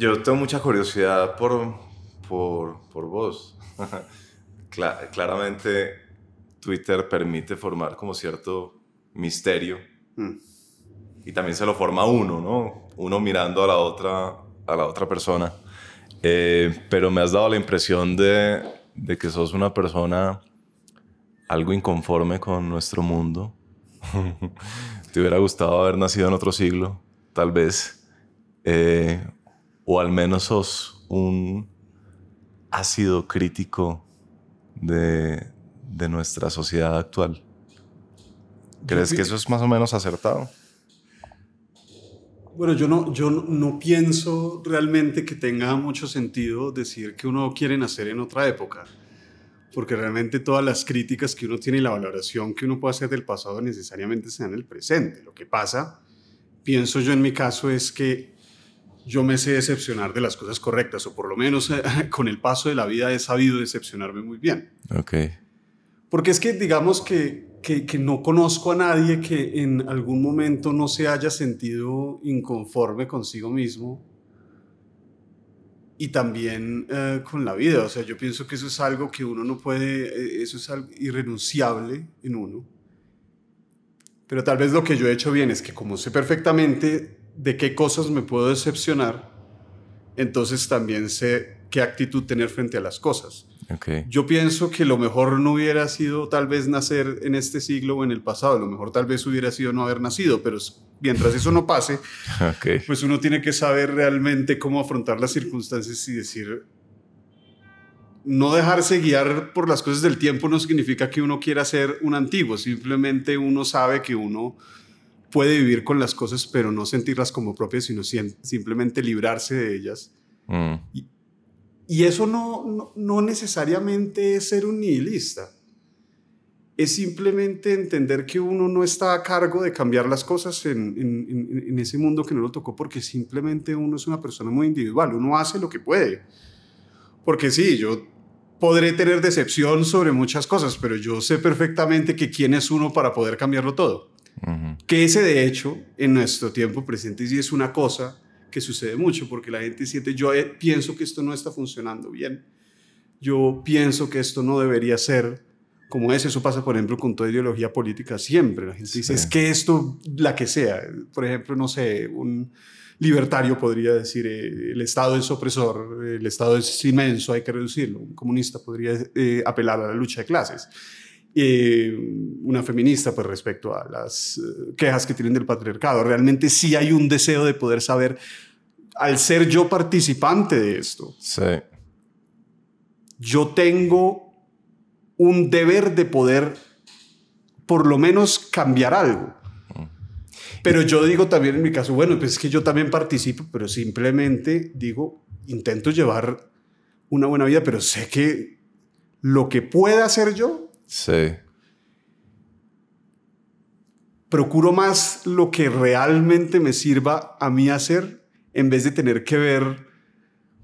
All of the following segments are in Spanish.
Yo tengo mucha curiosidad por, vos. claramente Twitter permite formar como cierto misterio mm. y también se lo forma uno, ¿no? Uno mirando a la otra, a la otra persona. Eh, pero me has dado la impresión de, que sos una persona algo inconforme con nuestro mundo. Te hubiera gustado haber nacido en otro siglo, tal vez. Eh, o al menos sos un ácido crítico de, nuestra sociedad actual. ¿Crees que eso es más o menos acertado? Bueno, yo no, yo no pienso realmente que tenga mucho sentido decir que uno quiere nacer en otra época, porque realmente todas las críticas que uno tiene y la valoración que uno puede hacer del pasado necesariamente sean en el presente. Lo que pasa, pienso yo en mi caso, es que yo me sé decepcionar de las cosas correctas, o por lo menos con el paso de la vida he sabido decepcionarme muy bien. Ok. Porque es que digamos que, que, no conozco a nadie que en algún momento no se haya sentido inconforme consigo mismo y también eh, con la vida. O sea, yo pienso que eso es algo que uno no puede, eh, eso es algo irrenunciable en uno. Pero tal vez lo que yo he hecho bien es que como sé perfectamente de qué cosas me puedo decepcionar, entonces también sé qué actitud tener frente a las cosas. Yo pienso que lo mejor no hubiera sido tal vez nacer en este siglo o en el pasado, lo mejor tal vez hubiera sido no haber nacido, pero mientras eso no pase, pues uno tiene que saber realmente cómo afrontar las circunstancias y decir, no dejarse guiar por las cosas del tiempo no significa que uno quiera ser un antiguo, simplemente uno sabe que uno puede vivir con las cosas, pero no sentirlas como propias, sino simplemente librarse de ellas. Mm. Y, eso no, no, necesariamente es ser un nihilista. Es simplemente entender que uno no está a cargo de cambiar las cosas en, en, en ese mundo que no lo tocó, porque simplemente uno es una persona muy individual, uno hace lo que puede. Porque sí, yo podré tener decepción sobre muchas cosas, pero yo sé perfectamente que quién es uno para poder cambiarlo todo. Que ese, de hecho, en nuestro tiempo presente sí es una cosa que sucede mucho, porque la gente siente, yo eh, pienso que esto no está funcionando bien, yo pienso que esto no debería ser como es, eso pasa, por ejemplo, con toda ideología política siempre. La gente dice, es que esto, la que sea, por ejemplo, no sé, un libertario podría decir, eh, el Estado es opresor, el Estado es inmenso, hay que reducirlo. Un comunista podría eh, apelar a la lucha de clases una feminista pues respecto a las eh, quejas que tienen del patriarcado. Realmente sí hay un deseo de poder saber, al ser yo participante de esto, sí. yo tengo un deber de poder por lo menos cambiar algo. Mm. Pero yo digo también en mi caso, bueno, pues es que yo también participo, pero simplemente digo, intento llevar una buena vida, pero sé que lo que pueda hacer yo Sí. Procuro más lo que realmente me sirva a mí hacer en vez de tener que ver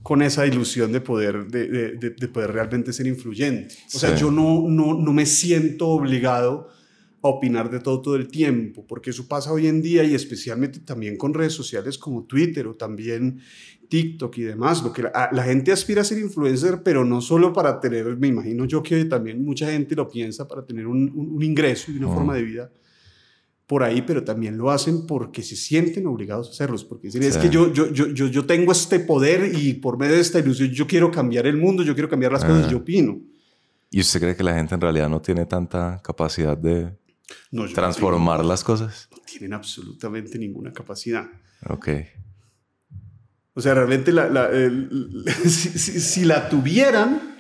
con esa ilusión de poder, de, poder realmente ser influyente. O sea, yo no, no, no me siento obligado a opinar de todo todo el tiempo, porque eso pasa hoy en día y especialmente también con redes sociales como Twitter o también TikTok y demás, lo que ah, la, gente aspira a ser influencer, pero no solo para tener, me imagino yo que también mucha gente lo piensa para tener un, ingreso y una forma de vida por ahí, pero también lo hacen porque se sienten obligados a hacerlos, porque es que yo, yo, yo, yo, tengo este poder y por medio de esta ilusión yo quiero cambiar el mundo, yo quiero cambiar las cosas, yo opino. ¿Y usted cree que la gente en realidad no tiene tanta capacidad de transformar las cosas? No tienen absolutamente ninguna capacidad. Ok. O sea, realmente la, si, la tuvieran,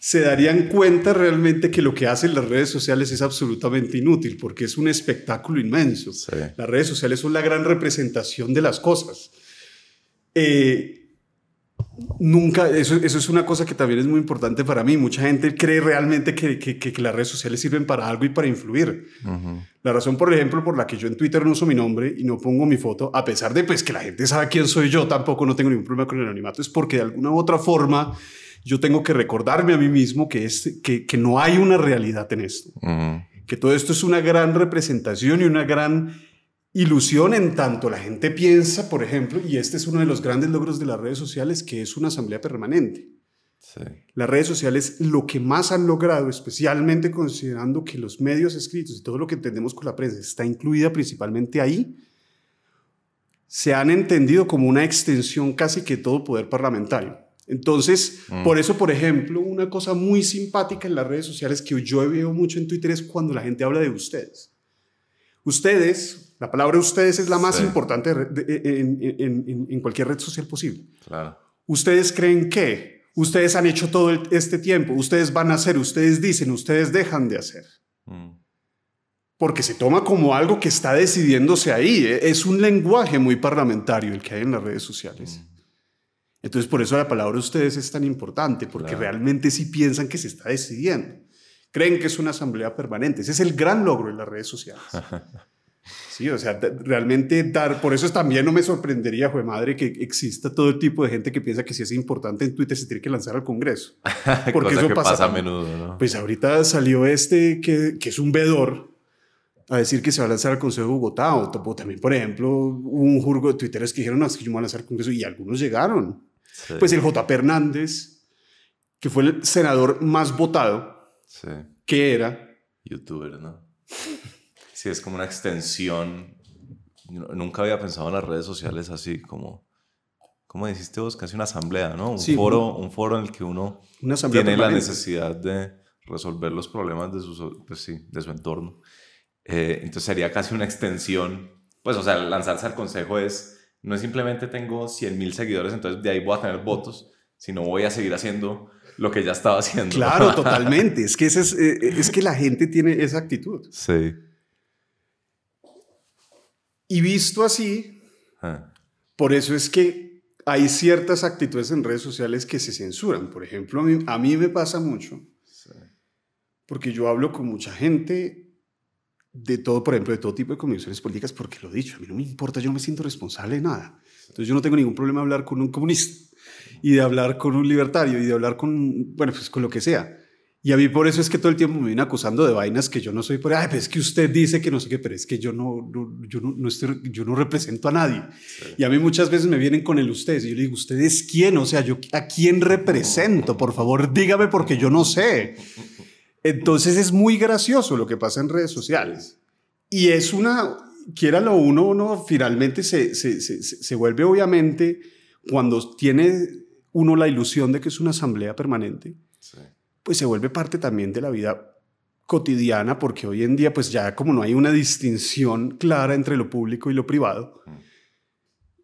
se darían cuenta realmente que lo que hacen las redes sociales es absolutamente inútil, porque es un espectáculo inmenso. Las redes sociales son la gran representación de las cosas. Eh, Nunca, eso, es una cosa que también es muy importante para mí. Mucha gente cree realmente que, las redes sociales sirven para algo y para influir. La razón, por ejemplo, por la que yo en Twitter no uso mi nombre y no pongo mi foto, a pesar de pues, que la gente sabe quién soy yo, tampoco no tengo ningún problema con el anonimato, es porque de alguna u otra forma yo tengo que recordarme a mí mismo que, es, que, no hay una realidad en esto. Que todo esto es una gran representación y una gran ilusión en tanto la gente piensa, por ejemplo, y este es uno de los grandes logros de las redes sociales, que es una asamblea permanente. Las redes sociales lo que más han logrado, especialmente considerando que los medios escritos y todo lo que entendemos con la prensa está incluida principalmente ahí, se han entendido como una extensión casi que todo poder parlamentario. Entonces, mm. por eso, por ejemplo, una cosa muy simpática en las redes sociales que yo veo mucho en Twitter es cuando la gente habla de ustedes. Ustedes, la palabra ustedes es la más importante e, en, cualquier red social posible. Ustedes creen que, ustedes han hecho todo este tiempo, ustedes van a hacer, ustedes dicen, ustedes dejan de hacer. Mm. Porque se toma como algo que está decidiéndose ahí. ¿eh? Es un lenguaje muy parlamentario el que hay en las redes sociales. Mm. Entonces, por eso la palabra ustedes es tan importante, porque realmente sí piensan que se está decidiendo. Creen que es una asamblea permanente. Ese es el gran logro en las redes sociales. Sí, o sea, realmente dar, por eso también no me sorprendería, jue madre, que exista todo el tipo de gente que piensa que si es importante en Twitter se tiene que lanzar al Congreso. Porque eso pasa, a menudo, ¿no? Pues ahorita salió este que, que es un vedor a decir que se va a lanzar al Consejo de Bogotá, o, también, por ejemplo, un jurgo de tuiteros que dijeron, no, es que yo me voy a lanzar al Congreso, y algunos llegaron. Pues el J.P. Hernández, que fue el senador más votado, que era... Youtuber, ¿no? Sí, es como una extensión. Nunca había pensado en las redes sociales así, como, como dijiste vos, casi una asamblea, ¿no? Un, foro, un foro en el que uno una tiene la necesidad de resolver los problemas de su, pues sí, de su entorno. Eh, entonces sería casi una extensión. Pues, o sea, lanzarse al consejo es, no es simplemente tengo 100.000 mil seguidores, entonces de ahí voy a tener votos, sino voy a seguir haciendo lo que ya estaba haciendo. Claro, totalmente. Es que, es, eh, es que la gente tiene esa actitud. Sí. Y visto así, ah. por eso es que hay ciertas actitudes en redes sociales que se censuran. Por ejemplo, a mí, me pasa mucho, porque yo hablo con mucha gente de todo, por ejemplo, de todo tipo de convicciones políticas, porque lo he dicho, a mí no me importa, yo no me siento responsable de nada. Entonces yo no tengo ningún problema de hablar con un comunista y de hablar con un libertario y de hablar con, bueno, pues con lo que sea. Y a mí por eso es que todo el tiempo me vienen acusando de vainas que yo no soy, por, pero es que usted dice que no sé qué, pero es que yo no, yo, no, represento a nadie. Y a mí muchas veces me vienen con el usted y yo le digo, ¿usted es quién? O sea, yo a quién represento, por favor, dígame porque yo no sé. Entonces es muy gracioso lo que pasa en redes sociales. Y es una, quiera lo uno, uno finalmente se, se vuelve obviamente cuando tiene uno la ilusión de que es una asamblea permanente. Sí pues se vuelve parte también de la vida cotidiana, porque hoy en día pues ya como no hay una distinción clara entre lo público y lo privado,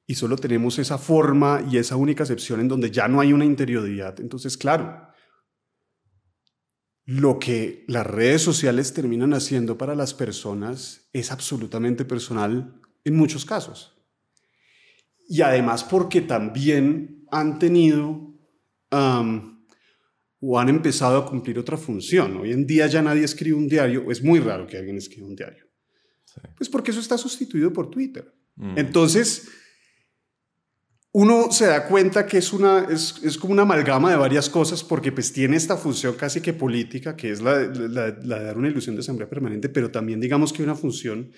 y solo tenemos esa forma y esa única excepción en donde ya no hay una interioridad, entonces claro, lo que las redes sociales terminan haciendo para las personas es absolutamente personal en muchos casos. Y además porque también han tenido o han empezado a cumplir otra función. Hoy en día ya nadie escribe un diario, es muy raro que alguien escriba un diario. Pues porque eso está sustituido por Twitter. Mm. Entonces, uno se da cuenta que es, una, es, como una amalgama de varias cosas porque pues tiene esta función casi que política, que es la, de dar una ilusión de asamblea permanente, pero también digamos que una función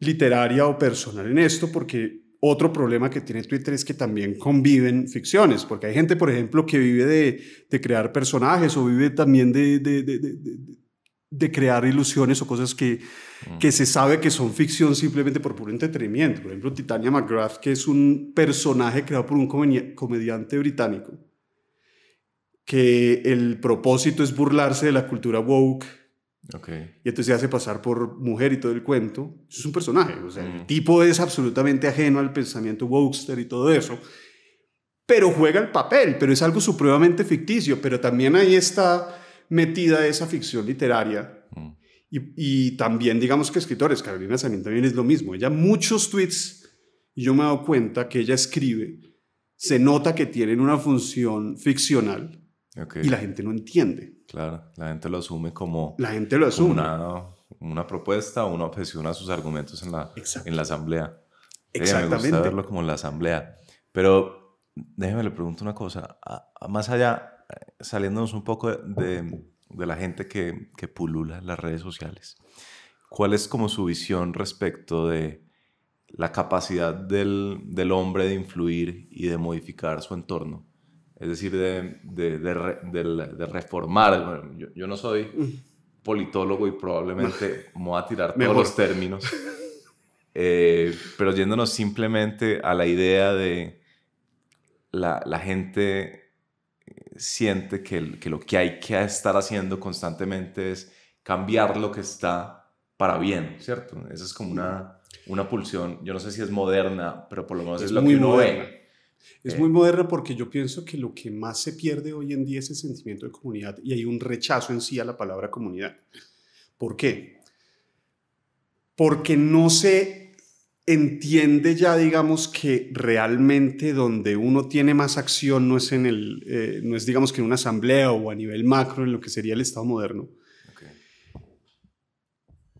literaria o personal en esto, porque otro problema que tiene Twitter es que también conviven ficciones, porque hay gente, por ejemplo, que vive de, crear personajes o vive también de, crear ilusiones o cosas mm. que, se sabe que son ficción simplemente por puro entretenimiento. Por ejemplo, Titania McGrath, que es un personaje creado por un comediante británico, que el propósito es burlarse de la cultura woke y entonces se hace pasar por mujer y todo el cuento. Es un personaje, o sea, el tipo es absolutamente ajeno al pensamiento wokester y todo eso, pero juega el papel, pero es algo supremamente ficticio, pero también ahí está metida esa ficción literaria. Y, también digamos que escritores, Carolina Sanín también es lo mismo, ella muchos tweets, y yo me he dado cuenta que ella escribe, se nota que tienen una función ficcional y la gente no entiende. Claro, la gente lo asume como... La gente lo Una, una, propuesta o una objeción a sus argumentos en la, en la asamblea. Exactamente. Eh, como la asamblea. Pero déjeme le pregunto una cosa. más allá, eh, saliéndonos un poco de, la gente que, pulula en las redes sociales, ¿cuál es como su visión respecto de la capacidad del hombre de influir y de modificar su entorno? es decir, de, reformar. yo, no soy mm. politólogo y probablemente me voy a tirar todos los términos, eh, pero yéndonos simplemente a la idea de la, gente siente que, lo que hay que estar haciendo constantemente es cambiar lo que está para bien, ¿cierto? Esa es como mm. una, una pulsión, yo no sé si es moderna, pero por lo menos es, lo que uno es muy moderna porque yo pienso que lo que más se pierde hoy en día es el sentimiento de comunidad y hay un rechazo en sí a la palabra comunidad. ¿Por qué? Porque no se entiende ya, digamos, que realmente donde uno tiene más acción no es en el, eh, no es, digamos, que en una asamblea o a nivel macro en lo que sería el Estado moderno.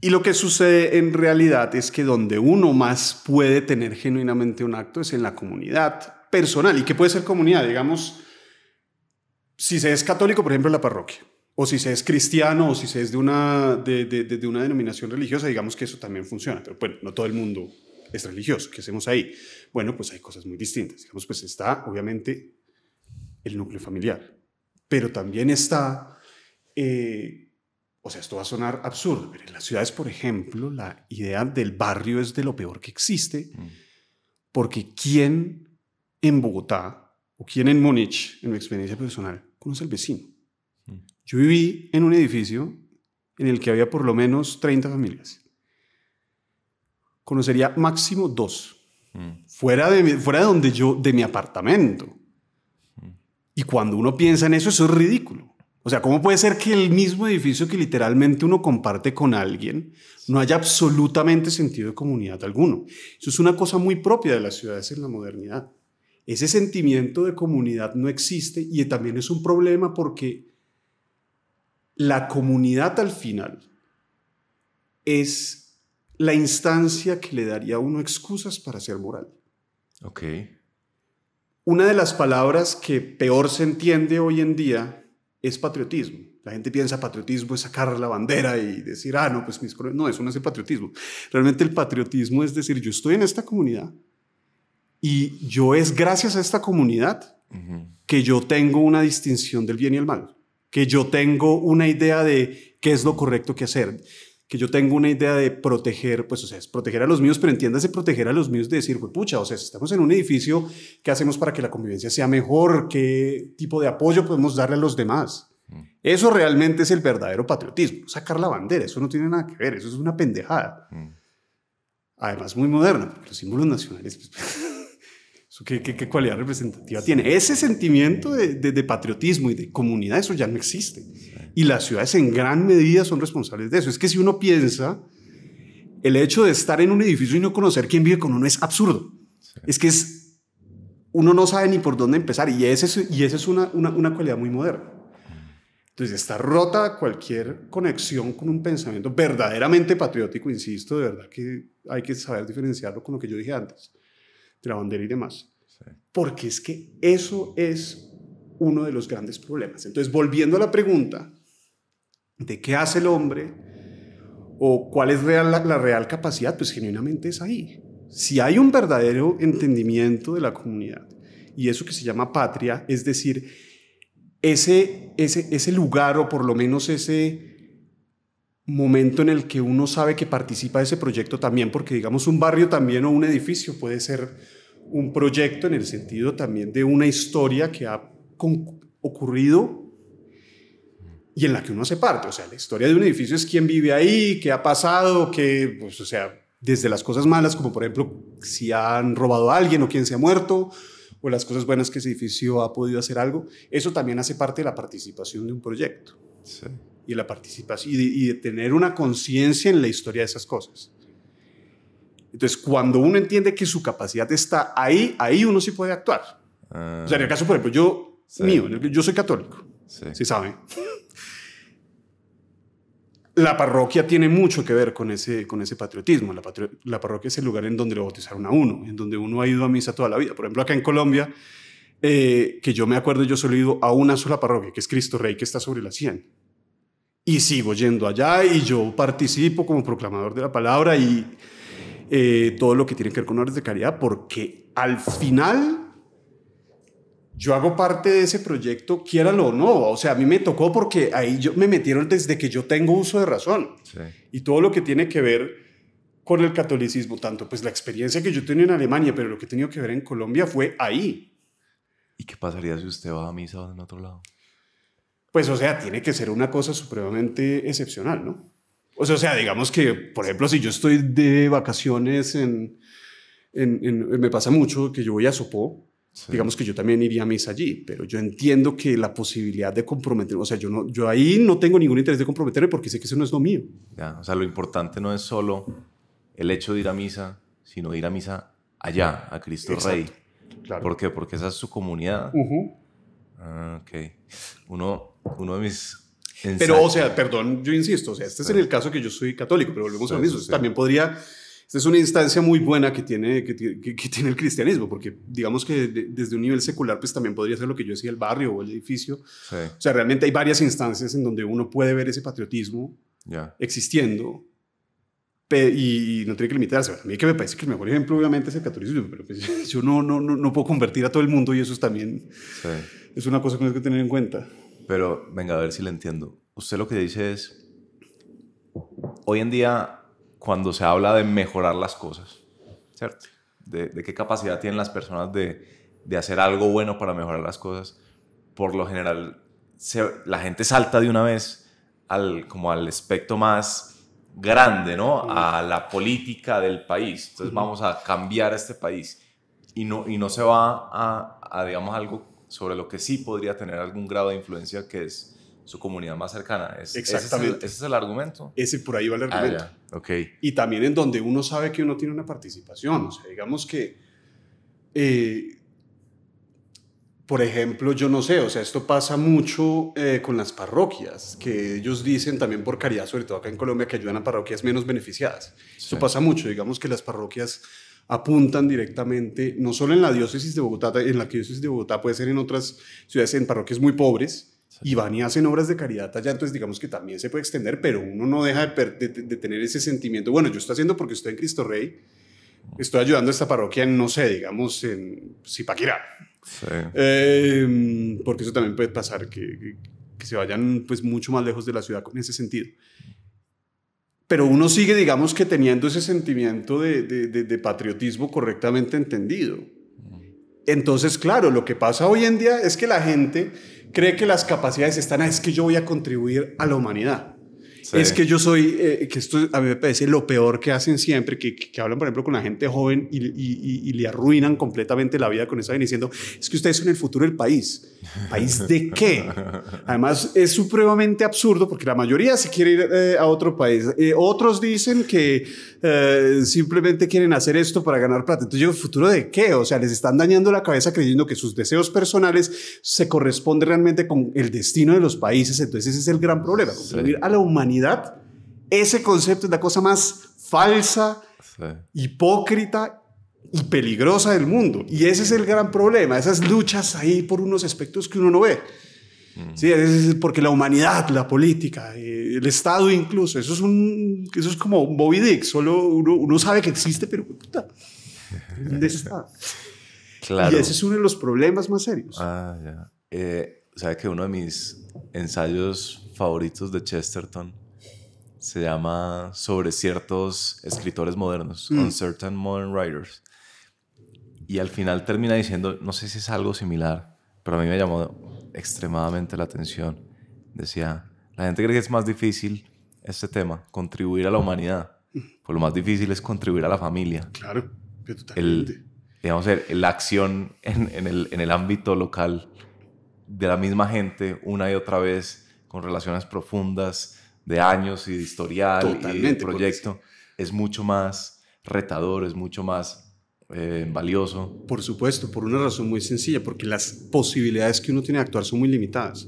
Y lo que sucede en realidad es que donde uno más puede tener genuinamente un acto es en la comunidad, personal y que puede ser comunidad, digamos, si se es católico, por ejemplo, la parroquia, o si se es cristiano, o si se es de una, de, una denominación religiosa, digamos que eso también funciona, pero bueno, no todo el mundo es religioso, ¿qué hacemos ahí? Bueno, pues hay cosas muy distintas, digamos, pues está obviamente el núcleo familiar, pero también está... Eh, o sea, esto va a sonar absurdo, pero en las ciudades, por ejemplo, la idea del barrio es de lo peor que existe, mm. porque ¿quién en Bogotá o quien en Múnich, en mi experiencia personal, conoce al vecino. Yo viví en un edificio en el que había por lo menos 30 familias. Conocería máximo dos. Mm. Fuera, de, fuera de donde yo, de mi apartamento. Mm. Y cuando uno piensa en eso, eso es ridículo. O sea, ¿cómo puede ser que el mismo edificio que literalmente uno comparte con alguien no haya absolutamente sentido de comunidad alguno? Eso es una cosa muy propia de las ciudades en la modernidad. Ese sentimiento de comunidad no existe y también es un problema porque la comunidad al final es la instancia que le daría a uno excusas para ser moral. Ok. Una de las palabras que peor se entiende hoy en día es patriotismo. La gente piensa patriotismo es sacar la bandera y decir, ah, no, pues mis No, eso no es el patriotismo. Realmente el patriotismo es decir, yo estoy en esta comunidad, y yo es gracias a esta comunidad que yo tengo una distinción del bien y el mal, que yo tengo una idea de qué es lo correcto que hacer, que yo tengo una idea de proteger, pues o sea, proteger a los míos, pero entiéndase proteger a los míos de decir, pues pucha, o sea, si estamos en un edificio, ¿qué hacemos para que la convivencia sea mejor? ¿Qué tipo de apoyo podemos darle a los demás? Eso realmente es el verdadero patriotismo, sacar la bandera, eso no tiene nada que ver, eso es una pendejada. Además, muy moderna, porque los símbolos nacionales... Pues, ¿Qué, cualidad representativa tiene? Ese sentimiento de, patriotismo y de comunidad, eso ya no existe. Y las ciudades en gran medida son responsables de eso. Es que si uno piensa, el hecho de estar en un edificio y no conocer quién vive con uno es absurdo. Es que es, uno no sabe ni por dónde empezar y esa es, y es una cualidad muy moderna. Entonces está rota cualquier conexión con un pensamiento verdaderamente patriótico, insisto, de verdad que hay que saber diferenciarlo con lo que yo dije antes de y demás. Porque es que eso es uno de los grandes problemas. Entonces, volviendo a la pregunta de qué hace el hombre o cuál es la, la real capacidad, pues genuinamente es ahí. Si hay un verdadero entendimiento de la comunidad y eso que se llama patria, es decir, ese, ese, ese lugar o por lo menos ese, momento en el que uno sabe que participa de ese proyecto también, porque digamos un barrio también o un edificio puede ser un proyecto en el sentido también de una historia que ha ocurrido y en la que uno hace parte. O sea, la historia de un edificio es quién vive ahí, qué ha pasado, qué, pues, o sea, desde las cosas malas, como por ejemplo si han robado a alguien o quién se ha muerto, o las cosas buenas que ese edificio ha podido hacer algo, eso también hace parte de la participación de un proyecto y la participación y de, tener una conciencia en la historia de esas cosas. Entonces, cuando uno entiende que su capacidad está ahí, ahí uno sí puede actuar. Ah. o sea, en el caso, por ejemplo, yo, mío, yo soy católico, sí. si saben. La parroquia tiene mucho que ver con ese, con ese patriotismo. La, parroquia es el lugar en donde le bautizaron a uno, en donde uno ha ido a misa toda la vida. Por ejemplo, acá en Colombia, eh, que yo me acuerdo, yo solo he ido a una sola parroquia, que es Cristo Rey, que está sobre la 100 y sigo yendo allá y yo participo como proclamador de la palabra y eh, todo lo que tiene que ver con obras de caridad, porque al final yo hago parte de ese proyecto, lo o no. O sea, a mí me tocó porque ahí yo, me metieron desde que yo tengo uso de razón. Y todo lo que tiene que ver con el catolicismo, tanto pues la experiencia que yo tenía en Alemania, pero lo que he tenido que ver en Colombia fue ahí. ¿Y qué pasaría si usted va a misa en otro lado? pues o sea, tiene que ser una cosa supremamente excepcional, ¿no? O sea, digamos que, por ejemplo, si yo estoy de vacaciones en, me pasa mucho que yo voy a Sopó, digamos que yo también iría a misa allí, pero yo entiendo que la posibilidad de comprometer, o sea, yo, no, yo ahí no tengo ningún interés de comprometerme porque sé que eso no es lo mío. o sea, lo importante no es solo el hecho de ir a misa, sino ir a misa allá, a Cristo Rey. Claro. ¿Por qué? Porque esa es su comunidad. Uh Ah, ok. Uno, uno de mis... Pero, o sea, perdón, yo insisto, o sea, este es en ah. el caso que yo soy católico, pero volvemos a lo mismo. También podría... Esta es una instancia muy buena que tiene, que, tiene el cristianismo, porque digamos que desde un nivel secular, pues también podría ser lo que yo decía, el barrio o el edificio. O sea, realmente hay varias instancias en donde uno puede ver ese patriotismo existiendo y, no tiene que limitarse. a mí que me parece que el mejor ejemplo obviamente es el catolicismo, pero pues yo no, no, no, no, puedo convertir a todo el mundo y eso es también... Sí es una cosa que hay que tener en cuenta. Pero, venga, a ver si le entiendo. Usted lo que dice es, hoy en día, cuando se habla de mejorar las cosas, ¿cierto? De, qué capacidad tienen las personas de, hacer algo bueno para mejorar las cosas, por lo general, la gente salta de una vez al, como al aspecto más grande, ¿no? A la política del país. Entonces vamos a cambiar este país. Y no, y no se va a, digamos, algo sobre lo que sí podría tener algún grado de influencia, que es su comunidad más cercana. Es, Exactamente. Ese es, el, argumento. Ese por ahí va el ah, argumento. Y también en donde uno sabe que uno tiene una participación. O sea, digamos que, eh, por ejemplo, yo no sé, o sea, esto pasa mucho eh, con las parroquias, que ellos dicen también por caridad, sobre todo acá en Colombia, que ayudan a parroquias menos beneficiadas. Eso pasa mucho, digamos que las parroquias apuntan directamente, no solo en la diócesis de Bogotá, en la diócesis de Bogotá puede ser en otras ciudades, en parroquias muy pobres, y van y hacen obras de caridad allá, entonces digamos que también se puede extender, pero uno no deja de, tener ese sentimiento, bueno, yo estoy haciendo porque estoy en Cristo Rey, estoy ayudando a esta parroquia, no sé, digamos, en Zipaquirá. Em, porque eso también puede pasar, que, que, se vayan pues mucho más lejos de la ciudad en ese sentido pero uno sigue, digamos que teniendo ese sentimiento de, patriotismo correctamente entendido. Entonces, claro, lo que pasa hoy en día es que la gente cree que las capacidades están, ah, es que yo voy a contribuir a la humanidad es que yo soy, eh, que esto a mí me parece lo peor que hacen siempre, que, hablan, por ejemplo, con la gente joven y, le arruinan completamente la vida con esa eso, diciendo, es que ustedes son el futuro del país. ¿País de qué? Además, es supremamente absurdo porque la mayoría se quiere ir eh, a otro país. Eh, otros dicen que eh, simplemente quieren hacer esto para ganar plata. Entonces, yo, ¿futuro de qué? O sea, les están dañando la cabeza creyendo que sus deseos personales se corresponden realmente con el destino de los países. Entonces, ese es el gran problema. Contribuir a la humanidad, ese concepto es la cosa más falsa, hipócrita y peligrosa del mundo. Y ese es el gran problema, esas luchas ahí por unos aspectos que uno no ve. Sí, es porque la humanidad, la política, eh, el Estado incluso, eso es, un, eso es como Moby Dick, solo uno, sabe que existe, pero puta, Claro. Y ese es uno de los problemas más serios. Ah, ya. Eh, que uno de mis ensayos favoritos de Chesterton se llama Sobre ciertos escritores modernos, mm. certain Modern Writers? Y al final termina diciendo, no sé si es algo similar, pero a mí me llamó extremadamente la atención. Decía, la gente cree que es más difícil este tema, contribuir a la humanidad. Pues lo más difícil es contribuir a la familia. Claro, totalmente. El, digamos, la acción en, el, en el ámbito local de la misma gente una y otra vez con relaciones profundas de años y de historial y de proyecto es mucho más retador, es mucho más eh, valioso? Por supuesto, por una razón muy sencilla, porque las posibilidades que uno tiene de actuar son muy limitadas.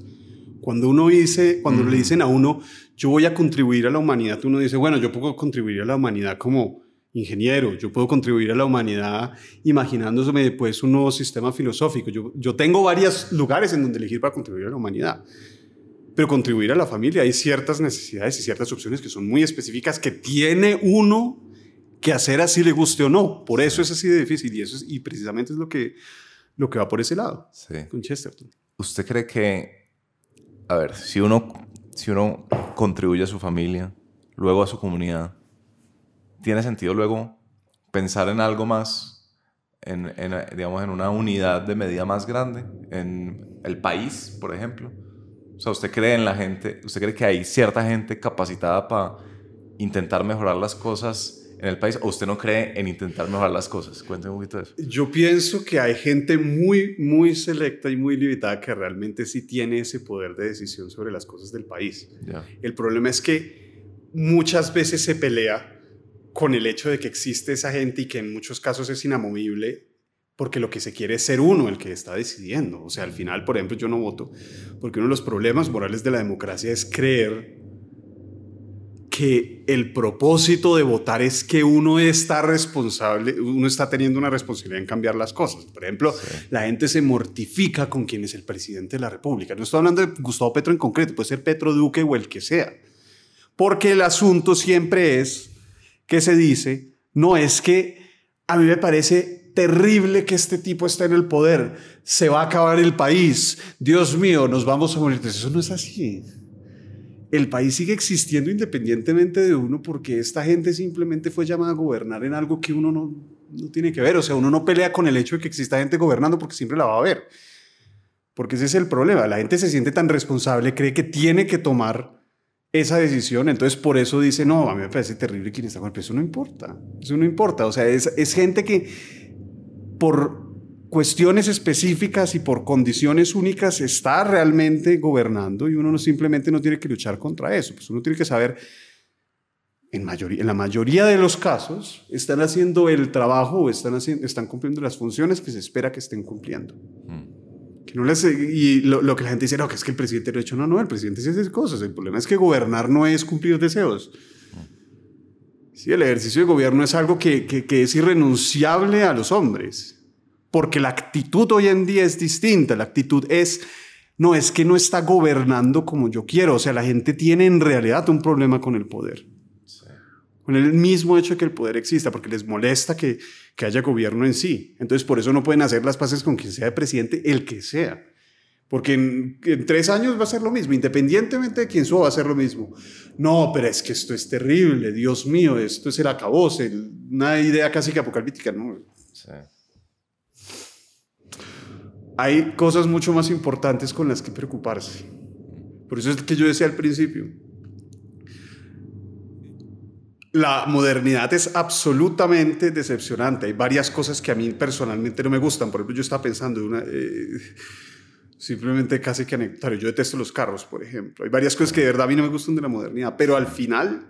Cuando uno dice, cuando le dicen a uno, yo voy a contribuir a la humanidad, uno dice, bueno, yo puedo contribuir a la humanidad como ingeniero, yo puedo contribuir a la humanidad imaginándome después pues un nuevo sistema filosófico. Yo, yo tengo varios lugares en donde elegir para contribuir a la humanidad pero contribuir a la familia. Hay ciertas necesidades y ciertas opciones que son muy específicas que tiene uno que hacer así le guste o no. Por eso es así de difícil y eso y precisamente es lo que, lo que va por ese lado con Chesterton. ¿Usted cree que, a ver, si uno, si uno contribuye a su familia, luego a su comunidad, ¿tiene sentido luego pensar en algo más, en, en digamos, en una unidad de medida más grande, en el país, por ejemplo? O sea, ¿usted cree en la gente, usted cree que hay cierta gente capacitada para intentar mejorar las cosas en el país o usted no cree en intentar mejorar las cosas? Cuénteme un poquito de eso. Yo pienso que hay gente muy, muy selecta y muy limitada que realmente sí tiene ese poder de decisión sobre las cosas del país. El problema es que muchas veces se pelea con el hecho de que existe esa gente y que en muchos casos es inamovible porque lo que se quiere es ser uno el que está decidiendo. O sea, al mm. final, por ejemplo, yo no voto, porque uno de los problemas morales de la democracia es creer que el propósito de votar es que uno está responsable, uno está teniendo una responsabilidad en cambiar las cosas. Por ejemplo, la gente se mortifica con quien es el presidente de la República. No estoy hablando de Gustavo Petro en concreto, puede ser Petro Duque o el que sea. Porque el asunto siempre es que se dice, no es que a mí me parece terrible que este tipo esté en el poder, se va a acabar el país, Dios mío, nos vamos a morir. Eso no es así el país sigue existiendo independientemente de uno porque esta gente simplemente fue llamada a gobernar en algo que uno no, no tiene que ver. O sea, uno no pelea con el hecho de que exista gente gobernando porque siempre la va a ver. Porque ese es el problema. La gente se siente tan responsable, cree que tiene que tomar esa decisión. Entonces, por eso dice, no, a mí me parece terrible quién está con el peso. Eso no importa. Eso no importa. O sea, es, es gente que por cuestiones específicas y por condiciones únicas está realmente gobernando y uno simplemente no tiene que luchar contra eso. Pues uno tiene que saber, en, la mayoría de los casos, están haciendo el trabajo o están, están cumpliendo las funciones que se espera que estén cumpliendo. Mm. Que no y lo, que la gente dice, no, que es que el presidente lo ha hecho, no, no, el presidente sí hace cosas. El problema es que gobernar no es cumplir deseos. Mm. el ejercicio de gobierno es algo que, que es irrenunciable a los hombres porque la actitud hoy en día es distinta, la actitud es, no, es que no está gobernando como yo quiero, o sea, la gente tiene en realidad un problema con el poder, con el mismo hecho de que el poder exista, porque les molesta que, haya gobierno en sí, entonces por eso no pueden hacer las paces con quien sea de presidente, el que sea. Porque en, tres años va a ser lo mismo, independientemente de quién suba, va a ser lo mismo. No, pero es que esto es terrible, Dios mío, esto es el acabose, una idea casi que apocalíptica, ¿no? hay cosas mucho más importantes con las que preocuparse. Por eso es que yo decía al principio, la modernidad es absolutamente decepcionante. Hay varias cosas que a mí personalmente no me gustan. Por ejemplo, yo estaba pensando en una... Eh, simplemente casi que anecdotario. Yo detesto los carros, por ejemplo. Hay varias cosas que de verdad a mí no me gustan de la modernidad, pero al final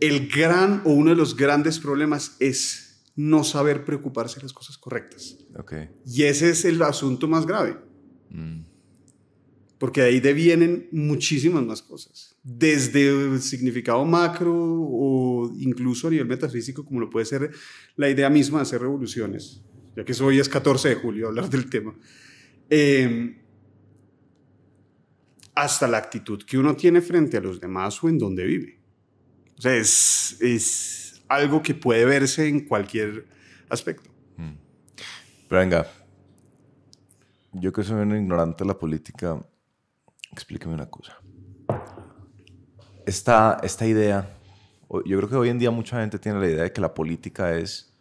el gran o uno de los grandes problemas es no saber preocuparse de las cosas correctas. Okay. Y ese es el asunto más grave. Mm. Porque ahí devienen muchísimas más cosas. Desde el significado macro o incluso a nivel metafísico, como lo puede ser la idea misma de hacer revoluciones, ya que hoy es 14 de julio hablar del tema. Em, hasta la actitud que uno tiene frente a los demás o en donde vive. O sea, es algo que puede verse en cualquier aspecto. Mm. Pero venga, yo que soy un ignorante de la política, explíqueme una cosa. Esta, esta idea, yo creo que hoy en día mucha gente tiene la idea de que la política es,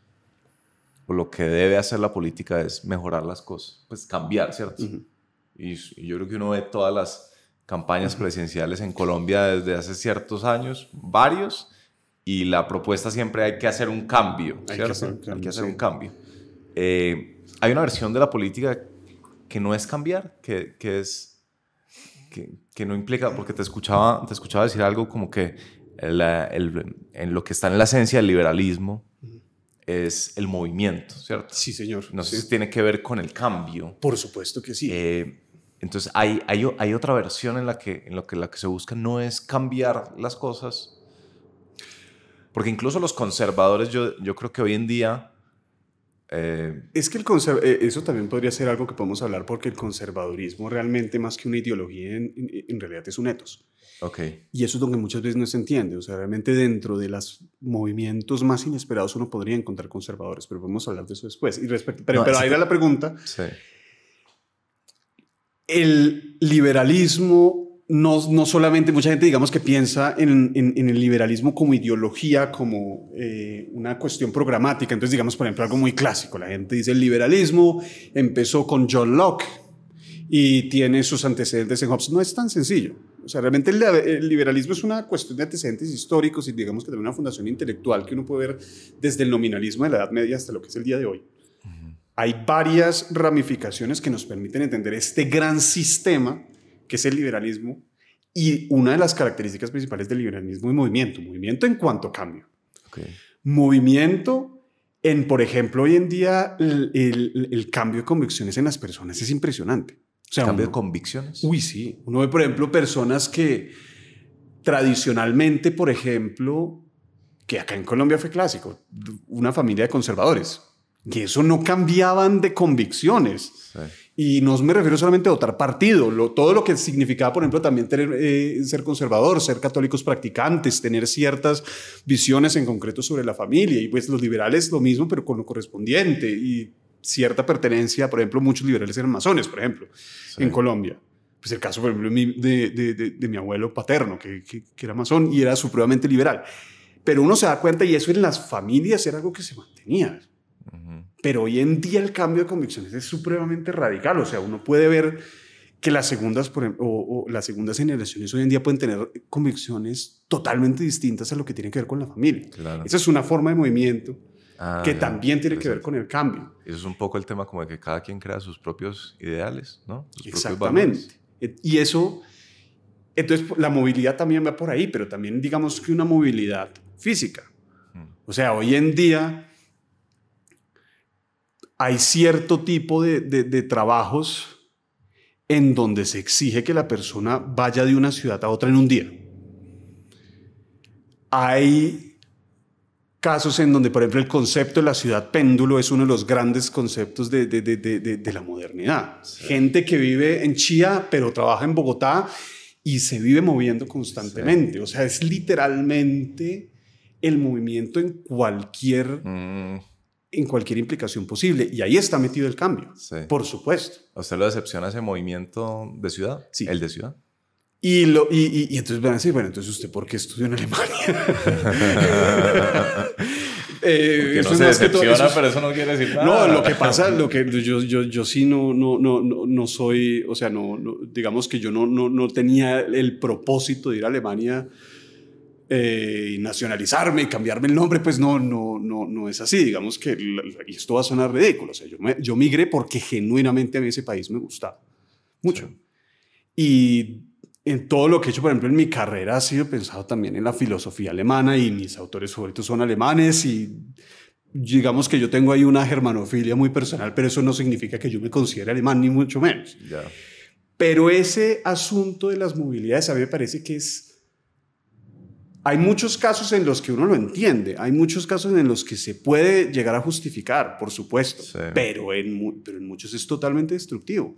o lo que debe hacer la política es mejorar las cosas, pues cambiar, ¿cierto? y, yo creo que uno ve todas las campañas presidenciales en Colombia desde hace ciertos años, varios, y la propuesta siempre hay que hacer un cambio. Hay, que hacer un cambio, hay eh, hay una versión de la política que no es cambiar, que, que es que, que, no implica, porque te escuchaba, te escuchaba decir algo como que en lo que está en la esencia del liberalismo es el movimiento, ¿cierto? Sí, señor. No sé si tiene que ver con el cambio. Por supuesto que sí. Eh, entonces hay, hay, hay, otra versión en la que, en lo que, la que se busca no es cambiar las cosas, porque incluso los conservadores, yo, yo creo que hoy en día... Eh, es que el eh, eso también podría ser algo que podemos hablar porque el conservadurismo realmente más que una ideología en, en, realidad es un etos. Okay. Y eso es donde muchas veces no se entiende. O sea, realmente dentro de los movimientos más inesperados uno podría encontrar conservadores, pero podemos hablar de eso después. Y respecto, pero, ahí va la pregunta. Sí. El liberalismo no, solamente mucha gente, digamos, que piensa en, el liberalismo como ideología, como eh, una cuestión programática. Entonces, digamos, por ejemplo, algo muy clásico. La gente dice el liberalismo empezó con John Locke y tiene sus antecedentes en Hobbes. No es tan sencillo. O sea, realmente el, liberalismo es una cuestión de antecedentes históricos y digamos que de una fundación intelectual que uno puede ver desde el nominalismo de la Edad Media hasta lo que es el día de hoy. Hay varias ramificaciones que nos permiten entender este gran sistema que es el liberalismo y una de las características principales del liberalismo es movimiento, movimiento en cuanto a cambio. Movimiento en, por ejemplo, hoy en día el, cambio de convicciones en las personas es impresionante. O sea, ¿Cambio de convicciones? Uy, sí. Uno ve, por ejemplo, personas que tradicionalmente, por ejemplo, que acá en Colombia fue clásico, una familia de conservadores, y eso no cambiaban de convicciones. Sí. Y no me refiero solamente a votar partido, lo, todo lo que significaba, por ejemplo, también eh, ser conservador, ser católicos practicantes, tener ciertas visiones en concreto sobre la familia. Y pues los liberales lo mismo, pero con lo correspondiente y cierta pertenencia. Por ejemplo, muchos liberales eran masones, por ejemplo, en Colombia. Pues el caso, por ejemplo, de, mi abuelo paterno, que, era masón y era supremamente liberal. Pero uno se da cuenta, y eso en las familias era algo que se mantenía. Pero hoy en día el cambio de convicciones es supremamente radical. O sea, uno puede ver que las segundas, em, o, las segundas generaciones hoy en día pueden tener convicciones totalmente distintas a lo que tiene que ver con la familia. Esa es una forma de movimiento ah, que también tiene que ver con el cambio. Eso es un poco el tema como de que cada quien crea sus propios ideales, ¿no? Exactamente. Y eso, entonces la movilidad también va por ahí, pero también digamos que una movilidad física. Mm. O sea, hoy en día hay cierto tipo de, trabajos en donde se exige que la persona vaya de una ciudad a otra en un día. Hay casos en donde, por ejemplo, el concepto de la ciudad péndulo es uno de los grandes conceptos de, de, la modernidad. Gente que vive en Chía, pero trabaja en Bogotá y se vive moviendo constantemente. O sea, es literalmente el movimiento en cualquier... Mm en cualquier implicación posible. Y ahí está metido el cambio, por supuesto. usted lo decepciona ese movimiento de ciudad? Sí. ¿El de ciudad? Y, lo, y, entonces van a decir, bueno, entonces usted, ¿por qué estudió en Alemania? eh, no se decepciona, pero eso no quiere decir nada. No, lo que pasa, lo que yo, yo, yo sí no, no, no, no soy, o sea, no, no digamos que yo no, no tenía el propósito de ir a Alemania eh, y nacionalizarme y cambiarme el nombre, pues no, no, no, no es así. Digamos que, esto va a sonar ridículo, o sea, yo, me, yo migré porque genuinamente a mí ese país me gustaba mucho. Y en todo lo que he hecho, por ejemplo, en mi carrera ha sido pensado también en la filosofía alemana y mis autores favoritos son alemanes y digamos que yo tengo ahí una germanofilia muy personal, pero eso no significa que yo me considere alemán, ni mucho menos. Pero ese asunto de las movilidades a mí me parece que es hay muchos casos en los que uno lo entiende, hay muchos casos en los que se puede llegar a justificar, por supuesto, pero, en, muchos es totalmente destructivo.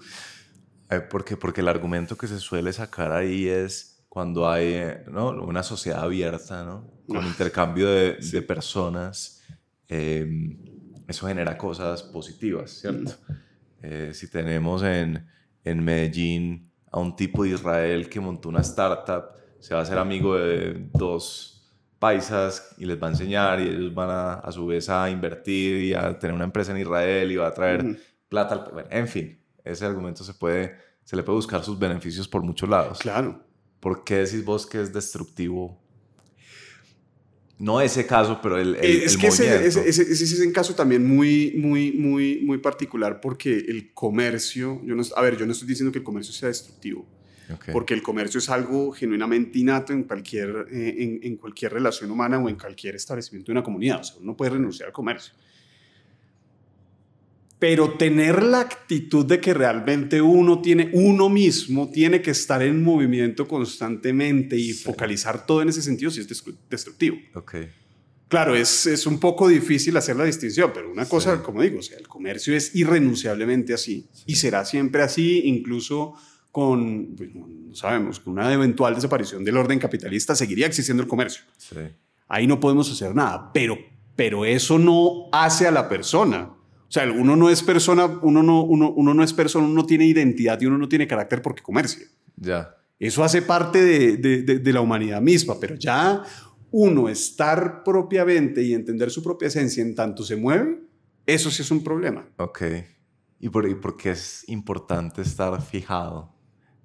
Eh, porque, porque el argumento que se suele sacar ahí es cuando hay eh, una sociedad abierta, ¿no? con ah. intercambio de, personas, em, eso genera cosas positivas, ¿cierto? Eh, si tenemos en, en Medellín a un tipo de Israel que montó una startup, se va a hacer amigo de dos paisas y les va a enseñar y ellos van a su vez a invertir y a tener una empresa en Israel y va a traer plata. en fin, ese argumento se puede, se le puede buscar sus beneficios por muchos lados. Claro. ¿Por qué decís vos que es destructivo? No ese caso, pero el, Es que Ese, es un caso también muy, muy, muy, muy particular porque el comercio, yo no, a ver, yo no estoy diciendo que el comercio sea destructivo porque el comercio es algo genuinamente innato en cualquier, eh, en, cualquier relación humana o en cualquier establecimiento de una comunidad. O sea, uno puede renunciar al comercio. Pero tener la actitud de que realmente uno tiene, uno mismo tiene que estar en movimiento constantemente y focalizar todo en ese sentido si es destructivo. Claro, es, es, un poco difícil hacer la distinción, pero una cosa, como digo, o sea, el comercio es irrenunciablemente así y será siempre así, incluso con, pues, sabemos, con una eventual desaparición del orden capitalista seguiría existiendo el comercio. Ahí no podemos hacer nada, pero, pero eso no hace a la persona. O sea, uno no es persona, uno no, uno, no es persona, uno no tiene identidad y uno no tiene carácter porque comercia. Ya. Eso hace parte de, la humanidad misma, pero ya uno estar propiamente y entender su propia esencia en tanto se mueve, eso sí es un problema. Ok. ¿Y por, y por qué es importante estar fijado?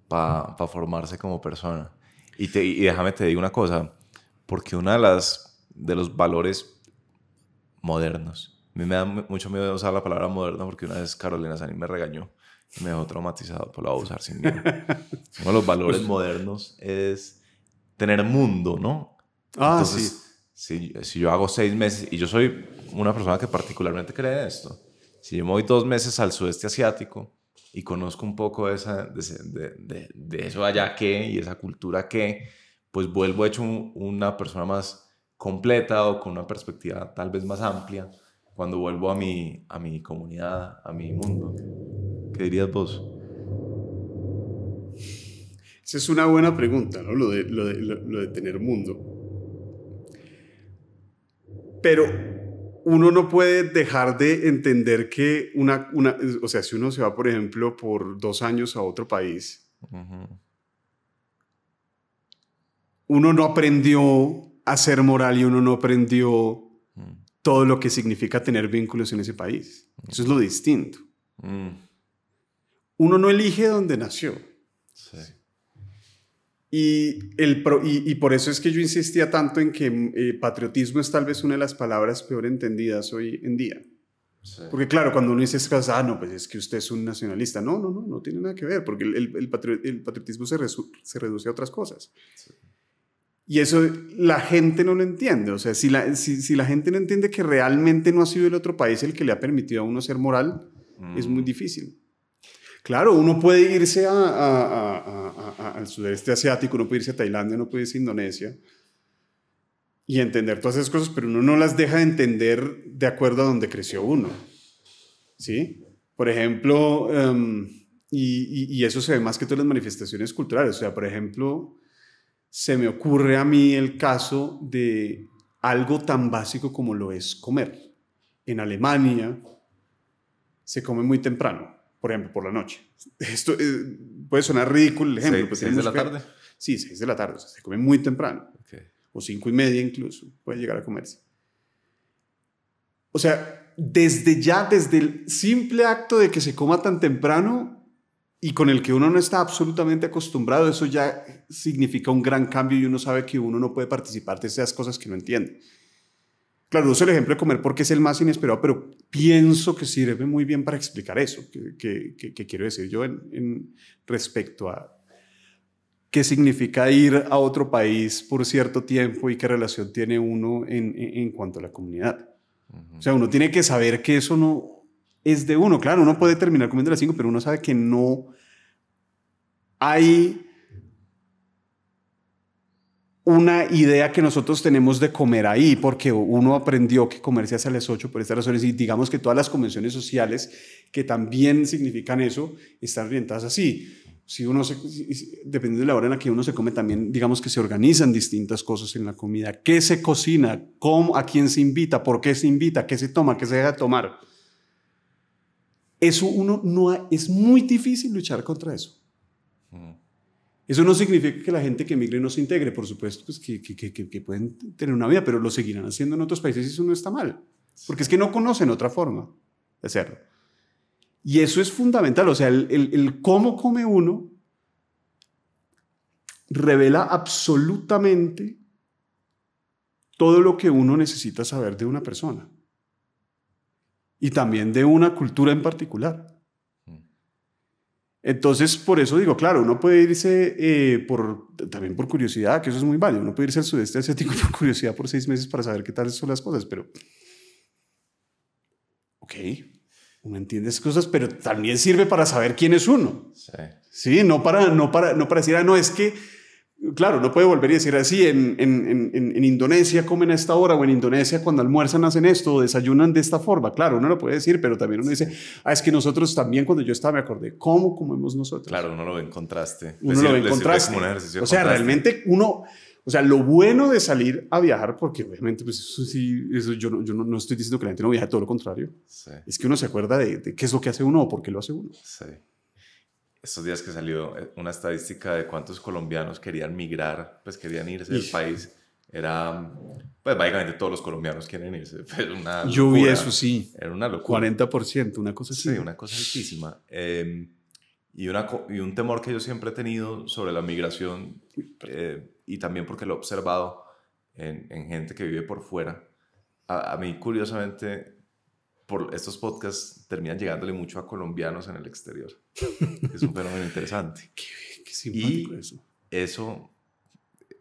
para formarse como persona. Y, te, y déjame te digo una cosa, porque una de las de los valores modernos, a mí me da mucho miedo usar la palabra moderna porque una vez Carolina Sani me regañó y me dejó traumatizado, por pues lo voy a usar sin miedo. Uno de los valores pues, modernos es tener mundo, ¿no? Ah, sí. si, si yo hago seis meses, y yo soy una persona que particularmente cree en esto, si yo me voy dos meses al sudeste asiático, y conozco un poco esa, de, de, eso allá que y esa cultura que, pues vuelvo hecho una persona más completa o con una perspectiva tal vez más amplia cuando vuelvo a mi, a mi comunidad, a mi mundo. ¿Qué dirías vos? Esa es una buena pregunta, ¿no? Lo de, lo de tener mundo. Pero uno no puede dejar de entender que una, o sea, si uno se va, por ejemplo, por dos años a otro país, uno no aprendió a ser moral y uno no aprendió mm. todo lo que significa tener vínculos en ese país. Eso es lo distinto. Mm. Uno no elige dónde nació. Sí. Y, el y, por eso es que yo insistía tanto en que eh, patriotismo es tal vez una de las palabras peor entendidas hoy en día. Porque claro, cuando uno dice, ah, no, pues es que usted es un nacionalista. No, no, no, no tiene nada que ver, porque el, el, patriotismo se, reduce a otras cosas. Y eso la gente no lo entiende. O sea, si la, si, la, gente no entiende que realmente no ha sido el otro país el que le ha permitido a uno ser moral, es muy mm. difícil. Claro, uno puede irse a al sudeste asiático, uno puede irse a Tailandia, uno puede irse a Indonesia y entender todas esas cosas, pero uno no las deja de entender de acuerdo a donde creció uno. ¿Sí? Por ejemplo, em, y, y, eso se ve más que todas las manifestaciones culturales. O sea, por ejemplo, se me ocurre a mí el caso de algo tan básico como lo es comer. En Alemania se come muy temprano por ejemplo, por la noche. Esto eh, puede sonar ridículo el ejemplo. ¿Seis, pues, de la tarde? Sí, seis de la tarde, se come muy temprano. O cinco y media incluso, puede llegar a comerse. O sea, desde ya, desde el simple acto de que se coma tan temprano y con el que uno no está absolutamente acostumbrado, eso ya significa un gran cambio y uno sabe que uno no puede participar de esas cosas que no entiende. Claro, uso el ejemplo de comer porque es el más inesperado, pero pienso que sirve muy bien para explicar eso que, quiero decir yo en, respecto a qué significa ir a otro país por cierto tiempo y qué relación tiene uno en, cuanto a la comunidad. O sea, uno tiene que saber que eso no es de uno. Claro, uno puede terminar comiendo las cinco, pero uno sabe que no hay una idea que nosotros tenemos de comer ahí, porque uno aprendió que comerse a las 8 por estas razones y digamos que todas las convenciones sociales que también significan eso están orientadas así. Si uno dependiendo de la hora en la que uno se come, también digamos que se organizan distintas cosas en la comida. ¿Qué se cocina? ¿Cómo, ¿A quién se invita? ¿Por qué se invita? ¿Qué se toma? ¿Qué se deja tomar? Eso uno no es muy difícil luchar contra eso. Mm. Eso no significa que la gente que emigre no se integre, por supuesto, pues, que, pueden tener una vida, pero lo seguirán haciendo en otros países y eso no está mal, porque es que no conocen otra forma de hacerlo. Y eso es fundamental, o sea, el cómo come uno revela absolutamente todo lo que uno necesita saber de una persona y también de una cultura en particular. Entonces, por eso digo, claro, uno puede irse eh, por, también por curiosidad, que eso es muy válido, uno puede irse al sudeste asiático por curiosidad por seis meses para saber qué tal son las cosas, pero... Ok, uno entiende esas cosas, pero también sirve para saber quién es uno. Sí, sí no, para, no, para, no para decir, ah, no, es que Claro, no puede volver y decir así, en, en, en, en, Indonesia comen a esta hora o en Indonesia cuando almuerzan hacen esto o desayunan de esta forma. Claro, uno lo puede decir, pero también uno dice, ah, es que nosotros también cuando yo estaba me acordé, ¿cómo comemos nosotros? Claro, uno lo encontraste. en contraste. Uno lo ve o sea, realmente uno... O sea, lo bueno de salir a viajar, porque obviamente, pues eso sí, yo, no, estoy diciendo que la gente no viaje, todo lo contrario, es que uno se acuerda de, de, qué es lo que hace uno o por qué lo hace uno. Sí estos días que salió eh, una estadística de cuántos colombianos querían migrar, pues querían irse del país. Era, pues básicamente todos los colombianos quieren irse. Pues, una Yo vi eso, sí. Era una locura. 40%, una cosa así. Sí, una cosa altísima. Em, y, una, y un temor que yo siempre he tenido sobre la migración, eh, y también porque lo he observado en, gente que vive por fuera. A, a mí, curiosamente, por estos podcasts terminan llegándole mucho a colombianos en el exterior. es un fenómeno interesante. Qué, qué simpático eso. Eso,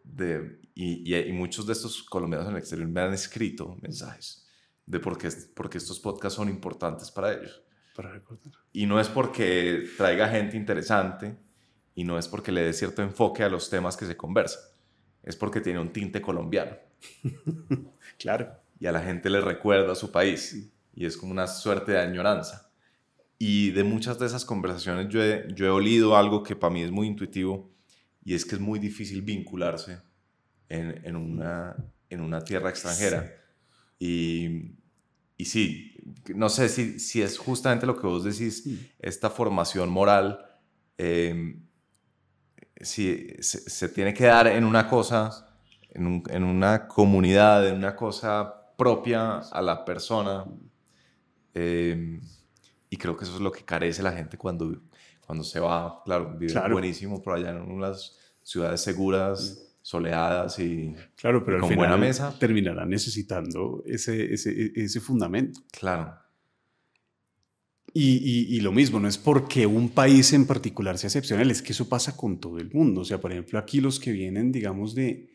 de, y, y, muchos de estos colombianos en el exterior me han escrito mensajes de por qué, porque estos podcasts son importantes para ellos. Para recordar. Y no es porque traiga gente interesante y no es porque le dé cierto enfoque a los temas que se conversan. Es porque tiene un tinte colombiano. claro. Y a la gente le recuerda su país. Sí y es como una suerte de añoranza. Y de muchas de esas conversaciones yo he, yo he olido algo que para mí es muy intuitivo y es que es muy difícil vincularse en, en una, en una tierra extranjera. Y, y, sí, no sé si, si es justamente lo que vos decís, esta formación moral, em, si se, tiene que dar en una cosa, en, en una comunidad, en una cosa propia a la persona Em, y creo que eso es lo que carece la gente cuando, cuando se va. Claro, vive buenísimo por allá en unas ciudades seguras, soleadas y claro, pero con buena mesa. Terminará necesitando ese, ese, e, ese fundamento. Claro. Y, y, y, lo mismo, no es porque un país en particular sea excepcional, es que eso pasa con todo el mundo. O sea, por ejemplo, aquí los que vienen, digamos, de,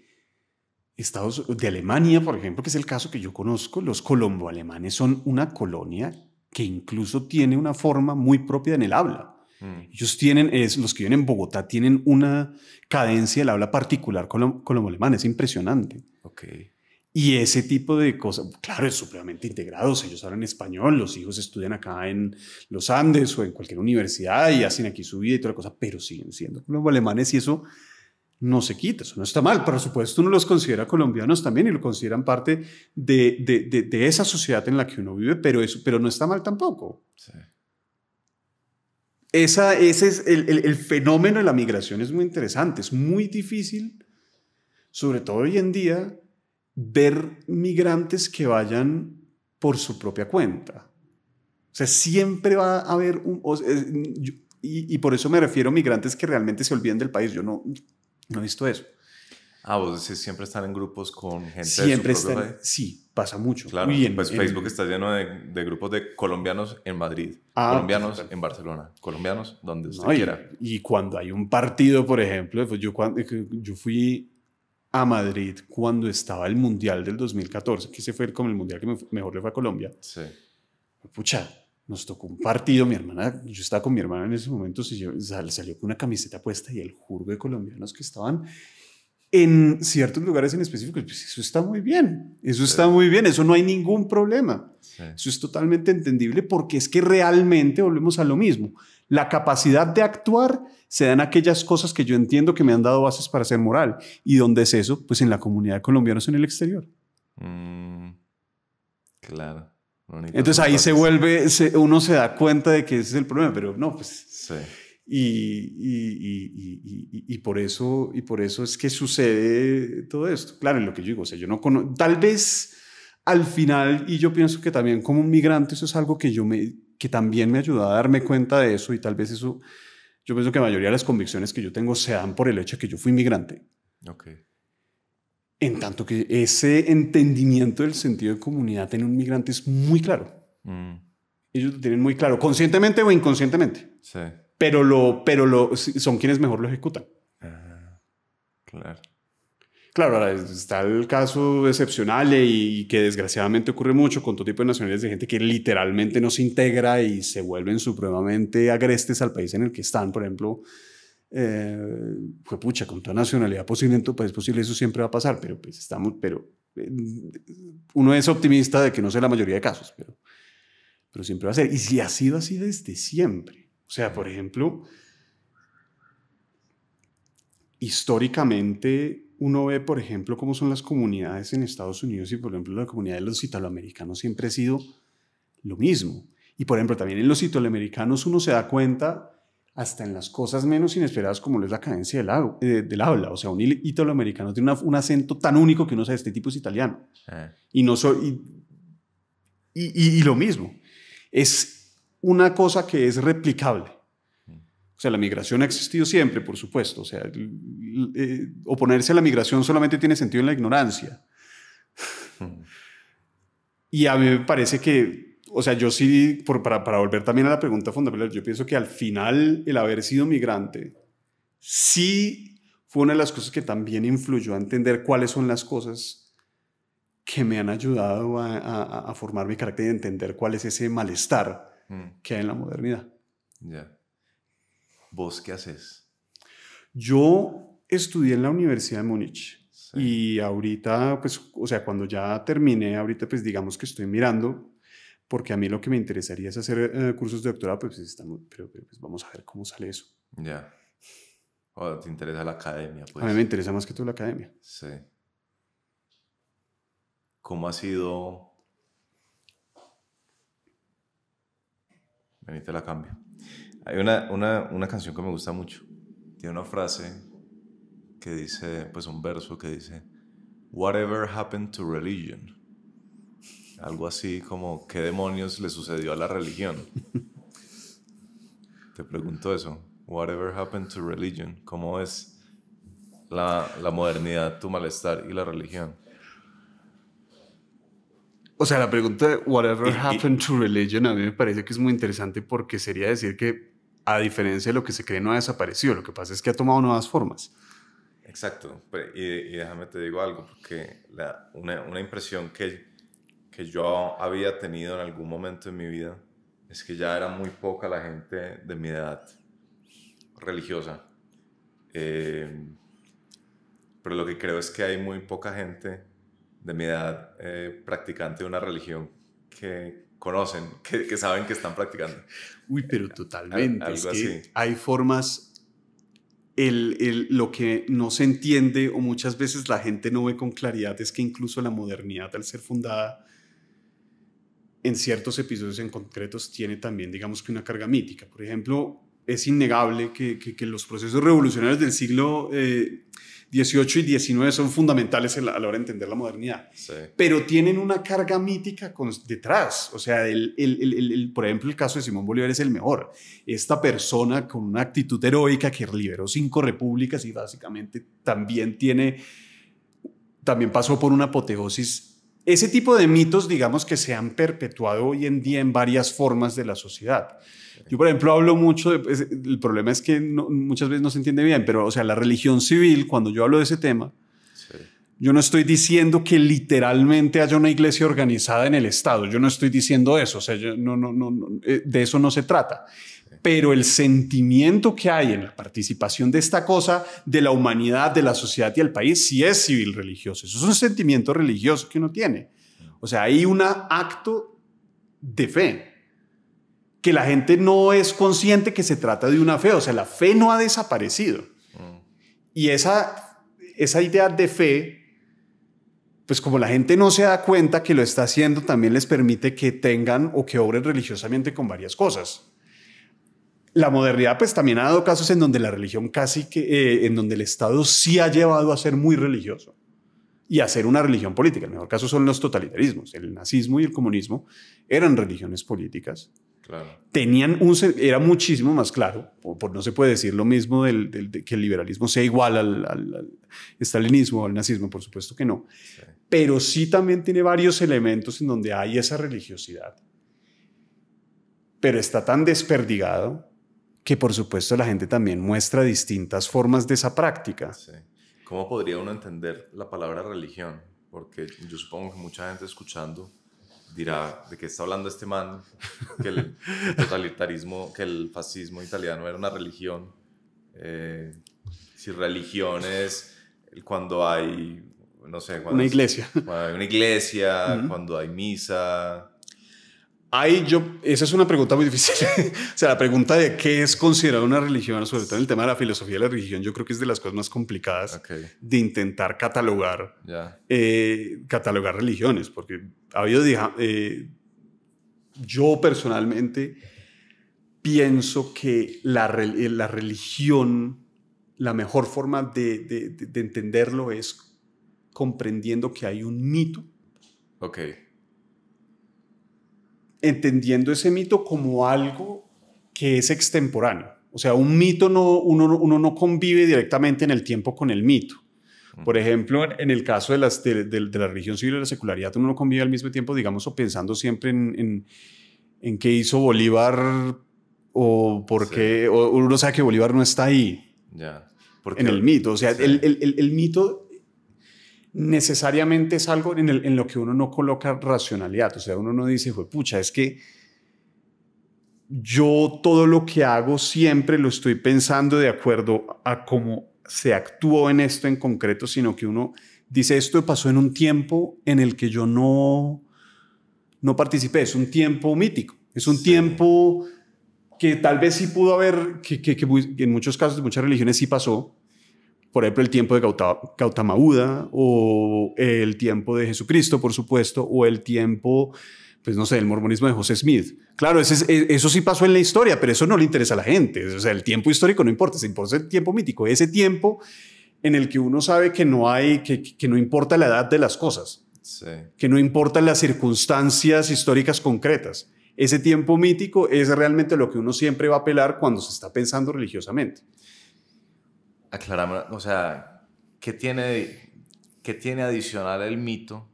Estados de Alemania, por ejemplo, que es el caso que yo conozco, los colombo-alemanes son una colonia que incluso tiene una forma muy propia en el habla. Mm. Ellos tienen, es, los que viven en Bogotá tienen una cadencia del habla particular colombo alemana es impresionante. Okay. Y ese tipo de cosas, claro, es supremamente integrados, ellos hablan español, los hijos estudian acá en los Andes o en cualquier universidad y hacen aquí su vida y toda la cosa, pero siguen siendo colombo-alemanes y eso no se quita, eso no está mal. Por supuesto, uno los considera colombianos también y lo consideran parte de, esa sociedad en la que uno vive, pero, eso, pero no está mal tampoco. Esa, ese es el, fenómeno de la migración, es muy interesante, es muy difícil, sobre todo hoy en día, ver migrantes que vayan por su propia cuenta. O sea, siempre va a haber un... y, y, por eso me refiero a migrantes que realmente se olviden del país. Yo no, no he visto eso. Ah, vos decís, siempre están en grupos con gente siempre de su están, Sí, pasa mucho. Claro, pues Facebook está lleno de, de, grupos de colombianos en Madrid, ah, colombianos en Barcelona, colombianos donde no, quiera. Y cuando hay un partido, por ejemplo, yo, cuando, eh, yo fui a Madrid cuando estaba el Mundial del 2014, que ese fue como el Mundial que mejor le fue a Colombia. Sí. Pucha, nos tocó un partido, mi hermana, yo estaba con mi hermana en ese momento, se salió con una camiseta puesta y el jurgo de colombianos que estaban en ciertos lugares en específico, pues eso está muy bien, eso está muy bien, eso no hay ningún problema, eso es totalmente entendible porque es que realmente volvemos a lo mismo, la capacidad de actuar se dan aquellas cosas que yo entiendo que me han dado bases para ser moral y dónde es eso, pues en la comunidad de colombianos en el exterior. Mm, claro. Entonces ahí se vuelve, uno se da cuenta de que ese es el problema, pero no, pues... Sí. Y, y, y, y, por eso, y por eso es que sucede todo esto. Claro, en lo que yo digo, o sea, yo no conozco, tal vez al final, y yo pienso que también como un migrante eso es algo que yo me, que también me ayuda a darme cuenta de eso y tal vez eso, yo pienso que la mayoría de las convicciones que yo tengo se dan por el hecho de que yo fui migrante. Ok. En tanto que ese entendimiento del sentido de comunidad en un migrante es muy claro. Mm. Ellos lo tienen muy claro, conscientemente o inconscientemente. Sí. Pero, lo, pero lo, son quienes mejor lo ejecutan. Ah, claro. Claro, ahora está el caso excepcional y, que desgraciadamente ocurre mucho con todo tipo de nacionalidades de gente que literalmente no se integra y se vuelven supremamente agrestes al país en el que están. Por ejemplo, eh, pucha, con toda nacionalidad posible en es posible, eso siempre va a pasar, pero pues estamos, pero eh, uno es optimista de que no sea la mayoría de casos, pero, pero siempre va a ser. Y si ha sido así desde siempre, o sea, por ejemplo, históricamente uno ve, por ejemplo, cómo son las comunidades en Estados Unidos y, por ejemplo, la comunidad de los italoamericanos siempre ha sido lo mismo. Y, por ejemplo, también en los italoamericanos uno se da cuenta hasta en las cosas menos inesperadas como lo es la cadencia del, eh, habla. O sea, un americano tiene un acento tan único que uno sabe, este tipo es italiano. Ah. Y no soy... Y, lo mismo, es una cosa que es replicable. Mm. O sea, la migración ha existido siempre, por supuesto. O sea, eh, oponerse a la migración solamente tiene sentido en la ignorancia. Mm. Y a mí me parece que o sea, yo sí, para, volver también a la pregunta fundamental, yo pienso que al final el haber sido migrante sí fue una de las cosas que también influyó a entender cuáles son las cosas que me han ayudado a, formar mi carácter y entender cuál es ese malestar mm. que hay en la modernidad. Ya. ¿Vos qué haces? Yo estudié en la Universidad de Múnich y ahorita, pues, o sea, cuando ya terminé, ahorita pues digamos que estoy mirando porque a mí lo que me interesaría es hacer eh, cursos de doctorado, pues, pero, pues vamos a ver cómo sale eso. Ya. O te interesa la academia, A mí me pues. interesa más que tú la academia. Sí. ¿Cómo ha sido? Venite la cambio. Hay una, una, una canción que me gusta mucho. Tiene una frase que dice, pues un verso que dice, Whatever happened to religion? Algo así como, ¿qué demonios le sucedió a la religión? Te pregunto eso. Whatever happened to religion? ¿Cómo es la, modernidad, tu malestar y la religión? O sea, la pregunta de whatever happened to religion a mí me parece que es muy interesante porque sería decir que, a diferencia de lo que se cree, no ha desaparecido. Lo que pasa es que ha tomado nuevas formas. Exacto. Y, déjame te digo algo, porque una, una, impresión que que yo había tenido en algún momento de mi vida es que ya era muy poca la gente de mi edad religiosa. Eh, pero lo que creo es que hay muy poca gente de mi edad eh, practicante de una religión que conocen, que, saben que están practicando. Uy, pero eh, totalmente. algo así. Hay formas el, el, lo que no se entiende o muchas veces la gente no ve con claridad es que incluso la modernidad al ser fundada en ciertos episodios en concretos tiene también, digamos que una carga mítica. Por ejemplo, es innegable que, que, los procesos revolucionarios del siglo XVIII eh, y XIX son fundamentales a la, hora de entender la modernidad, pero tienen una carga mítica con, detrás. O sea, el, el, el, por ejemplo, el caso de Simón Bolívar es el mejor. Esta persona con una actitud heroica que liberó cinco repúblicas y básicamente también tiene, también pasó por una apoteosis ese tipo de mitos, digamos que se han perpetuado hoy en día en varias formas de la sociedad. Yo, por ejemplo, hablo mucho, pues, el problema es que muchas veces no se entiende bien, pero, o sea, la religión civil, cuando yo hablo de ese tema, yo no estoy diciendo que literalmente haya una iglesia organizada en el Estado, yo no estoy diciendo eso, o sea, no, no, no, eh, de eso no se trata pero el sentimiento que hay en la participación de esta cosa, de la humanidad, de la sociedad y del país, si es civil religioso. Eso es un sentimiento religioso que uno tiene. O sea, hay un acto de fe que la gente no es consciente que se trata de una fe. O sea, la fe no ha desaparecido. Y esa, esa idea de fe pues como la gente no se da cuenta que lo está haciendo, también les permite que tengan o que obren religiosamente con varias cosas la modernidad pues también ha dado casos en donde la religión casi que, eh, en donde el Estado sí ha llevado a ser muy religioso y a ser una religión política. El mejor caso son los totalitarismos. El nazismo y el comunismo eran religiones políticas. Tenían un, era muchísimo más claro, por, no se puede decir lo mismo de que el liberalismo sea igual al, estalinismo o al nazismo, por supuesto que no, pero sí también tiene varios elementos en donde hay esa religiosidad, pero está tan desperdigado que por supuesto la gente también muestra distintas formas de esa práctica. ¿Cómo podría uno entender la palabra religión? Porque yo supongo que mucha gente escuchando dirá de qué está hablando este man, que el totalitarismo, que el fascismo italiano era una religión. Eh, si religión es cuando hay, no sé, una iglesia. cuando hay una iglesia, cuando hay misa, yo, esa es una pregunta muy difícil. o sea, la pregunta de qué es considerar una religión, sobre todo en el tema de la filosofía de la religión, yo creo que es de las cosas más complicadas de intentar catalogar, eh, catalogar religiones, porque habido, eh, yo personalmente pienso que la, eh, religión, la mejor forma de, de entenderlo es comprendiendo que hay un mito. ok entendiendo ese mito como algo que es extemporáneo. O sea, un mito no, uno, uno no convive directamente en el tiempo con el mito. Mm. Por ejemplo, en el caso de, las, de, la religión civil y la secularidad, uno no convive al mismo tiempo, digamos, o pensando siempre en, en, qué hizo Bolívar o por qué, o uno sabe que Bolívar no está ahí. en el mito. O sea, el, el mito necesariamente es algo en, lo que uno no coloca racionalidad. O sea, uno no dice, pucha, es que yo todo lo que hago siempre lo estoy pensando de acuerdo a cómo se actuó en esto en concreto, sino que uno dice, esto pasó en un tiempo en el que yo no, no participé. Es un tiempo mítico, es un tiempo que tal vez sí pudo haber, que, que en muchos casos de muchas religiones sí pasó, por ejemplo, el tiempo de Gautama o el tiempo de Jesucristo, por supuesto, o el tiempo, pues no sé, el mormonismo de José Smith. Claro, e, eso sí pasó en la historia, pero eso no le interesa a la gente. O sea, el tiempo histórico no importa, se importa el tiempo mítico, ese tiempo en el que uno sabe que no hay, que, no importa la edad de las cosas, que no importan las circunstancias históricas concretas. Ese tiempo mítico es realmente lo que uno siempre va a apelar cuando se está pensando religiosamente aclaramos, o sea, ¿qué tiene, ¿qué tiene adicional el mito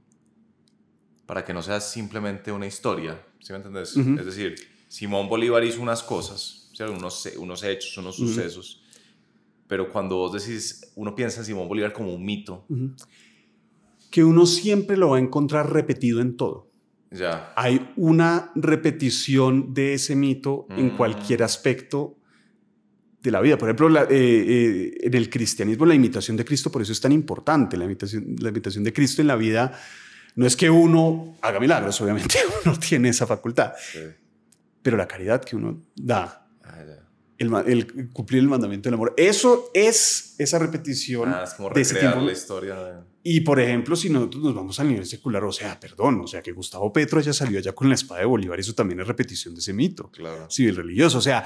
para que no sea simplemente una historia? ¿Sí me entendés? Es decir, Simón Bolívar hizo unas cosas, unos, unos hechos, unos sucesos, pero cuando vos decís, uno piensa en Simón Bolívar como un mito. Que uno siempre lo va a encontrar repetido en todo. Hay una repetición de ese mito en cualquier mm. aspecto de la vida. Por ejemplo, eh, eh, en el cristianismo la imitación de Cristo, por eso es tan importante, la imitación, la imitación de Cristo en la vida. No es que uno haga milagros, obviamente uno tiene esa facultad, pero la caridad que uno da, ah, el, cumplir el mandamiento del amor, eso es esa repetición ah, de ese La historia. Y por ejemplo, si nosotros nos vamos al nivel secular, o sea, perdón, o sea, que Gustavo Petro ya salió allá con la espada de Bolívar, eso también es repetición de ese mito claro. civil religioso. O sea,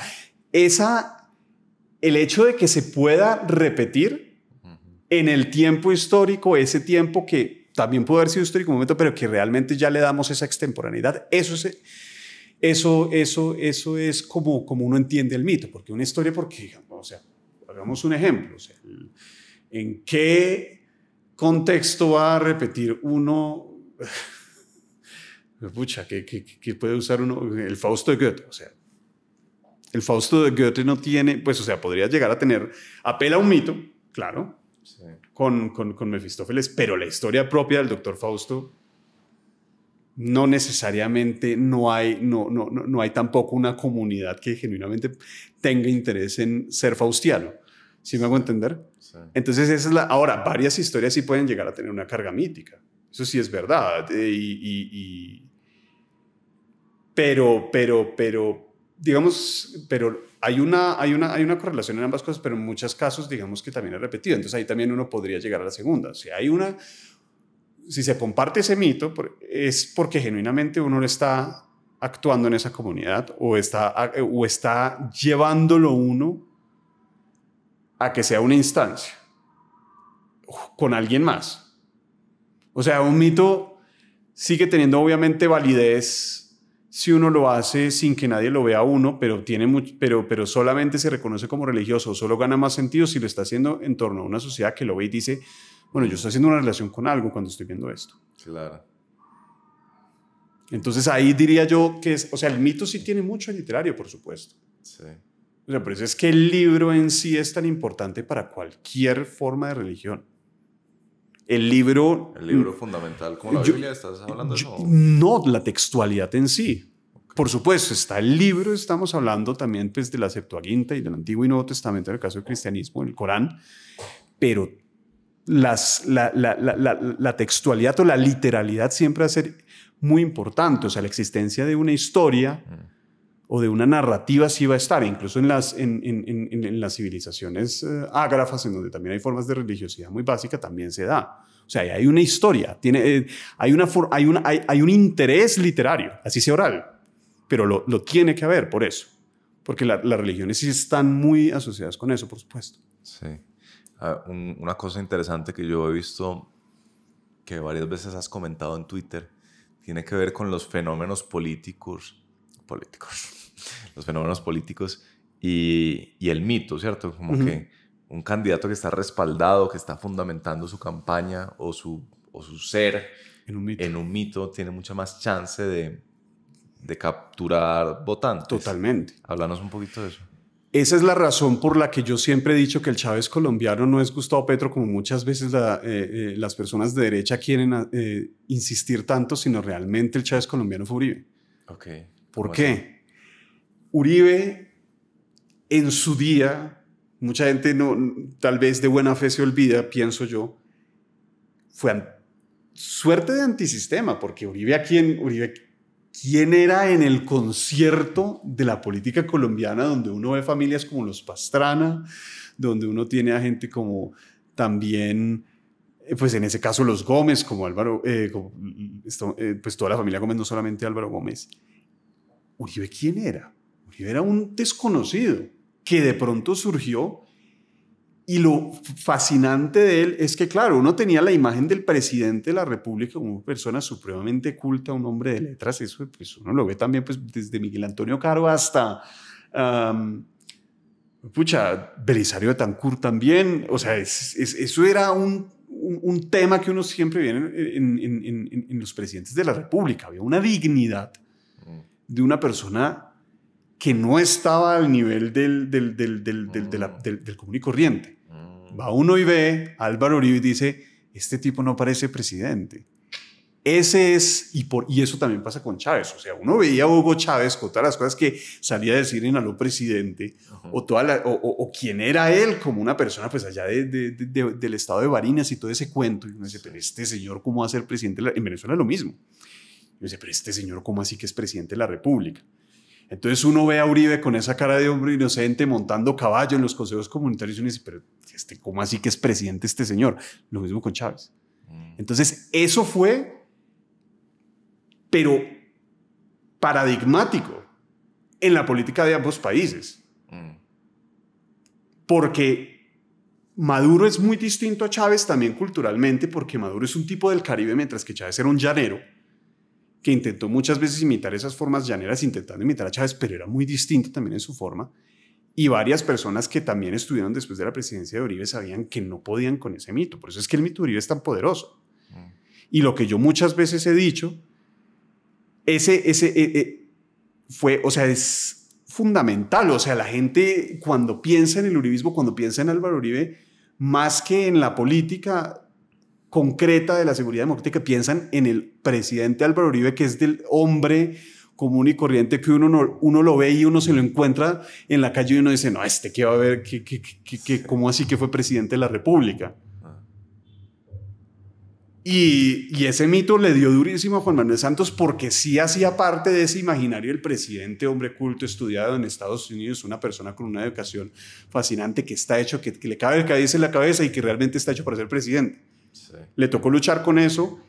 esa el hecho de que se pueda repetir en el tiempo histórico, ese tiempo que también puede haber sido histórico un momento, pero que realmente ya le damos esa extemporaneidad, eso es, eso, eso, eso es como, como uno entiende el mito, porque una historia, porque, o sea, hagamos un ejemplo, ¿en qué contexto va a repetir uno? Pucha, que, puede usar uno? El Fausto de Goethe, o sea, el Fausto de Goethe no tiene, pues, o sea, podría llegar a tener, apela a un mito, claro, con, con, Mefistófeles, pero la historia propia del doctor Fausto no necesariamente no hay, no, no, no, hay tampoco una comunidad que genuinamente tenga interés en ser faustiano. ¿Sí me hago entender? Entonces, esa es la. Ahora, varias historias sí pueden llegar a tener una carga mítica. Eso sí es verdad. Eh, y, y, y... pero, pero, pero, digamos, pero hay una, hay, una, hay una correlación en ambas cosas, pero en muchos casos, digamos que también es repetido. Entonces ahí también uno podría llegar a la segunda. Si hay una, si se comparte ese mito, es porque genuinamente uno está actuando en esa comunidad o está, o está llevándolo uno a que sea una instancia con alguien más. O sea, un mito sigue teniendo obviamente validez si uno lo hace sin que nadie lo vea a uno, pero, tiene pero, pero solamente se reconoce como religioso, solo gana más sentido si lo está haciendo en torno a una sociedad que lo ve y dice, bueno, yo estoy haciendo una relación con algo cuando estoy viendo esto. Claro. Entonces ahí diría yo que es, o sea, el mito sí tiene mucho literario, por supuesto. Sí. O sea, por es que el libro en sí es tan importante para cualquier forma de religión el libro... El libro fundamental, como la Biblia, ¿estás hablando de No, la textualidad en sí. Por supuesto, está el libro, estamos hablando también pues, de la Septuaginta y del Antiguo y Nuevo Testamento, en el caso del cristianismo, el Corán, pero las, la, la, la, textualidad o la literalidad siempre va a ser muy importante, o sea, la existencia de una historia. Mm o de una narrativa sí va a estar, incluso en las, en, en, en, en las civilizaciones eh, ágrafas, en donde también hay formas de religiosidad muy básica, también se da. O sea, hay una historia, tiene, eh, hay, una hay, una, hay, un interés literario, así sea oral, pero lo, lo tiene que haber por eso, porque las religiones sí están muy asociadas con eso, por supuesto. Sí. Ah, una cosa interesante que yo he visto que varias veces has comentado en Twitter tiene que ver con los fenómenos políticos políticos los fenómenos políticos y, el mito, ¿cierto? Como que un candidato que está respaldado, que está fundamentando su campaña o su, su ser en un, mito. tiene mucha más chance de, capturar votantes. Totalmente. Háblanos un poquito de eso. Esa es la razón por la que yo siempre he dicho que el Chávez colombiano no es Gustavo Petro, como muchas veces eh, eh, las personas de derecha quieren eh, insistir tanto, sino realmente el Chávez colombiano fue Uribe. Okay. ¿Por qué? Uribe en su día, mucha gente no, tal vez de buena fe se olvida, pienso yo, fue suerte de antisistema, porque Uribe a quien, Uribe, ¿quién era en el concierto de la política colombiana donde uno ve familias como los Pastrana, donde uno tiene a gente como también eh, pues en ese caso los Gómez, como Álvaro, eh, eh, pues toda la familia Gómez, no solamente Álvaro Gómez. Uribe, ¿quién era? era un desconocido que de pronto surgió y lo fascinante de él es que, claro, uno tenía la imagen del presidente de la República como una persona supremamente culta, un hombre de letras, eso pues uno lo ve también pues, desde Miguel Antonio Caro hasta... pucha, Belisario de Tancur también, o sea, eso era un, un, tema que uno siempre viene en, en, los presidentes de la República, había una dignidad mm. de una persona que no estaba al nivel del, mm. común y corriente. Mm. Va uno y ve a Álvaro Uribe y dice, este tipo no parece presidente. Ese es, y, por, y eso también pasa con Chávez. O sea, uno veía a Hugo Chávez con todas las cosas que salía a decir en Aló Presidente, o, toda la, o, quién era él como una persona, pues allá del estado de Barinas y todo ese cuento. Y uno dice, pero este señor, ¿cómo va a ser presidente? En Venezuela es lo mismo. dice, pero este señor, ¿cómo así que es presidente de la República? Entonces uno ve a Uribe con esa cara de hombre inocente montando caballo en los consejos comunitarios y uno dice, pero este, ¿cómo así que es presidente este señor? Lo mismo con Chávez. Mm. Entonces eso fue, pero paradigmático en la política de ambos países. Mm. Porque Maduro es muy distinto a Chávez también culturalmente, porque Maduro es un tipo del Caribe, mientras que Chávez era un llanero que intentó muchas veces imitar esas formas llaneras, intentando imitar a Chávez, pero era muy distinto también en su forma. Y varias personas que también estuvieron después de la presidencia de Uribe sabían que no podían con ese mito. Por eso es que el mito Uribe es tan poderoso. Mm. Y lo que yo muchas veces he dicho, ese, ese e, e, fue, o sea, es fundamental. O sea, la gente cuando piensa en el uribismo, cuando piensa en Álvaro Uribe, más que en la política, concreta de la seguridad democrática piensan en el presidente Álvaro Uribe, que es del hombre común y corriente que uno, uno lo ve y uno se lo encuentra en la calle y uno dice, no, este qué va a ver, ¿cómo así que fue presidente de la República? Y, ese mito le dio durísimo a Juan Manuel Santos porque sí hacía parte de ese imaginario el presidente, hombre culto, estudiado en Estados Unidos, una persona con una educación fascinante que está hecho, que, le cabe el cabeza en la cabeza y que realmente está hecho para ser presidente. Le tocó luchar con eso.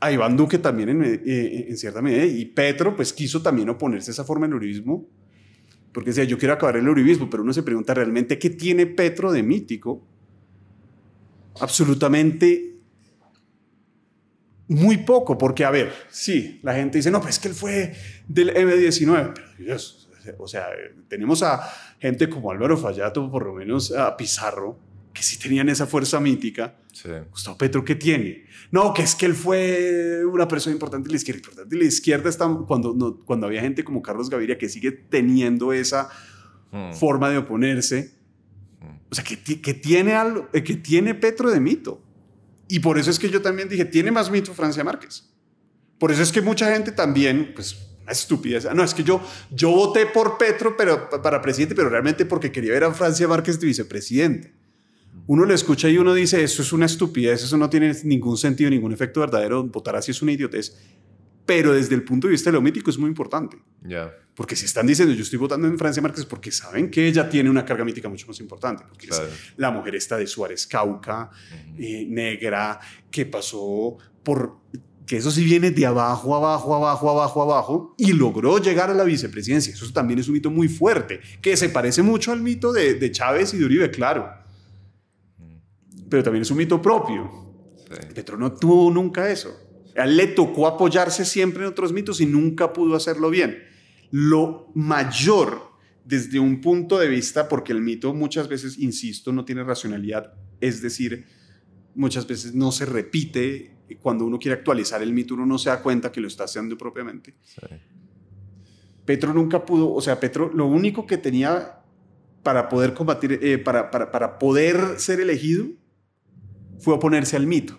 A Iván Duque también eh, eh, en, cierta medida. Y Petro pues quiso también oponerse a esa forma del uribismo. Porque decía, yo quiero acabar el uribismo, pero uno se pregunta realmente qué tiene Petro de mítico. Absolutamente muy poco, porque a ver, sí, la gente dice, no, pues que él fue del M19, o sea, tenemos a gente como Álvaro Fallato, por lo menos a Pizarro, que sí tenían esa fuerza mítica. Gustavo Petro, ¿qué tiene? No, que es que él fue una persona importante de la izquierda. Importante de la izquierda está cuando, cuando había gente como Carlos Gaviria que sigue teniendo esa hmm. forma de oponerse. Hmm. O sea, que, que, tiene algo, eh, que tiene Petro de mito. Y por eso es que yo también dije, tiene más mito Francia Márquez. Por eso es que mucha gente también, pues es estupidez. Ah, no, es que yo, yo voté por Petro pero, para presidente, pero realmente porque quería ver a Francia Márquez de vicepresidente uno lo escucha y uno dice, eso es una estupidez, eso no tiene ningún sentido, ningún efecto verdadero, votar así es una idiotez. Pero desde el punto de vista de lo mítico es muy importante. Porque si están diciendo, yo estoy votando en Francia Márquez porque saben que ella tiene una carga mítica mucho más importante. Porque es la mujer está de Suárez Cauca, eh, negra, que pasó por que eso sí viene de abajo, abajo, abajo, abajo, abajo, y logró llegar a la vicepresidencia. Eso también es un mito muy fuerte, que se parece mucho al mito de, de Chávez y de Uribe, claro pero también es un mito propio. Petro no tuvo nunca eso. le tocó apoyarse siempre en otros mitos y nunca pudo hacerlo bien. Lo mayor desde un punto de vista, porque el mito muchas veces, insisto, no tiene racionalidad, es decir, muchas veces no se repite. Cuando uno quiere actualizar el mito, uno no se da cuenta que lo está haciendo propiamente. Petro nunca pudo, o sea, Petro lo único que tenía para poder combatir, eh, para, para poder ser elegido, fue oponerse al mito.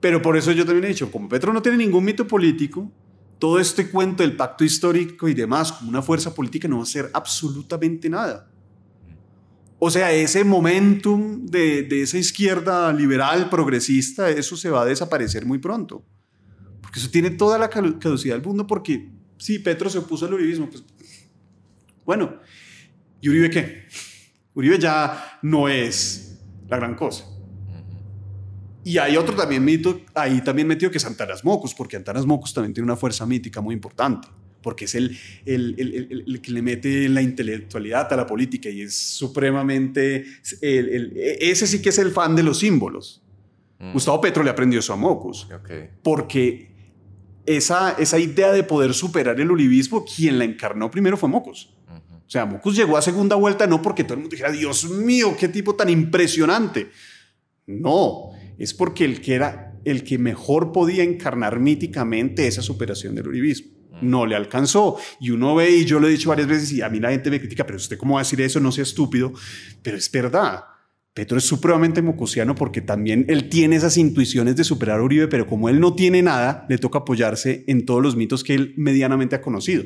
Pero por eso yo también he dicho, como Petro no tiene ningún mito político, todo este cuento del pacto histórico y demás como una fuerza política no va a ser absolutamente nada. O sea, ese momentum de, esa izquierda liberal, progresista, eso se va a desaparecer muy pronto. Porque eso tiene toda la caducidad del mundo porque, sí, Petro se opuso al uribismo, pues, bueno, ¿y Uribe qué? Uribe ya no es la gran cosa. Y hay otro también mito, ahí también metido que es Antanas Mocus, porque Antanas Mocus también tiene una fuerza mítica muy importante, porque es el, el, el, el que le mete la intelectualidad a la política y es supremamente... ese sí que es el fan de los símbolos. Mm. Gustavo Petro le aprendió eso a Mocus, porque esa, esa idea de poder superar el olivismo, quien la encarnó primero fue Mocus. O sea, Mocus llegó a segunda vuelta no porque todo el mundo dijera, Dios mío, qué tipo tan impresionante. No, es porque el que era el que mejor podía encarnar míticamente esa superación del uribismo. Mm. No le alcanzó. Y uno ve, y yo lo he dicho varias veces, y a mí la gente me critica, pero usted cómo va a decir eso, no sea estúpido, pero es verdad. Petro es supremamente mocusiano porque también él tiene esas intuiciones de superar a Uribe, pero como él no tiene nada, le toca apoyarse en todos los mitos que él medianamente ha conocido.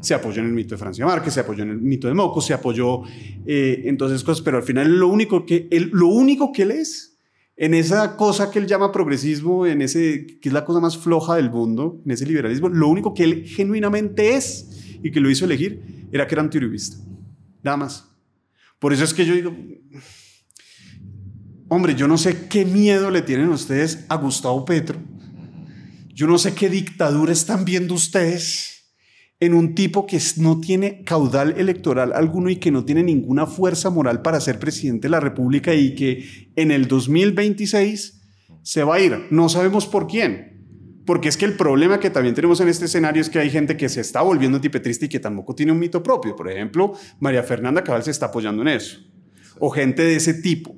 Se apoyó en el mito de Francia Márquez, se apoyó en el mito de Moco, se apoyó eh, en todas esas cosas, pero al final lo único que él, lo único que él es en esa cosa que él llama progresismo, en ese que es la cosa más floja del mundo, en ese liberalismo, lo único que él genuinamente es y que lo hizo elegir era que era antiuribista. Nada más. Por eso es que yo digo, hombre, yo no sé qué miedo le tienen ustedes a Gustavo Petro. Yo no sé qué dictadura están viendo ustedes en un tipo que no tiene caudal electoral alguno y que no tiene ninguna fuerza moral para ser presidente de la República y que en el 2026 se va a ir. No sabemos por quién. Porque es que el problema que también tenemos en este escenario es que hay gente que se está volviendo antipetrista y que tampoco tiene un mito propio. Por ejemplo, María Fernanda Cabal se está apoyando en eso. O gente de ese tipo.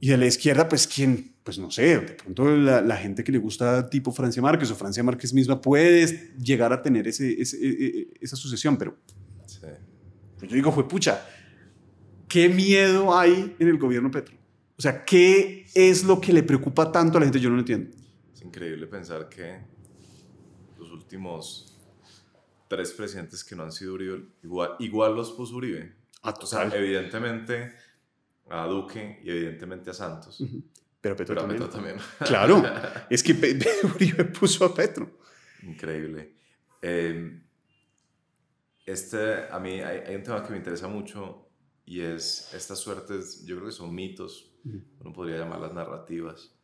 Y de la izquierda, pues, quién... Pues no sé, de pronto la, gente que le gusta tipo Francia Márquez o Francia Márquez misma puede llegar a tener ese, e, e, esa sucesión, pero pues yo digo, fue pucha, ¿qué miedo hay en el gobierno Petro? O sea, ¿qué es lo que le preocupa tanto a la gente? Yo no lo entiendo. Es increíble pensar que los últimos tres presidentes que no han sido Uribe, igual, los puso Uribe. Ah, o sea, evidentemente a Duque y evidentemente a Santos. Pero Petro, también. Claro, es que me puso a Petro. Increíble. Em, este, a mí hay, un tema que me interesa mucho y es estas suertes, yo creo que son mitos, uno podría llamarlas narrativas,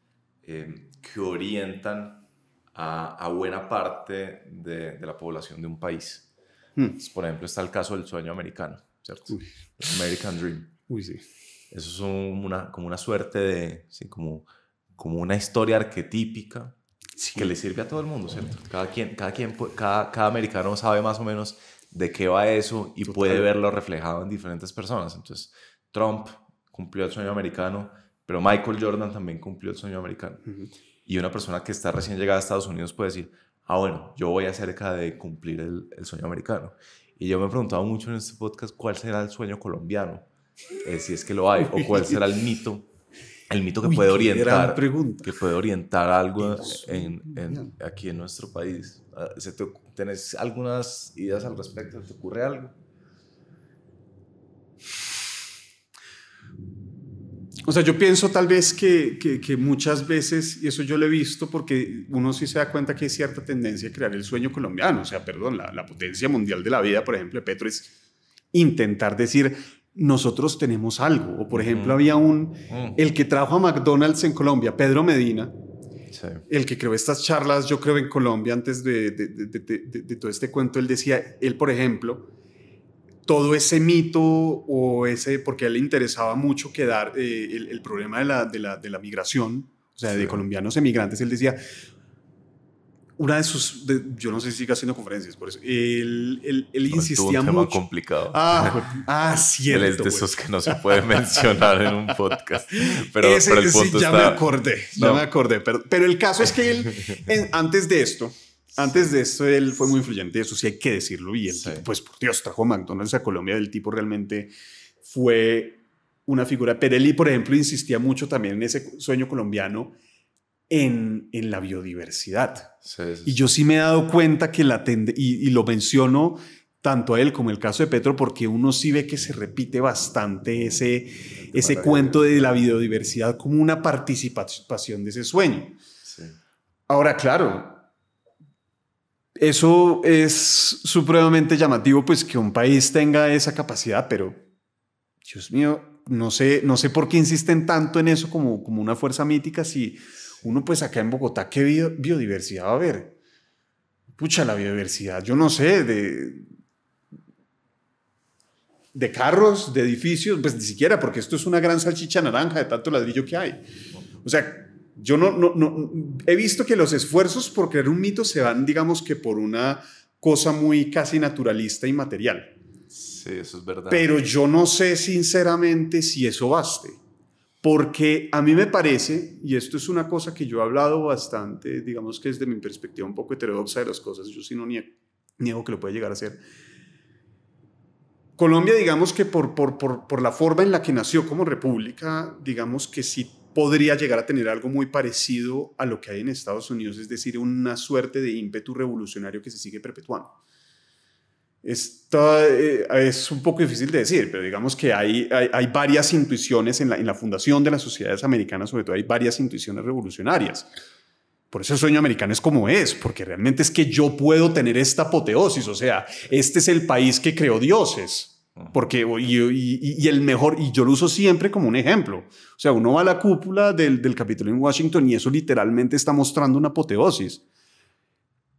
em, que orientan a, buena parte de, la población de un país. Hmm. Pues, por ejemplo, está el caso del sueño americano, ¿cierto? American Dream. Uy, sí eso es una, como una suerte de, como, como una historia arquetípica que le sirve a todo el mundo, ¿cierto? Cada, quien, cada, quien, cada, americano sabe más o menos de qué va eso y puede verlo reflejado en diferentes personas. Entonces, Trump cumplió el sueño americano, pero Michael Jordan también cumplió el sueño americano. Y una persona que está recién llegada a Estados Unidos puede decir, ah, bueno, yo voy acerca de cumplir el sueño americano. Y yo me he preguntado mucho en este podcast cuál será el sueño colombiano eh, si es que lo hay, o cuál será el mito, el mito que puede orientar, que puede orientar algo en, aquí en nuestro país. Ah, ¿Tienes algunas ideas al respecto? ¿Te ocurre algo? O sea, yo pienso tal vez que, que, muchas veces, y eso yo lo he visto porque uno sí se da cuenta que hay cierta tendencia a crear el sueño colombiano, o sea, perdón, la, la potencia mundial de la vida, por ejemplo, Petro es intentar decir, nosotros tenemos algo. O por ejemplo, había un, mm. el que trajo a McDonald's en Colombia, Pedro Medina, el que creó estas charlas, yo creo, en Colombia antes de, todo este cuento, él decía, él, por ejemplo, todo ese mito o ese, porque a él le interesaba mucho quedar eh, el, problema de la, migración, o sea, de colombianos emigrantes, él decía, una de sus, yo no sé si sigue haciendo conferencias, por eso, él, él, él insistía un mucho. complicado. Ah, ah, cierto. Él es de esos que no se puede mencionar en un podcast. Pero, pero el ya me acordé, ya me acordé. Pero, el caso es que él, antes de esto, antes de esto, él fue muy influyente, eso sí hay que decirlo. Y él pues por Dios, trajo a McDonald's a Colombia. El tipo realmente fue una figura. él por ejemplo, insistía mucho también en ese sueño colombiano en, en la biodiversidad. y yo sí me he dado cuenta que la tendencia, y, y lo menciono tanto a él como el caso de Petro, porque uno sí ve que se repite bastante ese, ese cuento de la biodiversidad como una participación de ese sueño. Ahora, claro, eso es supremamente llamativo, pues que un país tenga esa capacidad, pero, Dios mío, no sé, no sé por qué insisten tanto en eso como, como una fuerza mítica si uno pues acá en Bogotá, ¿qué biodiversidad va a haber? Pucha, la biodiversidad, yo no sé, de, de carros, de edificios, pues ni siquiera, porque esto es una gran salchicha naranja de tanto ladrillo que hay. O sea, yo no, he visto que los esfuerzos por crear un mito se van, digamos que por una cosa muy casi naturalista y material. Sí, eso es verdad. Pero yo no sé sinceramente si eso baste porque a mí me parece, y esto es una cosa que yo he hablado bastante, digamos que desde mi perspectiva un poco heterodoxa de las cosas, yo sí no niego, que lo pueda llegar a ser. Colombia, digamos que por, por la forma en la que nació como república, digamos que sí podría llegar a tener algo muy parecido a lo que hay en Estados Unidos, es decir, una suerte de ímpetu revolucionario que se sigue perpetuando. Está, eh, es un poco difícil de decir, pero digamos que hay, hay, varias intuiciones en la, fundación de las sociedades americanas, sobre todo hay varias intuiciones revolucionarias. Por eso el sueño americano es como es, porque realmente es que yo puedo tener esta apoteosis, o sea, este es el país que creó dioses. Porque, y, el mejor, y yo lo uso siempre como un ejemplo. O sea, uno va a la cúpula del, del Capitolio en Washington y eso literalmente está mostrando una apoteosis.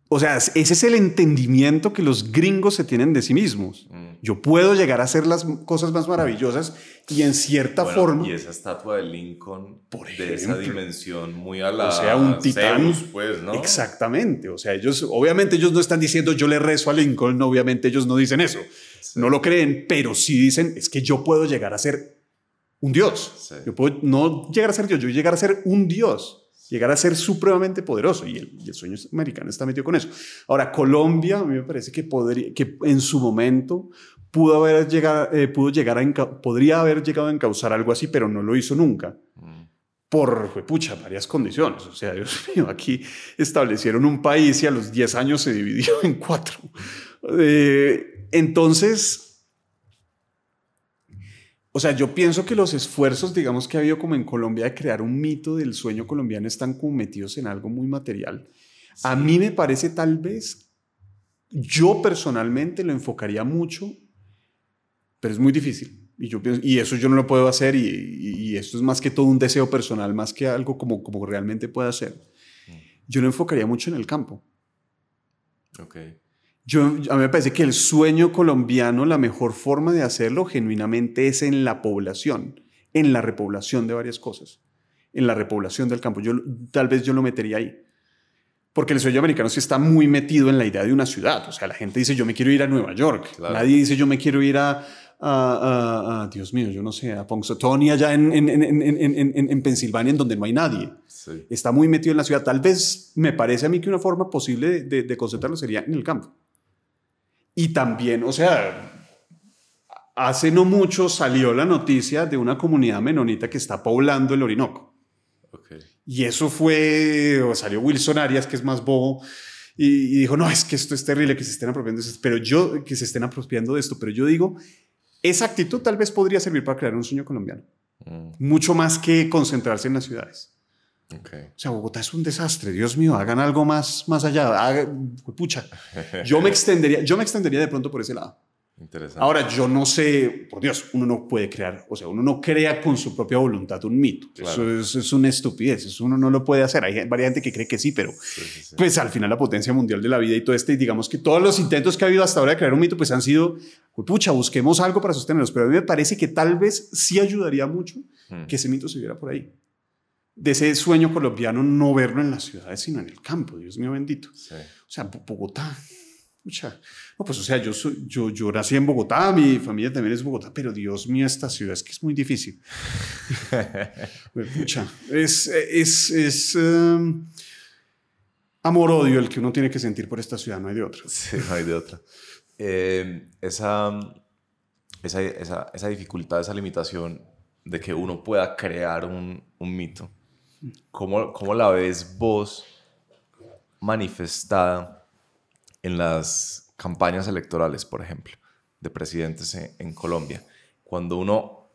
O sea, ese es el entendimiento que los gringos se tienen de sí mismos. Mm. Yo puedo llegar a hacer las cosas más maravillosas y en cierta forma... Y esa estatua de Lincoln, por de esa dimensión muy a O sea, un titán. pues, ¿no? Exactamente. O sea, ellos, obviamente ellos no están diciendo yo le rezo a Lincoln, obviamente ellos no dicen eso. No lo creen, pero sí dicen es que yo puedo llegar a ser un dios. Yo puedo no llegar a ser dios, yo llegar a ser un dios llegar a ser supremamente poderoso. Y el, sueño americano está metido con eso. Ahora, Colombia, a mí me parece que, podría, que en su momento pudo haber llegado, eh, pudo llegar a podría haber llegado a encauzar algo así, pero no lo hizo nunca. Mm. Por, pucha, varias condiciones. O sea, Dios mío, aquí establecieron un país y a los 10 años se dividió en cuatro. Eh, entonces, o sea, yo pienso que los esfuerzos, digamos, que ha habido como en Colombia de crear un mito del sueño colombiano están como metidos en algo muy material. A mí me parece tal vez, yo personalmente lo enfocaría mucho, pero es muy difícil. Y, yo pienso, y eso yo no lo puedo hacer y, y, esto es más que todo un deseo personal, más que algo como, como realmente pueda hacer. Mm. Yo lo enfocaría mucho en el campo. Okay a mí me parece que el sueño colombiano, la mejor forma de hacerlo genuinamente es en la población, en la repoblación de varias cosas, en la repoblación del campo. Yo, tal vez yo lo metería ahí. Porque el sueño americano sí está muy metido en la idea de una ciudad. O sea, la gente dice yo me quiero ir a Nueva York. Nadie dice yo me quiero ir a, Dios mío, yo no sé, a Tony allá en, en, en, Pensilvania, en donde no hay nadie. Está muy metido en la ciudad. Tal vez me parece a mí que una forma posible de, de, de sería en el campo. Y también, o sea, hace no mucho salió la noticia de una comunidad menonita que está poblando el Orinoco. Y eso fue, o salió Wilson Arias, que es más bobo, y, dijo, no, es que esto es terrible que se estén apropiando de esto, pero yo, que se estén apropiando de esto, pero yo digo, esa actitud tal vez podría servir para crear un sueño colombiano, mm. mucho más que concentrarse en las ciudades. O sea, Bogotá es un desastre. Dios mío, hagan algo más, más allá. Ah, pucha. Yo me, extendería, yo me extendería de pronto por ese lado. Interesante. Ahora, yo no sé, por Dios, uno no puede crear, o sea, uno no crea con su propia voluntad un mito. Eso, es, una estupidez, eso uno no lo puede hacer. Hay varias gente que cree que sí, pero pues al final la potencia mundial de la vida y todo este, y digamos que todos los intentos que ha habido hasta ahora de crear un mito, pues han sido, pucha, busquemos algo para sostenerlos. Pero a mí me parece que tal vez sí ayudaría mucho hmm. que ese mito se viera por ahí de ese sueño colombiano no verlo en las ciudades, sino en el campo, Dios mío bendito. O sea, Bogotá. No, pues o sea, yo, yo, yo nací en Bogotá, mi familia también es Bogotá, pero Dios mío, esta ciudad es que es muy difícil. Pues, es, es, es em, amor-odio el que uno tiene que sentir por esta ciudad, no hay de otra. Sí, no hay de otra. Em, esa, esa, esa, esa dificultad, esa limitación de que uno pueda crear un mito ¿Cómo, ¿Cómo, la ves vos manifestada en las campañas electorales, por ejemplo, de presidentes en, Colombia? Cuando uno,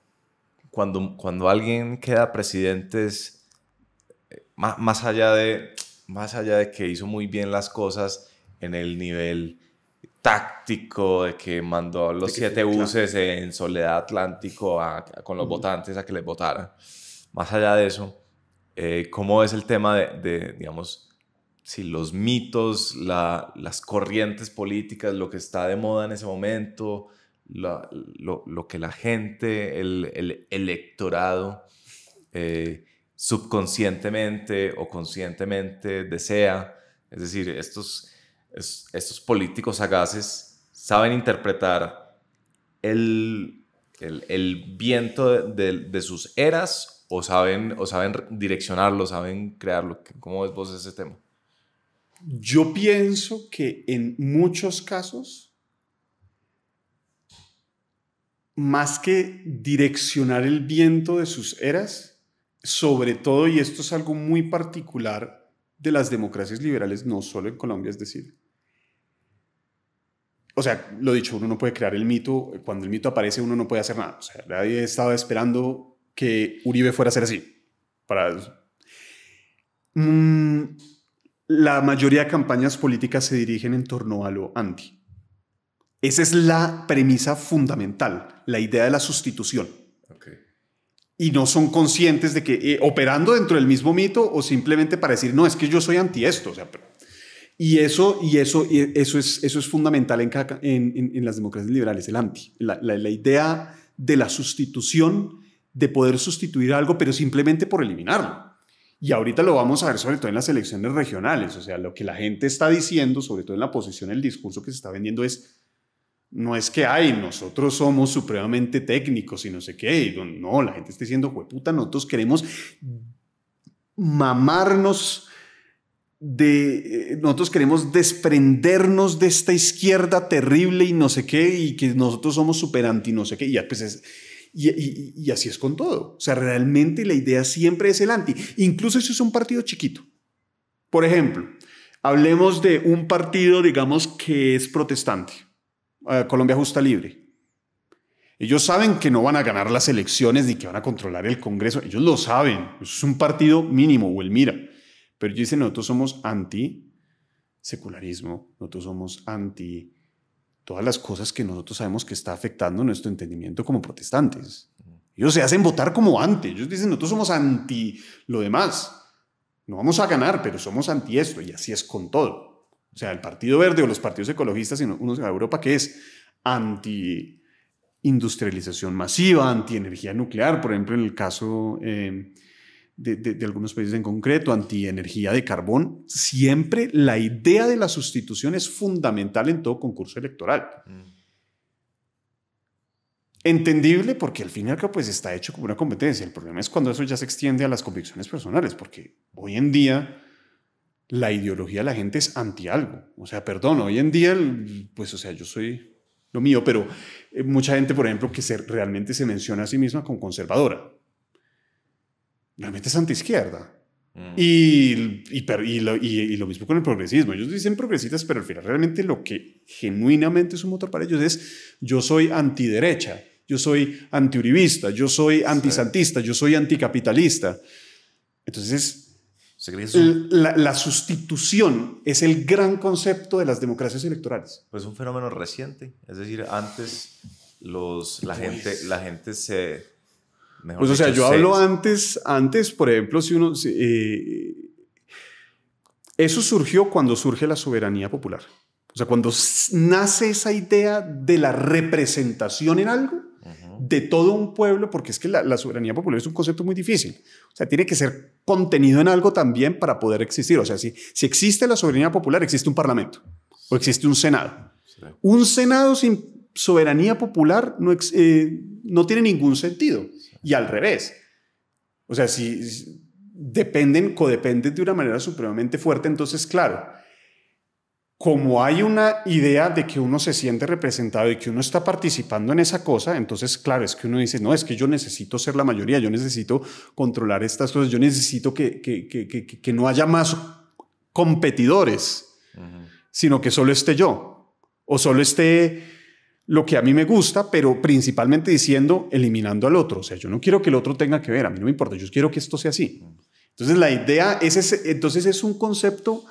cuando, cuando alguien queda presidente, eh, más, allá de, más allá de que hizo muy bien las cosas en el nivel táctico de que mandó a los siete buses en Soledad Atlántico con los votantes a que les votaran. Más allá de eso, eh, ¿Cómo es el tema de, digamos, si los mitos, las corrientes políticas, lo que está de moda en ese momento, lo, que la gente, el, electorado, eh, subconscientemente o conscientemente desea. Es decir, estos, políticos sagaces saben interpretar el, viento de sus eras o saben, o saben direccionarlo, saben crearlo. ¿Cómo ves vos ese tema? Yo pienso que en muchos casos, más que direccionar el viento de sus eras, sobre todo, y esto es algo muy particular de las democracias liberales, no solo en Colombia, es decir, o sea, lo dicho, uno no puede crear el mito, cuando el mito aparece uno no puede hacer nada, o sea, nadie estaba esperando que Uribe fuera a ser así. Para... Mm, la mayoría de campañas políticas se dirigen en torno a lo anti. Esa es la premisa fundamental, la idea de la sustitución. Y no son conscientes de que eh, operando dentro del mismo mito o simplemente para decir, no, es que yo soy anti esto. sea, y eso, y eso, eso, es, eso es fundamental en, las democracias liberales, el anti, la idea de la sustitución de poder sustituir algo, pero simplemente por eliminarlo. Y ahorita lo vamos a ver sobre todo en las elecciones regionales, o sea, lo que la gente está diciendo, sobre todo en la posición, el discurso que se está vendiendo es, no es que, hay nosotros somos supremamente técnicos y no sé qué, no, la gente está diciendo, puta, nosotros queremos mamarnos de, eh, nosotros queremos desprendernos de esta izquierda terrible y no sé qué, y que nosotros somos super anti no sé qué, y ya pues es y, así es con todo. O sea, realmente la idea siempre es el anti, incluso si es un partido chiquito. Por ejemplo, hablemos de un partido, digamos, que es protestante, eh, Colombia Justa Libre. Ellos saben que no van a ganar las elecciones ni que van a controlar el Congreso. Ellos lo saben. es un partido mínimo, o el mira. Pero ellos dicen, nosotros somos anti secularismo, nosotros somos anti todas las cosas que nosotros sabemos que está afectando nuestro entendimiento como protestantes. Ellos se hacen votar como antes. Ellos dicen, nosotros somos anti lo demás. No vamos a ganar, pero somos anti esto. Y así es con todo. O sea, el Partido Verde o los partidos ecologistas, sino unos en Europa, que es anti industrialización masiva, anti energía nuclear, por ejemplo, en el caso eh, de, algunos países en concreto, antienergía de carbón, siempre la idea de la sustitución es fundamental en todo concurso electoral. Mm. Entendible porque al final que pues está hecho como una competencia. El problema es cuando eso ya se extiende a las convicciones personales, porque hoy en día la ideología de la gente es anti algo. O sea, perdón, hoy en día, pues o sea, yo soy lo mío, pero eh, mucha gente, por ejemplo, que realmente se menciona a sí misma como conservadora realmente es antiizquierda. Mm. Y, y, lo, mismo con el progresismo. Ellos dicen progresistas, pero al final realmente lo que genuinamente es un motor para ellos es yo soy antiderecha, yo soy antiuribista, yo soy antisantista, yo soy anticapitalista. Entonces, la, sustitución es el gran concepto de las democracias electorales. Pues un fenómeno reciente, es decir, antes los, la, pues. gente, la gente se pues, o sea, yo hablo antes, antes, por ejemplo, si uno... Eh, eso surgió cuando surge la soberanía popular. O sea, cuando nace esa idea de la representación en algo, de todo un pueblo, porque es que la, soberanía popular es un concepto muy difícil. O sea, tiene que ser contenido en algo también para poder existir. O sea, si, si existe la soberanía popular, existe un parlamento o existe un senado. Un senado sin soberanía popular no, eh, no tiene ningún sentido. Y al revés. O sea, si dependen, codependen de una manera supremamente fuerte, entonces, claro, como hay una idea de que uno se siente representado y que uno está participando en esa cosa, entonces, claro, es que uno dice, no, es que yo necesito ser la mayoría, yo necesito controlar estas cosas, yo necesito que, que, que, que, no haya más competidores, sino que solo esté yo, o solo esté lo que a mí me gusta, pero principalmente diciendo, eliminando al otro. O sea, yo no quiero que el otro tenga que ver, a mí no me importa, yo quiero que esto sea así. Entonces, la idea es ese, entonces es un concepto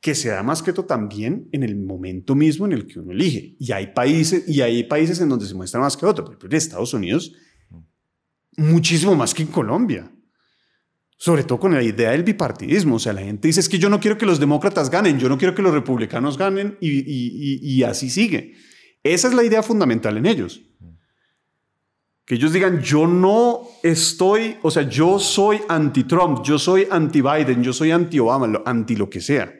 que se da más que todo también en el momento mismo en el que uno elige. Y hay países, y hay países en donde se muestra más que otro. Por en Estados Unidos, muchísimo más que en Colombia. Sobre todo con la idea del bipartidismo. O sea, la gente dice, es que yo no quiero que los demócratas ganen, yo no quiero que los republicanos ganen, y así sigue. Esa es la idea fundamental en ellos. Que ellos digan, yo no estoy, o sea, yo soy anti-Trump, yo soy anti-Biden, yo soy anti-Obama, anti lo que sea.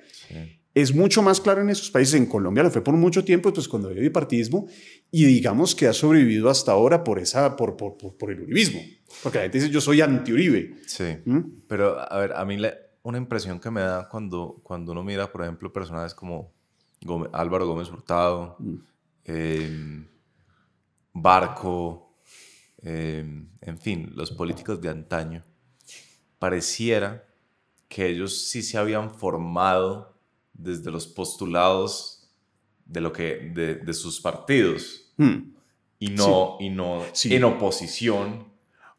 Es mucho más claro en esos países. En Colombia lo fue por mucho tiempo, pues cuando había bipartidismo, y digamos que ha sobrevivido hasta ahora por, esa, por, por, el uribismo. Porque la gente dice, yo soy anti-Uribe. Sí. ¿Mm? Pero, a ver, a mí una impresión que me da cuando, cuando uno mira, por ejemplo, personajes como Álvaro Gómez Hurtado. Mm. Em, barco, em, en fin, los políticos de antaño, pareciera que ellos sí se habían formado desde los postulados de, lo que, de, sus partidos hmm. y no, y no en oposición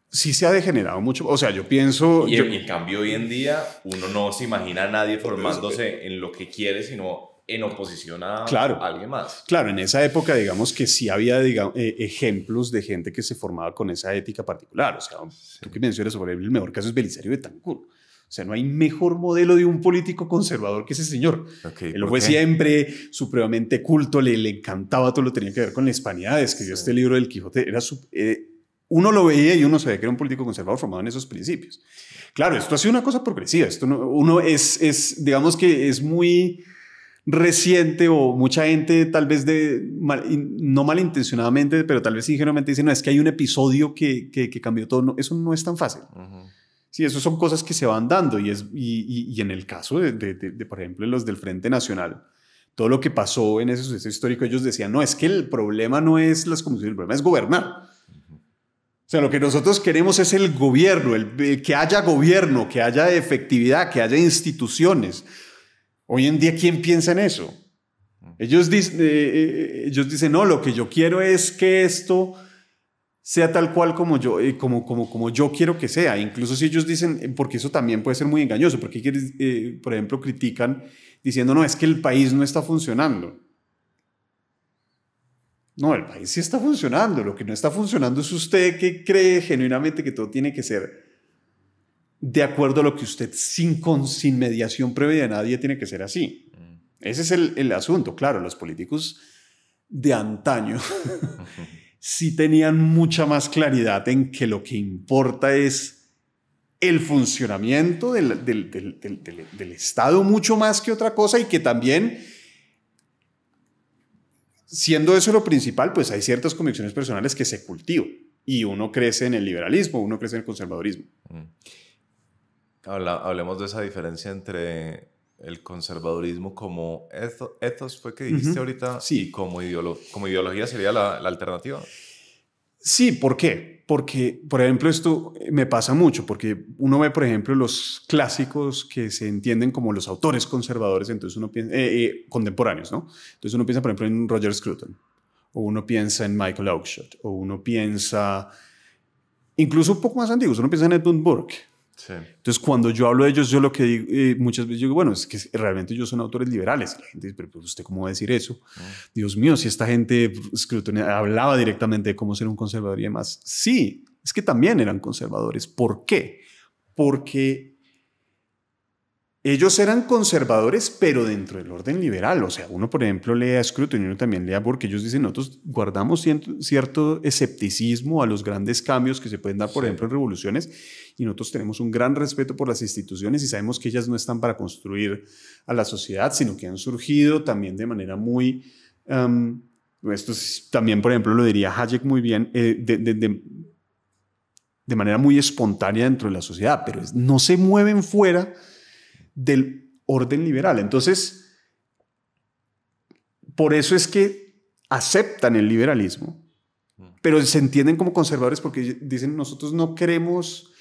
sí se ha degenerado mucho. O sea, yo pienso. en cambio, hoy en día, uno no se imagina a nadie formándose eh, en lo que quiere, sino en oposición a, alguien más. Claro, en esa época digamos que sí había digamos, eh, ejemplos de gente que se formaba con esa ética particular. O sea, tú que mencionas sobre el mejor caso es Belisario de Tancur. O sea, no hay mejor modelo de un político conservador que ese señor. Okay, Él fue siempre supremamente culto, le, le, encantaba todo lo que tenía que ver con la hispanidad. Escribió este libro del Quijote. Era eh, uno lo veía y uno sabía que era un político conservador formado en esos principios. Claro, esto ha sido una cosa progresiva. Esto no, uno es, es, digamos que es muy reciente o mucha gente tal vez de, mal, no malintencionadamente, pero tal vez ingenuamente dice, no, es que hay un episodio que, que, cambió todo. eso no es tan fácil. Sí, eso son cosas que se van dando y, es, y, y, en el caso de, de, de, por ejemplo, los del Frente Nacional, todo lo que pasó en ese suceso histórico, ellos decían, no, es que el problema no es las comisiones, el problema es gobernar. O sea, lo que nosotros queremos es el gobierno, el, que haya gobierno, que haya efectividad, que haya instituciones. Hoy en día, ¿quién piensa en eso? Eh, eh, ellos, dicen, no, lo que yo quiero es que esto sea tal cual como yo, eh, como, como, como yo quiero que sea. Incluso si ellos dicen, porque eso también puede ser muy engañoso, porque por ejemplo critican diciendo, no, es que el país no está funcionando. No, el país sí está funcionando. Lo que no está funcionando es usted que cree genuinamente que todo tiene que ser de acuerdo a lo que usted sin, con, sin mediación previa de nadie tiene que ser así. Mm. Ese es el, asunto. Claro, los políticos de antaño sí tenían mucha más claridad en que lo que importa es el funcionamiento del, del, del, Estado mucho más que otra cosa y que también, siendo eso lo principal, pues hay ciertas convicciones personales que se cultivan y uno crece en el liberalismo, uno crece en el conservadurismo. Mm hablemos de esa diferencia entre el conservadurismo como ethos, ethos, fue que dijiste ahorita, sí. y como, como ideología sería la, alternativa. Sí, ¿por qué? Porque, por ejemplo, esto me pasa mucho, porque uno ve, por ejemplo, los clásicos que se entienden como los autores conservadores, entonces uno piensa, eh, eh, contemporáneos, ¿no? Entonces uno piensa, por ejemplo, en Roger Scruton, o uno piensa en Michael Oakeshott, o uno piensa, incluso un poco más antiguos, uno piensa en Edmund Burke, entonces, cuando yo hablo de ellos, yo lo que digo, eh, muchas veces digo, bueno, es que realmente ellos son autores liberales. La gente dice, pero pues, ¿usted cómo va a decir eso? Ah. Dios mío, si esta gente hablaba directamente de cómo ser un conservador y demás. Sí, es que también eran conservadores. ¿Por qué? Porque ellos eran conservadores, pero dentro del orden liberal. O sea, uno, por ejemplo, lee a Scruton y uno también lee a Burke. Ellos dicen, nosotros guardamos cierto, escepticismo a los grandes cambios que se pueden dar, por ejemplo, en revoluciones. Y nosotros tenemos un gran respeto por las instituciones y sabemos que ellas no están para construir a la sociedad, sino que han surgido también de manera muy... Em, esto también, por ejemplo, lo diría Hayek muy bien, eh, de manera muy espontánea dentro de la sociedad, pero no se mueven fuera del orden liberal. Entonces, por eso es que aceptan el liberalismo, mm. pero se entienden como conservadores porque dicen nosotros no queremos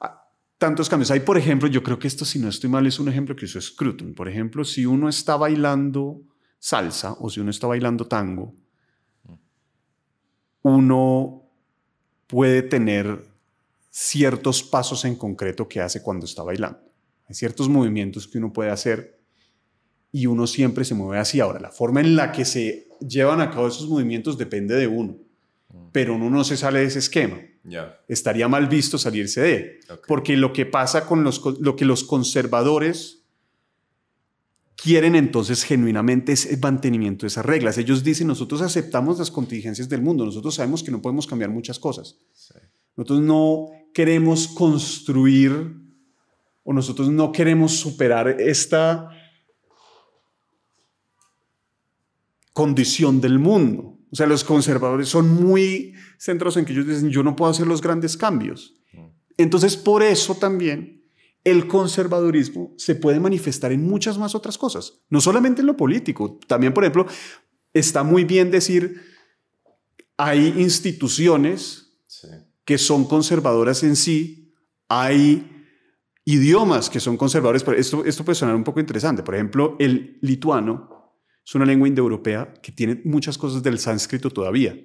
ah, tantos cambios. Hay, por ejemplo, yo creo que esto, si no estoy mal, es un ejemplo que hizo Scruton. Por ejemplo, si uno está bailando salsa o si uno está bailando tango, uno puede tener ciertos pasos en concreto que hace cuando está bailando. Hay ciertos movimientos que uno puede hacer y uno siempre se mueve así. Ahora, la forma en la que se llevan a cabo esos movimientos depende de uno, mm. pero uno no se sale de ese esquema. Estaría mal visto salirse de, porque lo que pasa con lo que los conservadores quieren entonces genuinamente es el mantenimiento de esas reglas. Ellos dicen, nosotros aceptamos las contingencias del mundo, nosotros sabemos que no podemos cambiar muchas cosas. Nosotros no queremos construir o nosotros no queremos superar esta condición del mundo. O sea, los conservadores son muy centros en que ellos dicen, yo no puedo hacer los grandes cambios. Entonces, por eso también el conservadurismo se puede manifestar en muchas más otras cosas, no solamente en lo político, también, por ejemplo, está muy bien decir, hay instituciones que son conservadoras en sí, hay idiomas que son conservadores. esto, esto puede sonar un poco interesante. Por ejemplo, el lituano es una lengua indoeuropea que tiene muchas cosas del sánscrito todavía.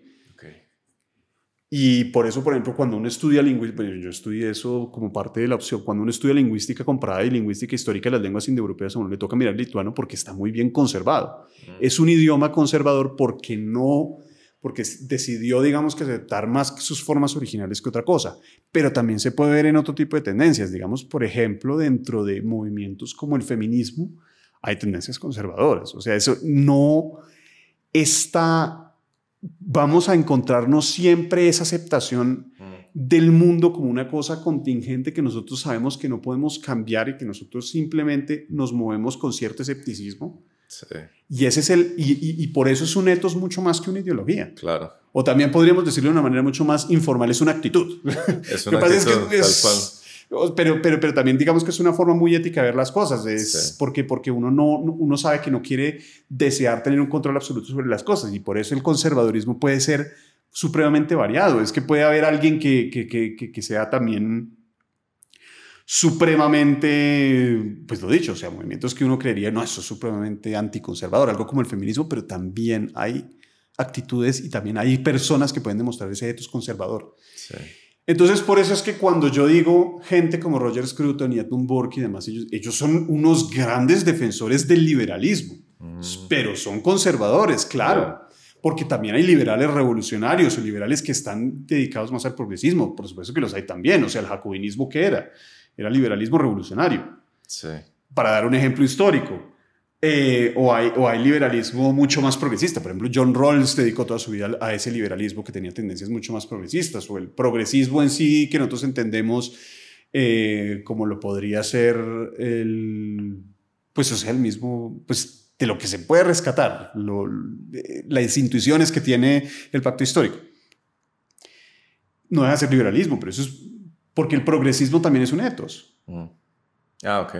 Y por eso, por ejemplo, cuando uno estudia lingüística, yo estudié eso como parte de la opción, cuando uno estudia lingüística comparada y lingüística histórica de las lenguas indoeuropeas, a uno le toca mirar el lituano porque está muy bien conservado. Mm. Es un idioma conservador porque no porque decidió, digamos, que aceptar más sus formas originales que otra cosa, pero también se puede ver en otro tipo de tendencias, digamos, por ejemplo, dentro de movimientos como el feminismo, hay tendencias conservadoras, o sea, eso no está, vamos a encontrarnos siempre esa aceptación mm. del mundo como una cosa contingente que nosotros sabemos que no podemos cambiar y que nosotros simplemente nos movemos con cierto escepticismo, y ese es el, y, por eso es un etos mucho más que una ideología. Claro. O también podríamos decirlo de una manera mucho más informal, es una actitud. Es una actitud, Pero, pero, pero, también digamos que es una forma muy ética de ver las cosas, es porque, porque uno, no, uno sabe que no quiere desear tener un control absoluto sobre las cosas y por eso el conservadurismo puede ser supremamente variado, es que puede haber alguien que, que, que sea también supremamente, pues lo dicho, o sea, movimientos que uno creería, no, eso es supremamente anticonservador, algo como el feminismo, pero también hay actitudes y también hay personas que pueden demostrar ese es conservador. Entonces, por eso es que cuando yo digo gente como Roger Scruton y Edmund Burke y demás, ellos, ellos son unos grandes defensores del liberalismo, mm. pero son conservadores, claro. porque también hay liberales revolucionarios o liberales que están dedicados más al progresismo, por supuesto que los hay también, o sea, el jacobinismo que era, era liberalismo revolucionario. Para dar un ejemplo histórico. Eh, o, hay, liberalismo mucho más progresista. Por ejemplo, John Rawls dedicó toda su vida a ese liberalismo que tenía tendencias mucho más progresistas, o el progresismo en sí que nosotros entendemos eh, como lo podría ser el, pues o sea, el mismo, pues de lo que se puede rescatar, eh, las intuiciones que tiene el pacto histórico. No deja de ser liberalismo, pero eso es porque el progresismo también es un etos. Mm. Ah, ok.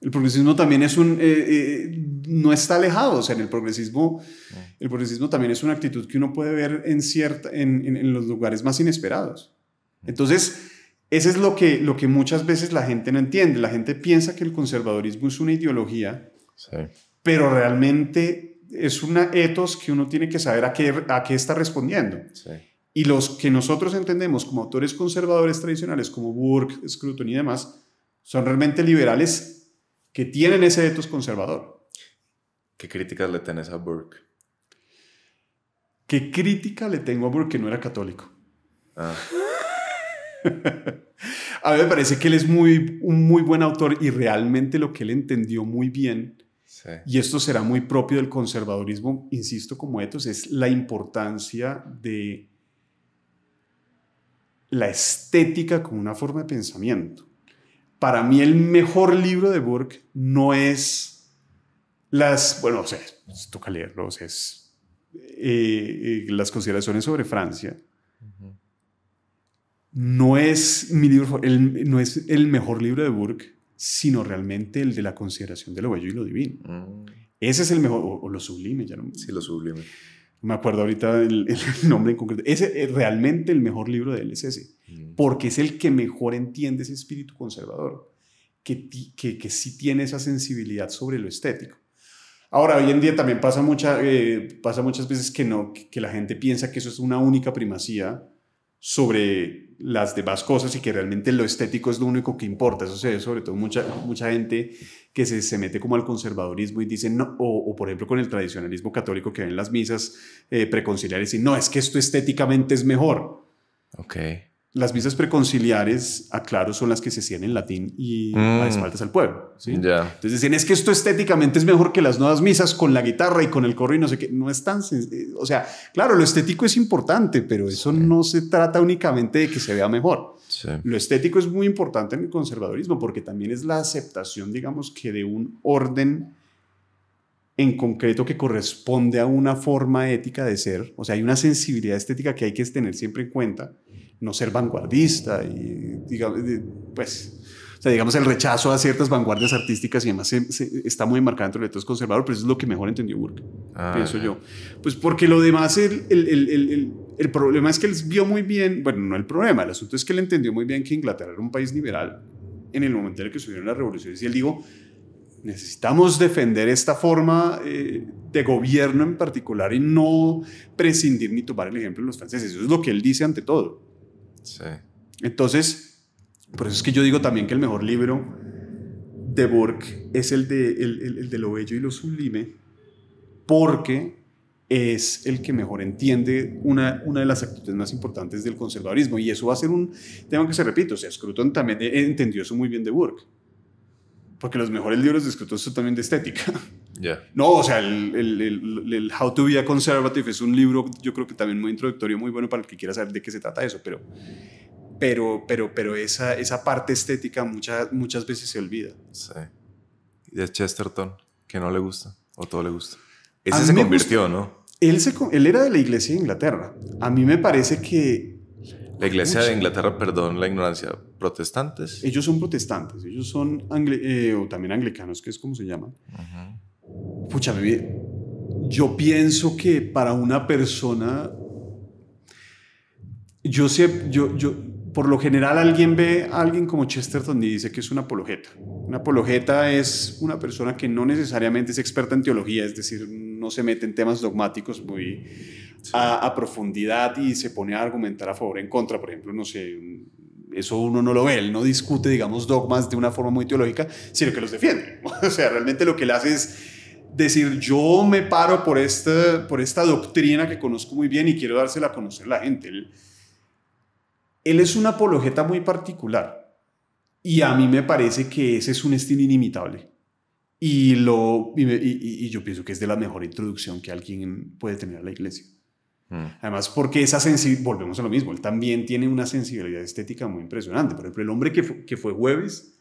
El progresismo también es un... Eh, eh, no está alejado, o sea, en el progresismo, mm. el progresismo también es una actitud que uno puede ver en, cierta, en, los lugares más inesperados. Mm. Entonces, eso es lo que, lo que muchas veces la gente no entiende. La gente piensa que el conservadurismo es una ideología, pero realmente es una etos que uno tiene que saber a qué, a qué está respondiendo. Sí. Y los que nosotros entendemos como autores conservadores tradicionales, como Burke, Scruton y demás, son realmente liberales que tienen ese ethos conservador. ¿Qué críticas le tenés a Burke? ¿Qué crítica le tengo a Burke que no era católico? Ah. a mí me parece que él es muy, un muy buen autor y realmente lo que él entendió muy bien, y esto será muy propio del conservadurismo, insisto, como ethos es la importancia de la estética como una forma de pensamiento. Para mí el mejor libro de Burke no es las, bueno, o sea, toca leerlo, o es eh, eh, las consideraciones sobre Francia. No es el, no es el mejor libro de Burke, sino realmente el de la consideración de lo bello y lo divino. Mm. Ese es el mejor, o, lo sublime, ya no. Sí, lo sublime me acuerdo ahorita el, nombre en concreto, ese es realmente el mejor libro de él mm. porque es el que mejor entiende ese espíritu conservador, que, que, sí tiene esa sensibilidad sobre lo estético. Ahora, hoy en día también pasa, mucha, eh, pasa muchas veces que, no, que la gente piensa que eso es una única primacía sobre las demás cosas y que realmente lo estético es lo único que importa. Eso se ve sobre todo mucha, mucha gente que se, mete como al conservadurismo y dice no, o, por ejemplo con el tradicionalismo católico que ven las misas eh, preconciliar y y no, es que esto estéticamente es mejor. Ok las misas preconciliares, aclaro, son las que se hacían en latín y mm. las faltas al pueblo. ¿sí? Entonces decían, es que esto estéticamente es mejor que las nuevas misas con la guitarra y con el coro y no sé qué. No es tan... Eh, o sea, claro, lo estético es importante, pero eso no se trata únicamente de que se vea mejor. Lo estético es muy importante en el conservadurismo porque también es la aceptación, digamos, que de un orden en concreto que corresponde a una forma ética de ser. O sea, hay una sensibilidad estética que hay que tener siempre en cuenta no ser vanguardista y, digamos, pues, digamos, el rechazo a ciertas vanguardias artísticas y además está muy marcado entre los conservadores, pero eso es lo que mejor entendió Burke, ah, pienso yo. Pues porque lo demás, el, el, el, problema es que él vio muy bien, bueno, no el problema, el asunto es que él entendió muy bien que Inglaterra era un país liberal en el momento en el que subieron las revoluciones. Y él dijo, necesitamos defender esta forma eh, de gobierno en particular y no prescindir ni tomar el ejemplo de los franceses. Eso es lo que él dice ante todo. Entonces, por eso es que yo digo también que el mejor libro de Burke es el de, el, el, de lo bello y lo sublime, porque es el que mejor entiende una, una de las actitudes más importantes del conservadurismo. Y eso va a ser un tema que se repite. O sea, Scruton también eh, entendió eso muy bien de Burke. Porque los mejores libros de Scruton son también de estética. No, o sea, el, el, el, How to Be a Conservative es un libro, yo creo que también muy introductorio, muy bueno para el que quiera saber de qué se trata eso, pero, pero, pero, pero esa, esa parte estética muchas, muchas veces se olvida. Sí. De Chesterton, que no le gusta, o todo le gusta. Ese se convirtió, ¿no? Él, se, él era de la Iglesia de Inglaterra. A mí me parece que la iglesia de Inglaterra, perdón la ignorancia, protestantes. Ellos son protestantes, ellos son eh, o también anglicanos, que es como se llaman. ajá pucha, yo pienso que para una persona, yo sé, yo, yo, por lo general alguien ve a alguien como Chesterton y dice que es una apologeta. Una apologeta es una persona que no necesariamente es experta en teología, es decir, no se mete en temas dogmáticos muy a, profundidad y se pone a argumentar a favor o en contra. Por ejemplo, no sé, eso uno no lo ve, él no discute, digamos, dogmas de una forma muy teológica, sino que los defiende. O sea, realmente lo que él hace es decir yo me paro por esta, por esta doctrina que conozco muy bien y quiero dársela a conocer a la gente. Él, es un apologeta muy particular y a mí me parece que ese es un estilo inimitable. Y, lo, y, yo pienso que es de la mejor introducción que alguien puede tener a la iglesia. Mm. Además, porque esa sensibilidad, volvemos a lo mismo, él también tiene una sensibilidad estética muy impresionante. Por ejemplo, el hombre que fue jueves,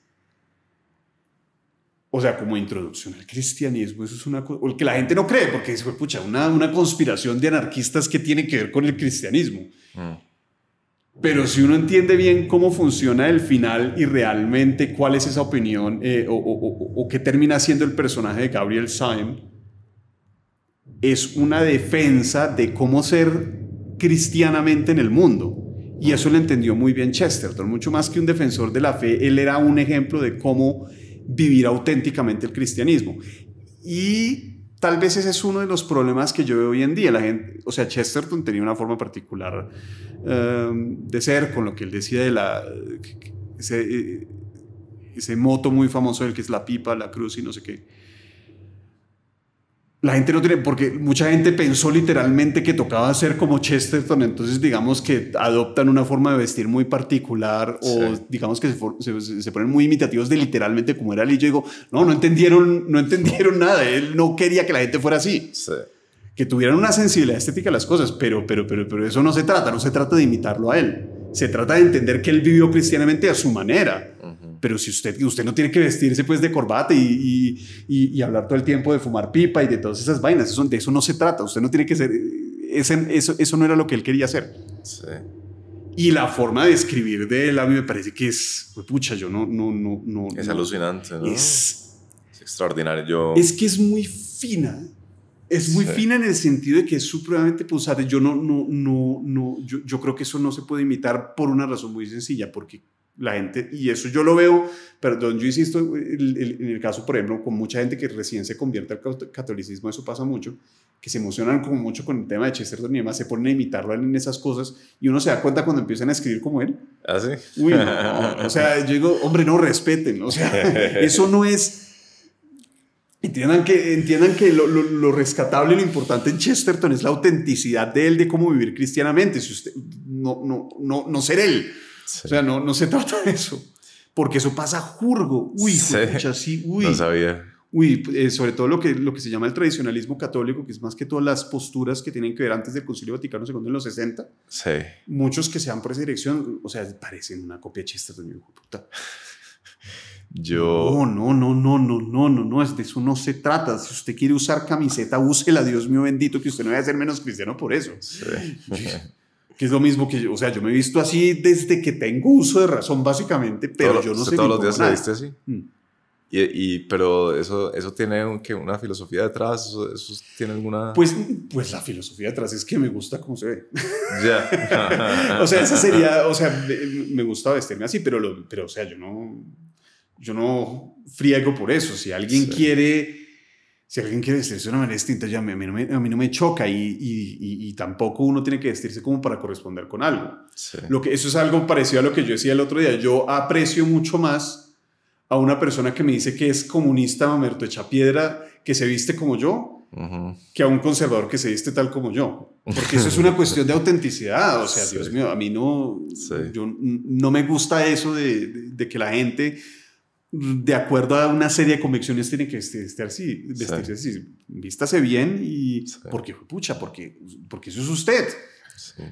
o sea, como introducción al cristianismo, eso es una cosa, que la gente no cree, porque es, pucha, una, conspiración de anarquistas que tiene que ver con el cristianismo. Mm. Pero si uno entiende bien cómo funciona el final y realmente cuál es esa opinión eh, o, o, qué termina siendo el personaje de Gabriel Simon, es una defensa de cómo ser cristianamente en el mundo. Y eso lo entendió muy bien Chesterton, mucho más que un defensor de la fe, él era un ejemplo de cómo vivir auténticamente el cristianismo. Y tal vez ese es uno de los problemas que yo veo hoy en día. La gente, o sea, Chesterton tenía una forma particular eh, de ser, con lo que él decía de la... Ese, eh, ese moto muy famoso del que es la pipa, la cruz y no sé qué la gente no tiene, porque mucha gente pensó literalmente que tocaba ser como Chesterton, entonces digamos que adoptan una forma de vestir muy particular o digamos que se, ponen muy imitativos de literalmente como era él. Y yo digo, no, no entendieron, no entendieron nada, él no quería que la gente fuera así. Que tuvieran una sensibilidad estética a las cosas, pero, pero, pero, pero eso no se trata, no se trata de imitarlo a él. Se trata de entender que él vivió cristianamente a su manera pero si usted, usted no tiene que vestirse pues de corbata y, y, y hablar todo el tiempo de fumar pipa y de todas esas vainas, eso, de eso no se trata, usted no tiene que ser, eso, eso no era lo que él quería hacer. Sí. Y la forma de escribir de él a mí me parece que es, pues, pucha, yo no, no, no, no. Es alucinante, Es, extraordinario. Yo... Es que es muy fina. Es muy fina en el sentido de que es supremamente pulsada. Yo no, no, no, no, yo, yo creo que eso no se puede imitar por una razón muy sencilla, porque la gente, y eso yo lo veo, perdón, yo insisto, en el caso, por ejemplo, con mucha gente que recién se convierte al catolicismo, eso pasa mucho, que se emocionan como mucho con el tema de Chesterton y demás, se ponen a imitarlo en esas cosas, y uno se da cuenta cuando empiezan a escribir como él. ¿Ah, sí? Uy, o sea, yo digo, hombre, no, respeten, o sea, eso no es... Entiendan que, entiendan que lo, lo, rescatable y lo importante en Chesterton es la autenticidad de él, de cómo vivir cristianamente. Si usted, no, no, no, no ser él. O sea, no, se trata de eso, porque eso pasa jurgo. Uy, se Escucha, así, uy. No sabía. Uy, eh, sobre todo lo que, lo que se llama el tradicionalismo católico, que es más que todas las posturas que tienen que ver antes del Concilio Vaticano II en los 60. Sí. Muchos que se van por esa dirección, o sea, parecen una copia chista de mi puta. Yo. No, no, no, no, no, no, no, no, de eso no se trata. Si usted quiere usar camiseta, úsela, Dios mío bendito, que usted no vaya a ser menos cristiano por eso. Sí que es lo mismo que o sea, yo me he visto así desde que tengo uso de razón, básicamente, pero yo no sé. Todos los días nada. viste así. Mm. Y, y, pero eso, eso tiene que una filosofía detrás, ¿Eso, tiene alguna... Pues, pues la filosofía detrás es que me gusta cómo se ve. Ya. o sea, esa sería, o sea, me gusta vestirme así, pero, lo, pero o sea, yo no, yo no friego por eso. Si alguien quiere si alguien quiere vestirse de una manera distinta, ya a mí, no me, a mí no me choca y, y, y, tampoco uno tiene que vestirse como para corresponder con algo. Lo que, eso es algo parecido a lo que yo decía el otro día. Yo aprecio mucho más a una persona que me dice que es comunista, mamerto, hecha piedra, que se viste como yo, que a un conservador que se viste tal como yo. Porque eso es una cuestión de autenticidad. O sea, Dios mío, a mí no, yo, no me gusta eso de, de que la gente de acuerdo a una serie de convicciones, tiene que estar este, así, vestirse Vístase bien y... Porque, pucha, porque, porque eso es usted.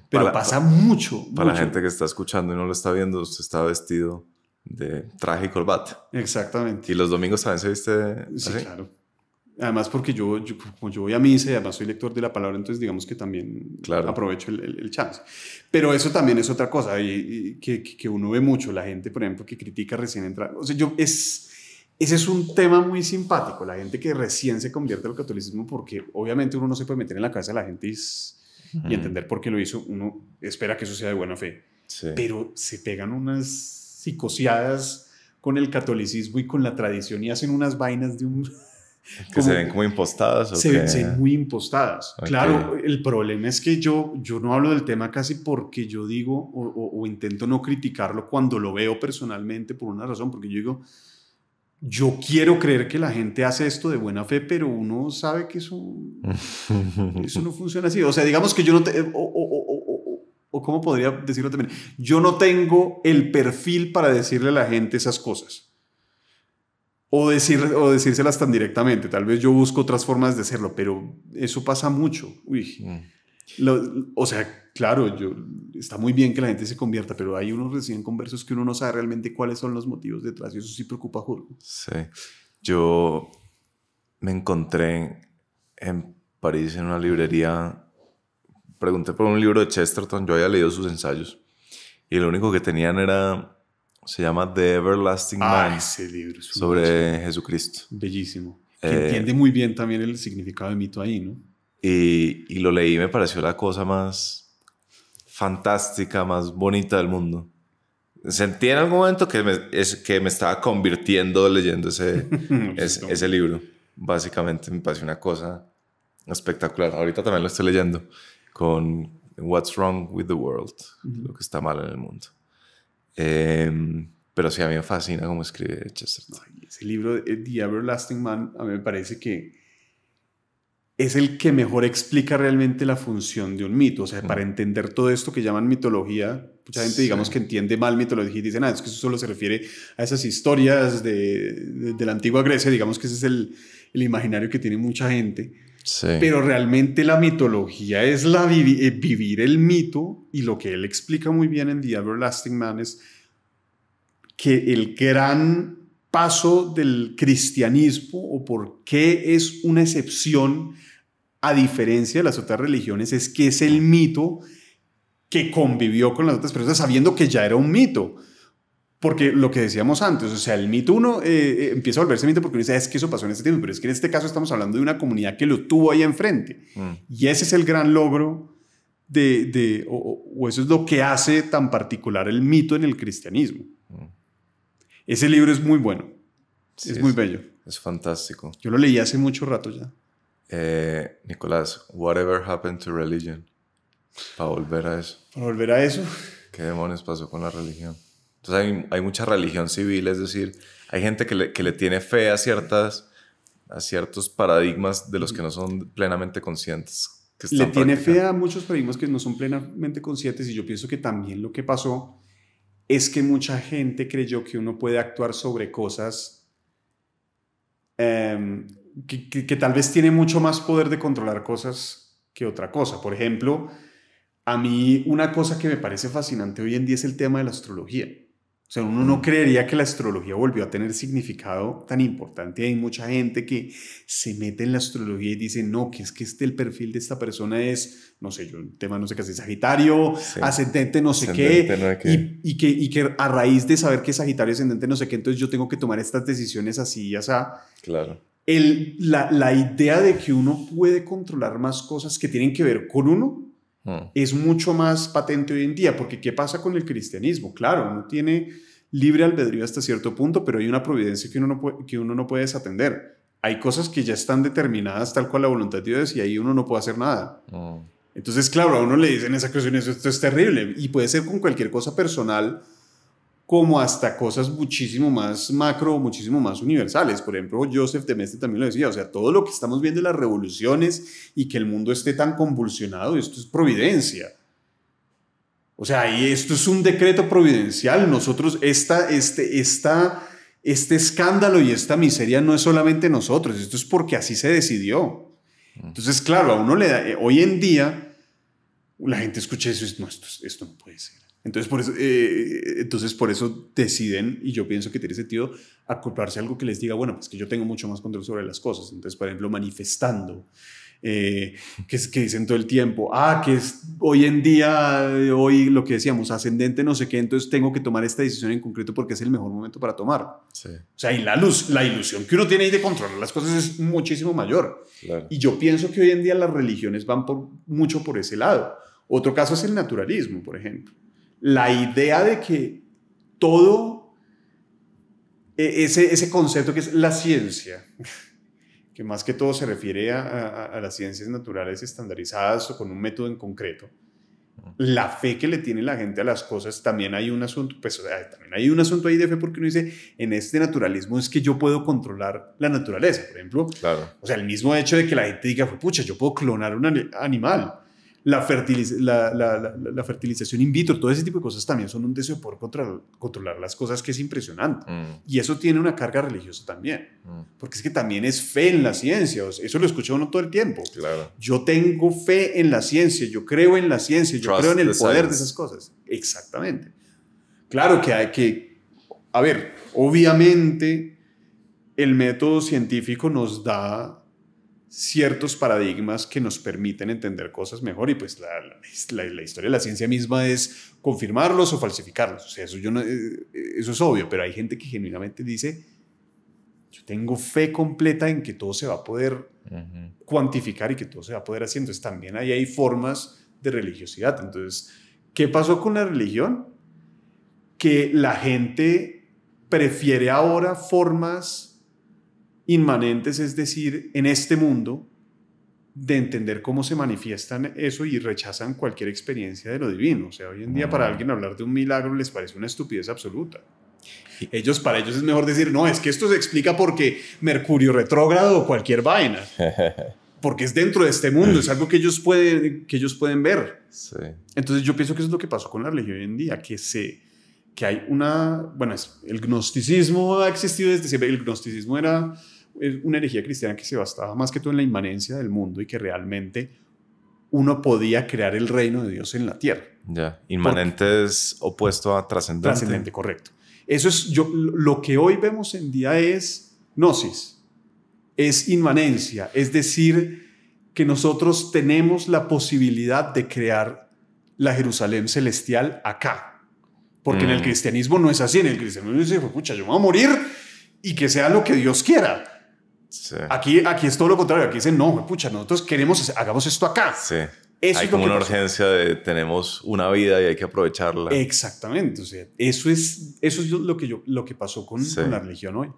Pero pasa mucho. Para la gente que está escuchando y no lo está viendo, usted está vestido de traje y corbata. Exactamente. Y los domingos también se viste. Sí, claro. Además, porque yo, yo, como yo voy a misa y además soy lector de la palabra, entonces digamos que también aprovecho el, chance. Pero eso también es otra cosa y, que, uno ve mucho. La gente, por ejemplo, que critica recién entrar. O sea, yo, es, ese es un tema muy simpático. La gente que recién se convierte al catolicismo, porque obviamente uno no se puede meter en la cabeza de la gente y, entender por qué lo hizo. Uno espera que eso sea de buena fe. Pero se pegan unas psicoseadas con el catolicismo y con la tradición y hacen unas vainas de un ¿Que se ven como impostadas? se, ven, muy impostadas. Claro, el problema es que yo, yo no hablo del tema casi porque yo digo o, intento no criticarlo cuando lo veo personalmente por una razón, porque yo digo, yo quiero creer que la gente hace esto de buena fe, pero uno sabe que eso, no funciona así. O sea, digamos que yo no... o, o podría decirlo también, yo no tengo el perfil para decirle a la gente esas cosas. O, decir, o decírselas tan directamente. Tal vez yo busco otras formas de hacerlo, pero eso pasa mucho. Uy. Mm. o sea, claro, yo, está muy bien que la gente se convierta, pero hay unos recién conversos que uno no sabe realmente cuáles son los motivos detrás y eso sí preocupa a Sí. Yo me encontré en París en una librería, pregunté por un libro de Chesterton, yo había leído sus ensayos y lo único que tenían era se llama The Everlasting ah, Man, ese libro sobre Jesucristo. Bellísimo. Eh, que entiende muy bien también el significado de mito ahí, ¿no? Y, y lo leí, y me pareció la cosa más fantástica, más bonita del mundo sentí en algún momento que me, es, que me estaba convirtiendo leyendo ese, ese libro. Básicamente me pareció una cosa espectacular. Ahorita también lo estoy leyendo con What's Wrong with the World, lo que está mal en el mundo. Em, pero sí, a mí me fascina cómo escribe Chester ese libro, The Everlasting Man, a mí me parece que es el que mejor explica realmente la función de un mito. O sea, para mm. entender todo esto que llaman mitología, mucha gente, digamos, que entiende mal mitología y dice ah, es que eso solo se refiere a esas historias de, la antigua Grecia, digamos que ese es el, el imaginario que tiene mucha gente. Pero realmente la mitología es eh, vivir el mito y lo que él explica muy bien en The Everlasting Man es que el gran paso del cristianismo o por qué es una excepción a diferencia de las otras religiones es que es el mito que convivió con las otras personas sabiendo que ya era un mito. Porque lo que decíamos antes, o sea, el mito uno eh, eh, empieza a volverse mito porque uno dice, ah, es que eso pasó en este tiempo, pero es que en este caso estamos hablando de una comunidad que lo tuvo ahí enfrente. Mm. Y ese es el gran logro de, de o, eso es lo que hace tan particular el mito en el cristianismo. Mm. Ese libro es muy bueno, es, muy bello. Es fantástico. Yo lo leí hace mucho rato ya. Eh, Nicolás, whatever happened to religion? Para volver a eso. Para volver a eso. ¿Qué demonios pasó con la religión? Entonces hay, mucha religión civil, es decir, hay gente que le, tiene fe a, ciertas, a ciertos paradigmas de los que no son plenamente conscientes. le tiene fe a muchos paradigmas que no son plenamente conscientes y yo pienso que también lo que pasó es que mucha gente creyó que uno puede actuar sobre cosas em, que, tal vez tiene mucho más poder de controlar cosas que otra cosa. Por ejemplo, a mí una cosa que me parece fascinante hoy en día es el tema de la astrología. O sea, uno no creería que la astrología volvió a tener significado tan importante. Hay mucha gente que se mete en la astrología y dice, no, que es que este, el perfil de esta persona es, no sé, yo un tema no sé qué, es Sagitario, ascendente no sé qué, Y, que, que a raíz de saber que es Sagitario, ascendente no sé qué, entonces yo tengo que tomar estas decisiones así y sea Claro. El, la, la idea de que uno puede controlar más cosas que tienen que ver con uno Mm. es mucho más patente hoy en día, porque ¿qué pasa con el cristianismo? Claro, uno tiene libre albedrío hasta cierto punto, pero hay una providencia que uno no puede, que uno no puede desatender. Hay cosas que ya están determinadas tal cual la voluntad de Dios y ahí uno no puede hacer nada. Mm. Entonces, claro, a uno le dicen esa cuestión, esto es terrible y puede ser con cualquier cosa personal como hasta cosas muchísimo más macro, muchísimo más universales. Por ejemplo, Joseph de Mestre también lo decía, o sea, todo lo que estamos viendo, las revoluciones y que el mundo esté tan convulsionado, esto es providencia. O sea, y esto es un decreto providencial. Nosotros, esta, este, esta, este escándalo y esta miseria no es solamente nosotros, esto es porque así se decidió. Entonces, claro, a uno le da, eh, hoy en día, la gente escucha eso y dice, no, esto, esto no puede ser. Entonces por, eso, eh, entonces por eso deciden, y yo pienso que tiene sentido, acoplarse a algo que les diga, bueno, pues que yo tengo mucho más control sobre las cosas. Entonces, por ejemplo, manifestando, eh, que, es, que dicen todo el tiempo, ah, que es hoy en día, hoy lo que decíamos, ascendente, no sé qué, entonces tengo que tomar esta decisión en concreto porque es el mejor momento para tomar. O sea, y la luz, la ilusión que uno tiene ahí de controlar las cosas es muchísimo mayor. Y yo pienso que hoy en día las religiones van por, mucho por ese lado. Otro caso es el naturalismo, por ejemplo la idea de que todo e, ese, ese concepto que es la ciencia, que más que todo se refiere a, las ciencias naturales estandarizadas o con un método en concreto, la fe que le tiene la gente a las cosas, también hay un asunto, pues también hay un asunto ahí de fe porque uno dice, en este naturalismo es que yo puedo controlar la naturaleza, por ejemplo. Claro. O sea, el mismo hecho de que la gente diga, pucha, yo puedo clonar un animal la, la, fertilización in vitro, todo ese tipo de cosas también son un deseo por controlar las cosas que es impresionante. Mm. Y eso tiene una carga religiosa también, mm. porque es que también es fe en la ciencia, eso lo escucha uno todo el tiempo. Claro. Yo tengo fe en la ciencia, yo creo en la ciencia, yo creo en el poder de esas cosas. Exactamente. Claro que hay que, a ver, obviamente el método científico nos da ciertos paradigmas que nos permiten entender cosas mejor y pues la, historia de la ciencia misma es confirmarlos o falsificarlos. O sea, eso, yo eh, eh, eso es obvio, pero hay gente que genuinamente dice, yo tengo fe completa en que todo se va a poder cuantificar y que todo se va a poder hacer. Entonces también ahí hay formas de religiosidad. Entonces, ¿qué pasó con la religión? Que la gente prefiere ahora formas inmanentes, es decir, en este mundo, de entender cómo se manifiestan eso y rechazan cualquier experiencia de lo divino. O sea, hoy en día para mm. alguien hablar de un milagro les parece una estupidez absoluta. Ellos, para ellos es mejor decir, no, es que esto se explica porque Mercurio retrógrado o cualquier vaina. Porque es dentro de este mundo, es algo que ellos pueden, que ellos pueden ver. Entonces yo pienso que eso es lo que pasó con la religión hoy en día, que se que hay una, bueno, el gnosticismo ha existido desde siempre, el gnosticismo era una herejía cristiana que se basaba más que todo en la inmanencia del mundo y que realmente uno podía crear el reino de Dios en la tierra. Ya, inmanente es opuesto a trascendente. Trascendente, correcto. Eso es yo, lo que hoy vemos en día es gnosis, es inmanencia, es decir, que nosotros tenemos la posibilidad de crear la Jerusalén celestial acá. Porque en el mm. cristianismo no es así, en el cristianismo dice, escucha yo voy a morir y que sea lo que Dios quiera. Aquí, aquí es todo lo contrario. Aquí dicen, no, pucha, nosotros queremos, hagamos esto acá. Sí. hay como una urgencia de tenemos una vida y hay que aprovecharla. Exactamente. O sea, eso es, eso es lo, que yo, lo que pasó con, la religión hoy.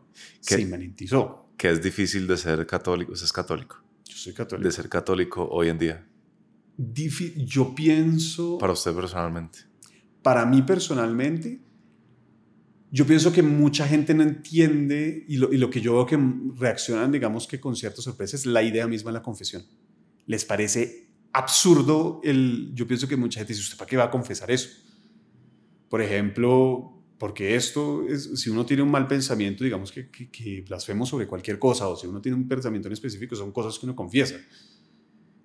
Que, Se Que es difícil de ser católico. usted es católico. Yo soy católico. De ser católico hoy en día. yo pienso. Para usted personalmente. Para mí personalmente, yo pienso que mucha gente no entiende y lo, que yo veo que reaccionan, digamos que con cierta sorpresa, es la idea misma de la confesión. Les parece absurdo el... Yo pienso que mucha gente dice, ¿usted para qué va a confesar eso? Por ejemplo, porque esto, es, si uno tiene un mal pensamiento, digamos que, que, blasfemos sobre cualquier cosa, o si uno tiene un pensamiento en específico, son cosas que uno confiesa.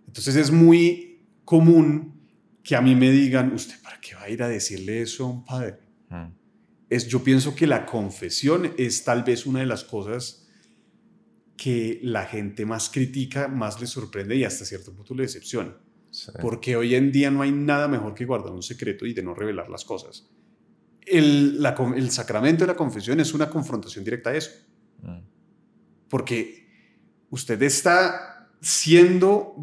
Entonces es muy común que a mí me digan, ¿usted para qué va a ir a decirle eso a un padre? Mm yo pienso que la confesión es tal vez una de las cosas que la gente más critica, más le sorprende y hasta cierto punto le decepciona. Porque hoy en día no hay nada mejor que guardar un secreto y de no revelar las cosas. El, sacramento de la confesión es una confrontación directa a eso. Mm. Porque usted está siendo,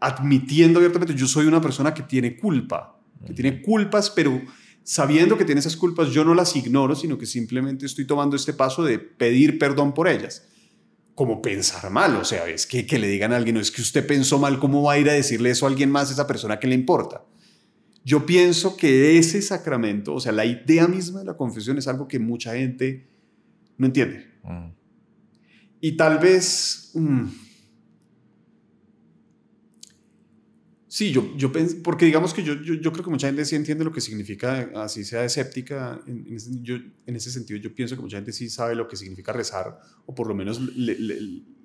admitiendo abiertamente, yo soy una persona que tiene culpa, que mm. tiene culpas, pero sabiendo que tiene esas culpas, yo no las ignoro, sino que simplemente estoy tomando este paso de pedir perdón por ellas. Como pensar mal, o sea, es que, que le digan a alguien, no, es que usted pensó mal, ¿cómo va a ir a decirle eso a alguien más, a esa persona que le importa? Yo pienso que ese sacramento, o sea, la idea misma de la confesión es algo que mucha gente no entiende. Mm. Y tal vez, mm, Sí, yo, yo porque digamos que yo, yo, creo que mucha gente sí entiende lo que significa, así sea escéptica, en, en, ese, en, ese, sentido yo pienso que mucha gente sí sabe lo que significa rezar, o por lo menos le,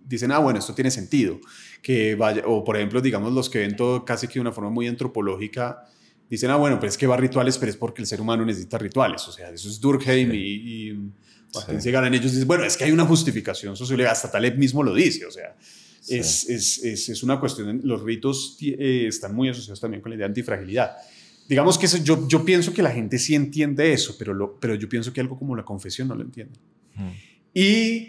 dicen, ah, bueno, esto tiene sentido, que vaya, o por ejemplo, digamos, los que ven todo casi que de una forma muy antropológica, dicen, ah, bueno, pero es que va a rituales, pero es porque el ser humano necesita rituales, o sea, eso es Durkheim y... y sí. ellos y dicen, bueno, es que hay una justificación sociológica. hasta Taleb mismo lo dice, o sea, es, es, una cuestión, los ritos eh, están muy asociados también con la idea de antifragilidad. Digamos que yo, yo pienso que la gente sí entiende eso, pero, pero yo pienso que algo como la confesión no lo entiende. Mm. Y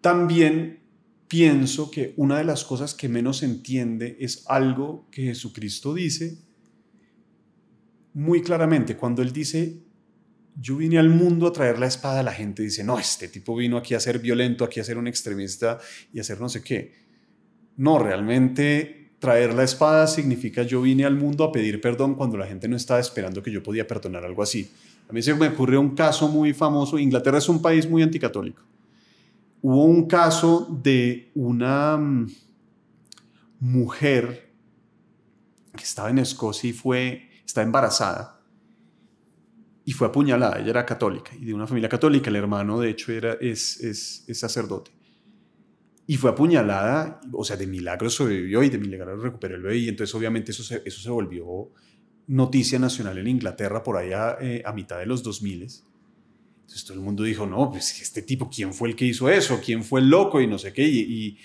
también pienso que una de las cosas que menos entiende es algo que Jesucristo dice muy claramente cuando él dice yo vine al mundo a traer la espada, la gente dice, no, este tipo vino aquí a ser violento, aquí a ser un extremista y a hacer no sé qué. No, realmente traer la espada significa yo vine al mundo a pedir perdón cuando la gente no estaba esperando que yo podía perdonar algo así. A mí se me ocurrió un caso muy famoso, Inglaterra es un país muy anticatólico. Hubo un caso de una mm, mujer que estaba en Escocia y fue, está embarazada y fue apuñalada. Ella era católica y de una familia católica. El hermano, de hecho, era, es, sacerdote. Y fue apuñalada, o sea, de milagro sobrevivió y de milagro recuperó el bebé. Y entonces, obviamente, eso se, eso se volvió noticia nacional en Inglaterra por allá eh, a mitad de los 2000. Entonces todo el mundo dijo, no, pues este tipo, ¿quién fue el que hizo eso? ¿Quién fue el loco? Y no sé qué. y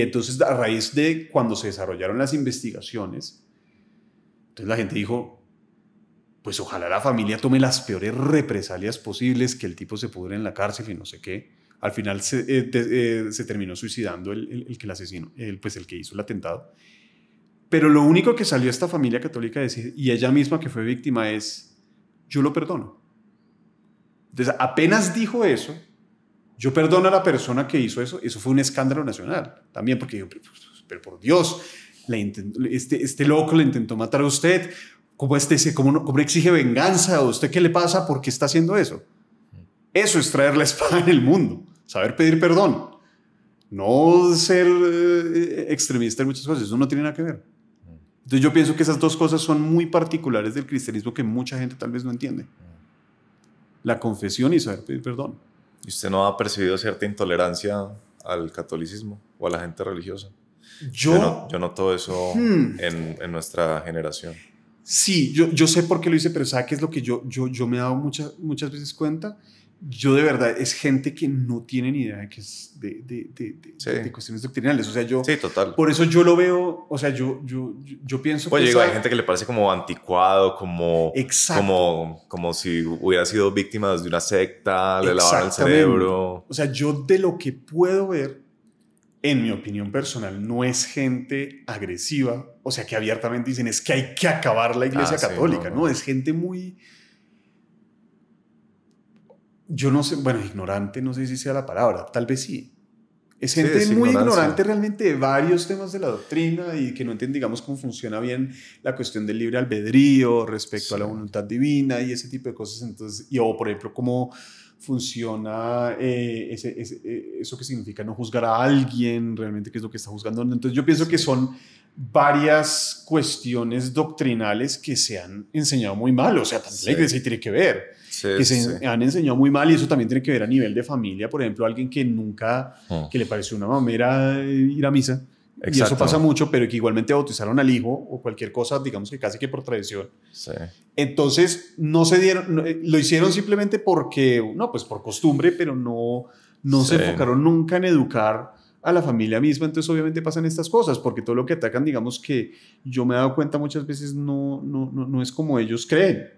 entonces, a raíz de cuando se desarrollaron las investigaciones, entonces la gente dijo, pues ojalá la familia tome las peores represalias posibles, que el tipo se pudre en la cárcel y no sé qué. Al final se, eh, eh, terminó suicidando el, que el asesinó, el, pues el que hizo el atentado. Pero lo único que salió esta familia católica decir, y ella misma que fue víctima es, yo lo perdono. Entonces, apenas dijo eso, yo perdono a la persona que hizo eso, eso fue un escándalo nacional también, porque yo, pero, por Dios, le este, este loco le intentó matar a usted, como este, como exige venganza, o usted qué le pasa, por qué está haciendo eso. Eso es traer la espada en el mundo, saber pedir perdón. No ser eh, extremista en muchas cosas, eso no tiene nada que ver. Entonces yo pienso que esas dos cosas son muy particulares del cristianismo que mucha gente tal vez no entiende. La confesión y saber pedir perdón. ¿Y usted no ha percibido cierta intolerancia al catolicismo o a la gente religiosa? Yo, yo, no, noto eso hmm. en, en nuestra generación. Sí, yo, yo sé por qué lo hice, pero ¿sabes qué es lo que yo, yo, yo me he dado muchas, muchas veces cuenta? Yo de verdad, es gente que no tiene ni idea de, que es de, de, de, de, cuestiones doctrinales. O sea, yo... Sí, total. Por eso yo lo veo, o sea, yo, yo, yo pienso... que hay gente que le parece como anticuado, como... Como, como si hubiera sido víctima de una secta, le lavaron el cerebro. O sea, yo de lo que puedo ver, en mi opinión personal, no es gente agresiva o sea, que abiertamente dicen es que hay que acabar la Iglesia ah, Católica, no, Es gente muy... Yo no sé, bueno, ignorante, no sé si sea la palabra, tal vez sí. Es gente muy ignorante realmente de varios temas de la doctrina y que no entiende, digamos, cómo funciona bien la cuestión del libre albedrío respecto a la voluntad divina y ese tipo de cosas. Entonces, y o por ejemplo, cómo funciona eh, ese, eh, eso que significa no juzgar a alguien, realmente qué es lo que está juzgando. Entonces, yo pienso que son varias cuestiones doctrinales que se han enseñado muy mal, o sea, también sí. la tiene que ver, que se han enseñado muy mal y eso también tiene que ver a nivel de familia, por ejemplo, alguien que nunca, ah. que le pareció una mamera eh, ir a misa, y eso pasa mucho, pero que igualmente bautizaron al hijo o cualquier cosa, digamos que casi que por tradición. Entonces, no se dieron, eh, lo hicieron simplemente porque, no, pues por costumbre, pero no, no se enfocaron nunca en educar a la familia misma, entonces obviamente pasan estas cosas, porque todo lo que atacan, digamos que yo me he dado cuenta muchas veces, no, no, no, es como ellos creen.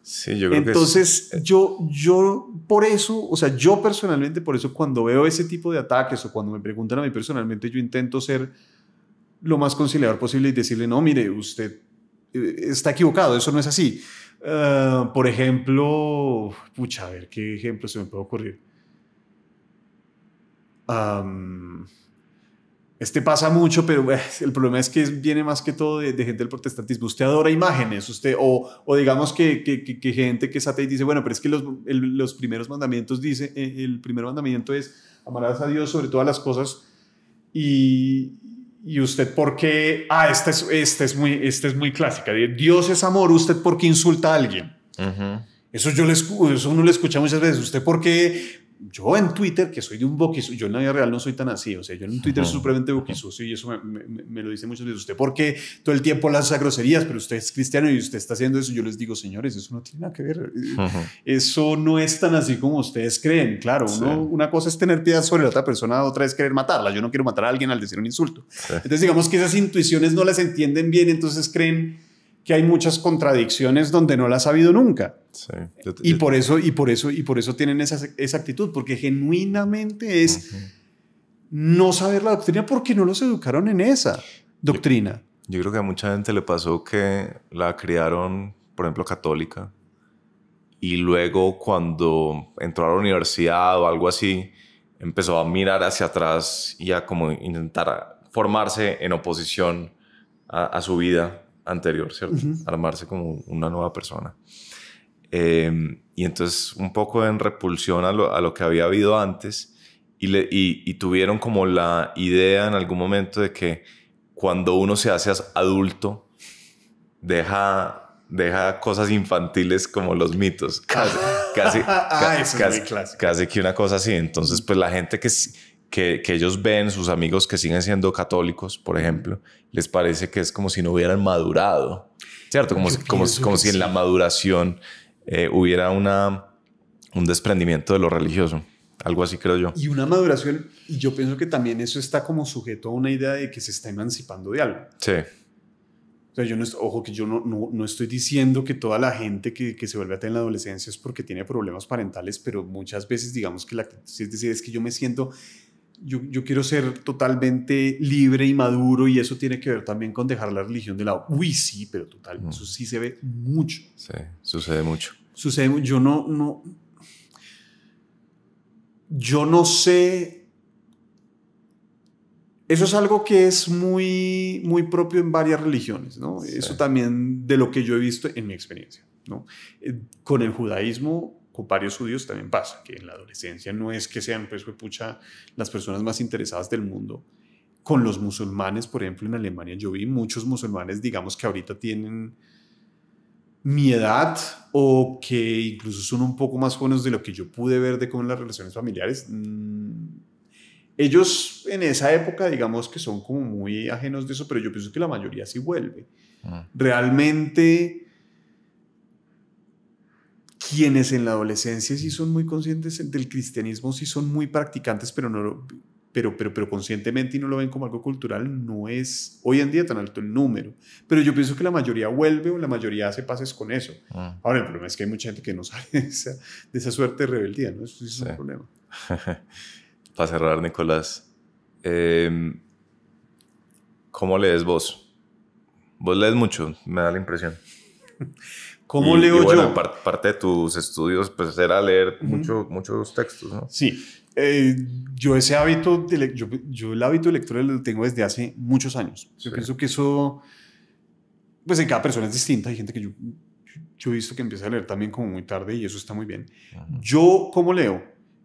Sí, yo creo Entonces, que eh. yo, yo por eso, o sea, yo personalmente, por eso cuando veo ese tipo de ataques o cuando me preguntan a mí personalmente, yo intento ser lo más conciliador posible y decirle, no, mire, usted eh, está equivocado, eso no es así. Ah, por ejemplo, pucha, a ver, ¿qué ejemplo se me puede ocurrir? este pasa mucho, pero eh, el problema es que viene más que todo de, gente del protestantismo. Usted adora imágenes, usted, o, digamos que, gente que es y dice, bueno, pero es que los, primeros mandamientos dice, eh, el primer mandamiento es amarás a Dios sobre todas las cosas y, usted por qué, ah, esta es, esta es, muy, esta es muy clásica, Dios es amor, usted por qué insulta a alguien. Eso yo le, eso uno le escucha muchas veces. ¿Usted por qué, yo en Twitter, que soy de un boquisucio, yo en la vida real no soy tan así, o sea, yo en Twitter soy supremamente y eso me, lo dice muchos de usted, ¿por qué todo el tiempo las groserías, pero usted es cristiano y usted está haciendo eso? Yo les digo, señores, eso no tiene nada que ver, eso no es tan así como ustedes creen, claro, una cosa es tener piedad sobre la otra persona, otra es querer matarla, yo no quiero matar a alguien al decir un insulto. Entonces digamos que esas intuiciones no las entienden bien, entonces creen que hay muchas contradicciones donde no la ha sabido nunca. y por eso, y por eso, y por eso tienen esa, esa actitud, porque genuinamente es no saber la doctrina porque no los educaron en esa doctrina. Yo, creo que a mucha gente le pasó que la criaron, por ejemplo, católica, y luego cuando entró a la universidad o algo así, empezó a mirar hacia atrás y a como intentar formarse en oposición a, a su vida anterior, ¿cierto? Armarse como una nueva persona. Em, y entonces un poco en repulsión a lo, que había habido antes y, tuvieron como la idea en algún momento de que cuando uno se hace adulto, deja, deja cosas infantiles como los mitos, casi, ah, casi, casi, casi, casi que una cosa así. Entonces, pues la gente que que, ellos ven, sus amigos que siguen siendo católicos, por ejemplo, les parece que es como si no hubieran madurado, ¿cierto? Como, como, como si en la maduración eh, hubiera una, un desprendimiento de lo religioso. Algo así creo yo. Y una maduración, y yo pienso que también eso está como sujeto a una idea de que se está emancipando de algo. Sí. yo no, ojo, que yo no, no, estoy diciendo que toda la gente que, que se vuelve a tener la adolescencia es porque tiene problemas parentales, pero muchas veces digamos que la es decir, es que yo me siento yo, quiero ser totalmente libre y maduro y eso tiene que ver también con dejar la religión de lado. Uy, sí, pero total, mm. eso sí se ve mucho. Sí, sucede mucho. Sucede, yo no, no, yo no sé, eso es algo que es muy, muy propio en varias religiones, ¿no? Eso también de lo que yo he visto en mi experiencia, ¿no? Eh, con el judaísmo con varios judíos también pasa, que en la adolescencia no es que sean, pues, pucha, las personas más interesadas del mundo. Con los musulmanes, por ejemplo, en Alemania yo vi muchos musulmanes, digamos, que ahorita tienen mi edad o que incluso son un poco más jóvenes de lo que yo pude ver de cómo las relaciones familiares. Mm, ellos en esa época, digamos que son como muy ajenos de eso, pero yo pienso que la mayoría sí vuelve. Mm. Realmente quienes en la adolescencia sí son muy conscientes del cristianismo, sí son muy practicantes, pero no pero, pero, pero conscientemente y no lo ven como algo cultural, no es hoy en día tan alto el número. Pero yo pienso que la mayoría vuelve o la mayoría hace pases con eso. Ah. Ahora, el problema es que hay mucha gente que no sale de esa, suerte de rebeldía, ¿no? Eso es un problema. Para cerrar, Nicolás, em, ¿cómo lees vos? Vos lees mucho, me da la impresión. ¿Cómo leo bueno, yo? parte de tus estudios pues era leer muchos textos, ¿no? Sí. Eh, yo ese hábito, de yo, el hábito de lectura lo tengo desde hace muchos años. Yo pienso que eso, pues en cada persona es distinta. Hay gente que yo, yo he visto que empieza a leer también como muy tarde y eso está muy bien. Yo, ¿cómo leo?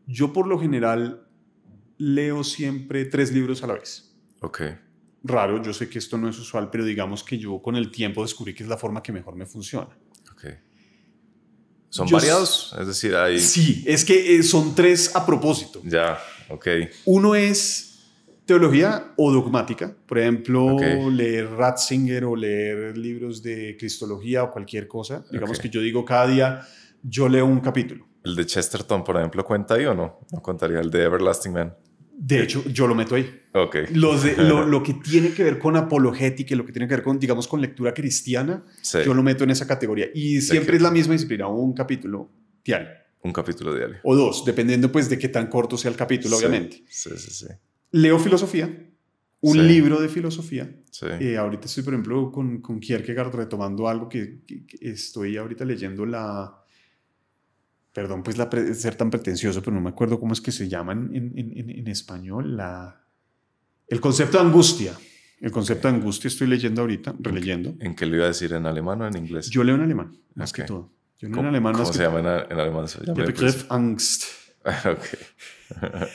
Yo por lo general leo siempre tres libros a la vez. Ok. Raro, yo sé que esto no es usual, pero digamos que yo con el tiempo descubrí que es la forma que mejor me funciona. ¿Son variados? Es decir, hay... Sí, es que eh, son tres a propósito. Ya, ok. Uno es teología o dogmática, por ejemplo, leer Ratzinger o leer libros de cristología o cualquier cosa. Digamos que yo digo cada día, yo leo un capítulo. ¿El de Chesterton, por ejemplo, cuenta ahí o no? ¿No contaría el de Everlasting Man? De hecho, yo lo meto ahí. Okay. lo, que tiene que ver con apologética, lo que tiene que ver con, digamos, con lectura cristiana, yo lo meto en esa categoría. Y siempre es la misma disciplina, un capítulo diario. Un capítulo diario. O dos, dependiendo pues de qué tan corto sea el capítulo, obviamente. Leo filosofía, un libro de filosofía. Eh, ahorita estoy, por ejemplo, con, con Kierkegaard retomando algo que estoy ahorita leyendo la perdón, pues ser tan pretencioso, pero no me acuerdo cómo es que se llama en, español, la, el concepto de angustia. El concepto de angustia estoy leyendo ahorita, releyendo. ¿En qué le iba a decir? ¿En alemán o en inglés? Yo leo en alemán, más que todo. Yo en alemán ¿Cómo se llama en, alemán? Pues el Begriff Angst. ok.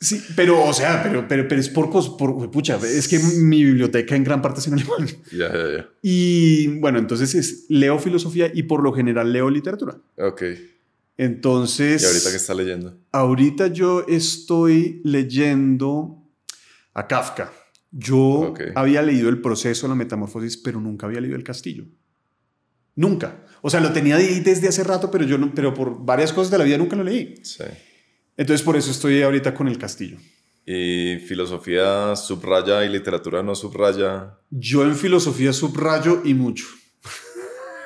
Sí, pero, o sea, pero, pero, es por, por pucha, es que mi biblioteca en gran parte es en alemán. Ya, ya, ya. Y bueno, entonces es, leo filosofía y por lo general leo literatura. Ok. Entonces... ¿Y ahorita qué está leyendo? Ahorita yo estoy leyendo a Kafka. Yo había leído el proceso la metamorfosis, pero nunca había leído el castillo. Nunca. O sea, lo tenía ahí desde hace rato, pero yo no, pero por varias cosas de la vida nunca lo leí. Sí. Entonces por eso estoy ahorita con el castillo. ¿Y filosofía subraya y literatura no subraya? Yo en filosofía subrayo y mucho.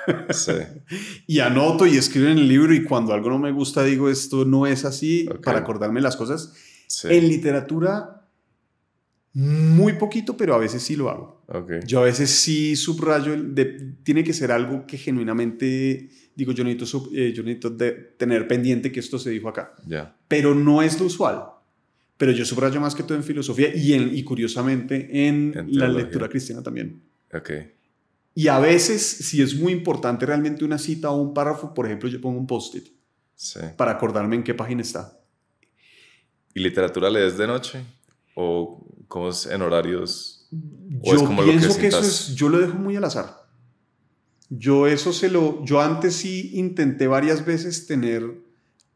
y anoto y escribo en el libro y cuando algo no me gusta digo esto no es así para acordarme las cosas. En literatura, muy poquito, pero a veces sí lo hago. Yo a veces sí subrayo, de, tiene que ser algo que genuinamente digo, yo necesito, eh, yo necesito tener pendiente que esto se dijo acá. Pero no es lo usual. Pero yo subrayo más que todo en filosofía y, en, y curiosamente en, la lectura cristiana también. Okay. Y a veces, si es muy importante realmente una cita o un párrafo, por ejemplo, yo pongo un post-it para acordarme en qué página está. ¿Y literatura lees de noche? ¿O cómo es en horarios? yo pienso que eso es, yo lo dejo muy al azar. Yo eso se lo, yo antes sí intenté varias veces tener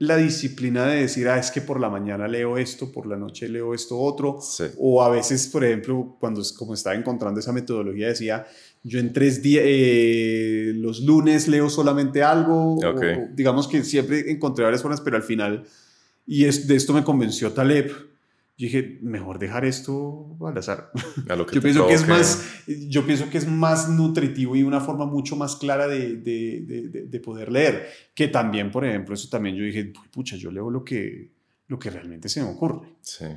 la disciplina de decir, ah, es que por la mañana leo esto, por la noche leo esto otro, o a veces, por ejemplo, cuando como estaba encontrando esa metodología, decía, yo en tres días, eh, los lunes leo solamente algo, digamos que siempre encontré varias formas, pero al final, y de esto me convenció Taleb, yo dije, mejor dejar esto al azar. lo yo, pienso que es más, yo pienso que es más nutritivo y una forma mucho más clara de, de, de, poder leer. Que también, por ejemplo, eso también yo dije, pucha, yo leo lo que, lo que realmente se me ocurre.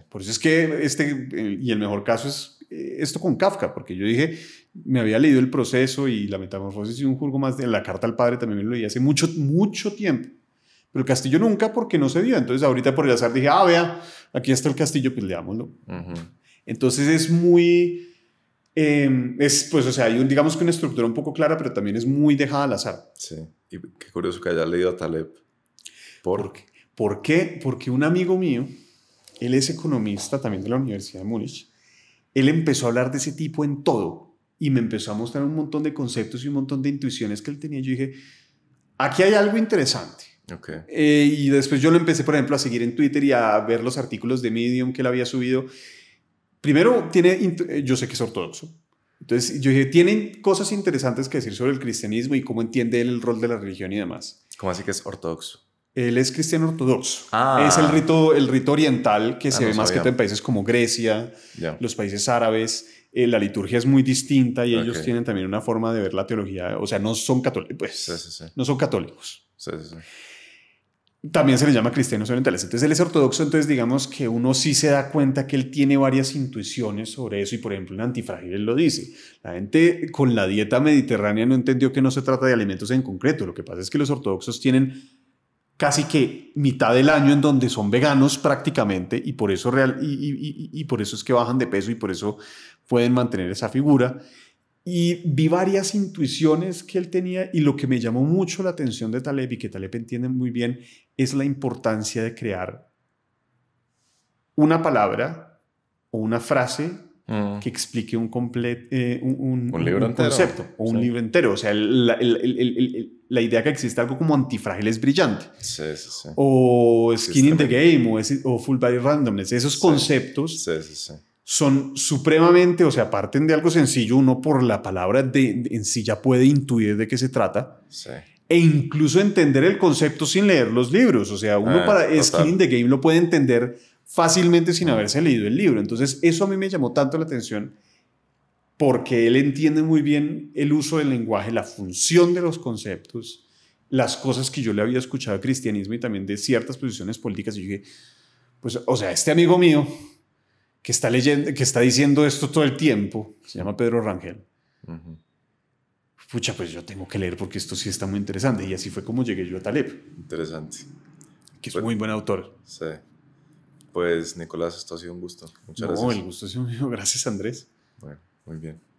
Por eso es que este, y el mejor caso es eh, esto con Kafka, porque yo dije, me había leído el proceso y la metamorfosis y un jurgo más de la carta al padre también me lo leí hace mucho, mucho tiempo. Pero el castillo nunca porque no se dio. Entonces ahorita por el azar dije, ah, vea, aquí está el castillo, pues leámoslo. Entonces es muy... Em, es, pues, o sea, hay un, digamos que una estructura un poco clara, pero también es muy dejada al azar. Sí, y qué curioso que haya leído a Taleb. ¿Por? ¿Por qué? ¿Por qué? Porque un amigo mío, él es economista también de la Universidad de Múnich, él empezó a hablar de ese tipo en todo y me empezó a mostrar un montón de conceptos y un montón de intuiciones que él tenía. Yo dije, aquí hay algo interesante. Eh, y después yo lo empecé, por ejemplo, a seguir en Twitter y a ver los artículos de Medium que él había subido. Primero, tiene, eh, yo sé que es ortodoxo. Entonces, yo dije, tienen cosas interesantes que decir sobre el cristianismo y cómo entiende él el rol de la religión y demás. ¿Cómo así que es ortodoxo? Él es cristiano ortodoxo. Ah. Es el rito, el rito oriental que ah, se ve más que en países como Grecia, los países árabes. Eh, la liturgia es muy distinta y ellos tienen también una forma de ver la teología. O sea, no son católicos. Pues, sí, sí, sí. No son católicos. Sí, sí, sí también se le llama cristianos orientales. Entonces él es ortodoxo, entonces digamos que uno sí se da cuenta que él tiene varias intuiciones sobre eso y por ejemplo en Antifrágil lo dice. La gente con la dieta mediterránea no entendió que no se trata de alimentos en concreto, lo que pasa es que los ortodoxos tienen casi que mitad del año en donde son veganos prácticamente y por eso, real, y por eso es que bajan de peso y por eso pueden mantener esa figura. Y vi varias intuiciones que él tenía y lo que me llamó mucho la atención de Taleb y que Taleb entiende muy bien es la importancia de crear una palabra o una frase mm. que explique un, eh, un, concepto o un libro entero. O sea, la idea que existe algo como antifrágil es brillante. Sí, sí, o skin in the game o, o full body randomness. Esos conceptos son supremamente, o sea, parten de algo sencillo, uno por la palabra en sí ya puede intuir de qué se trata. Sí. E incluso entender el concepto sin leer los libros. O sea, uno ah, para Skin in the Game lo puede entender fácilmente sin haberse leído el libro. Entonces, eso a mí me llamó tanto la atención porque él entiende muy bien el uso del lenguaje, la función de los conceptos, las cosas que yo le había escuchado de cristianismo y también de ciertas posiciones políticas. Y dije, pues, o sea, este amigo mío que está leyendo, que está diciendo esto todo el tiempo, se llama Pedro Rangel. Pucha, pues yo tengo que leer porque esto sí está muy interesante. Y así fue como llegué yo a Taleb. Interesante. Que es pues muy buen autor. Sí. Pues Nicolás, esto ha sido un gusto. Muchas no, gracias. el gusto ha mío. Gracias, Andrés. Bueno, muy bien.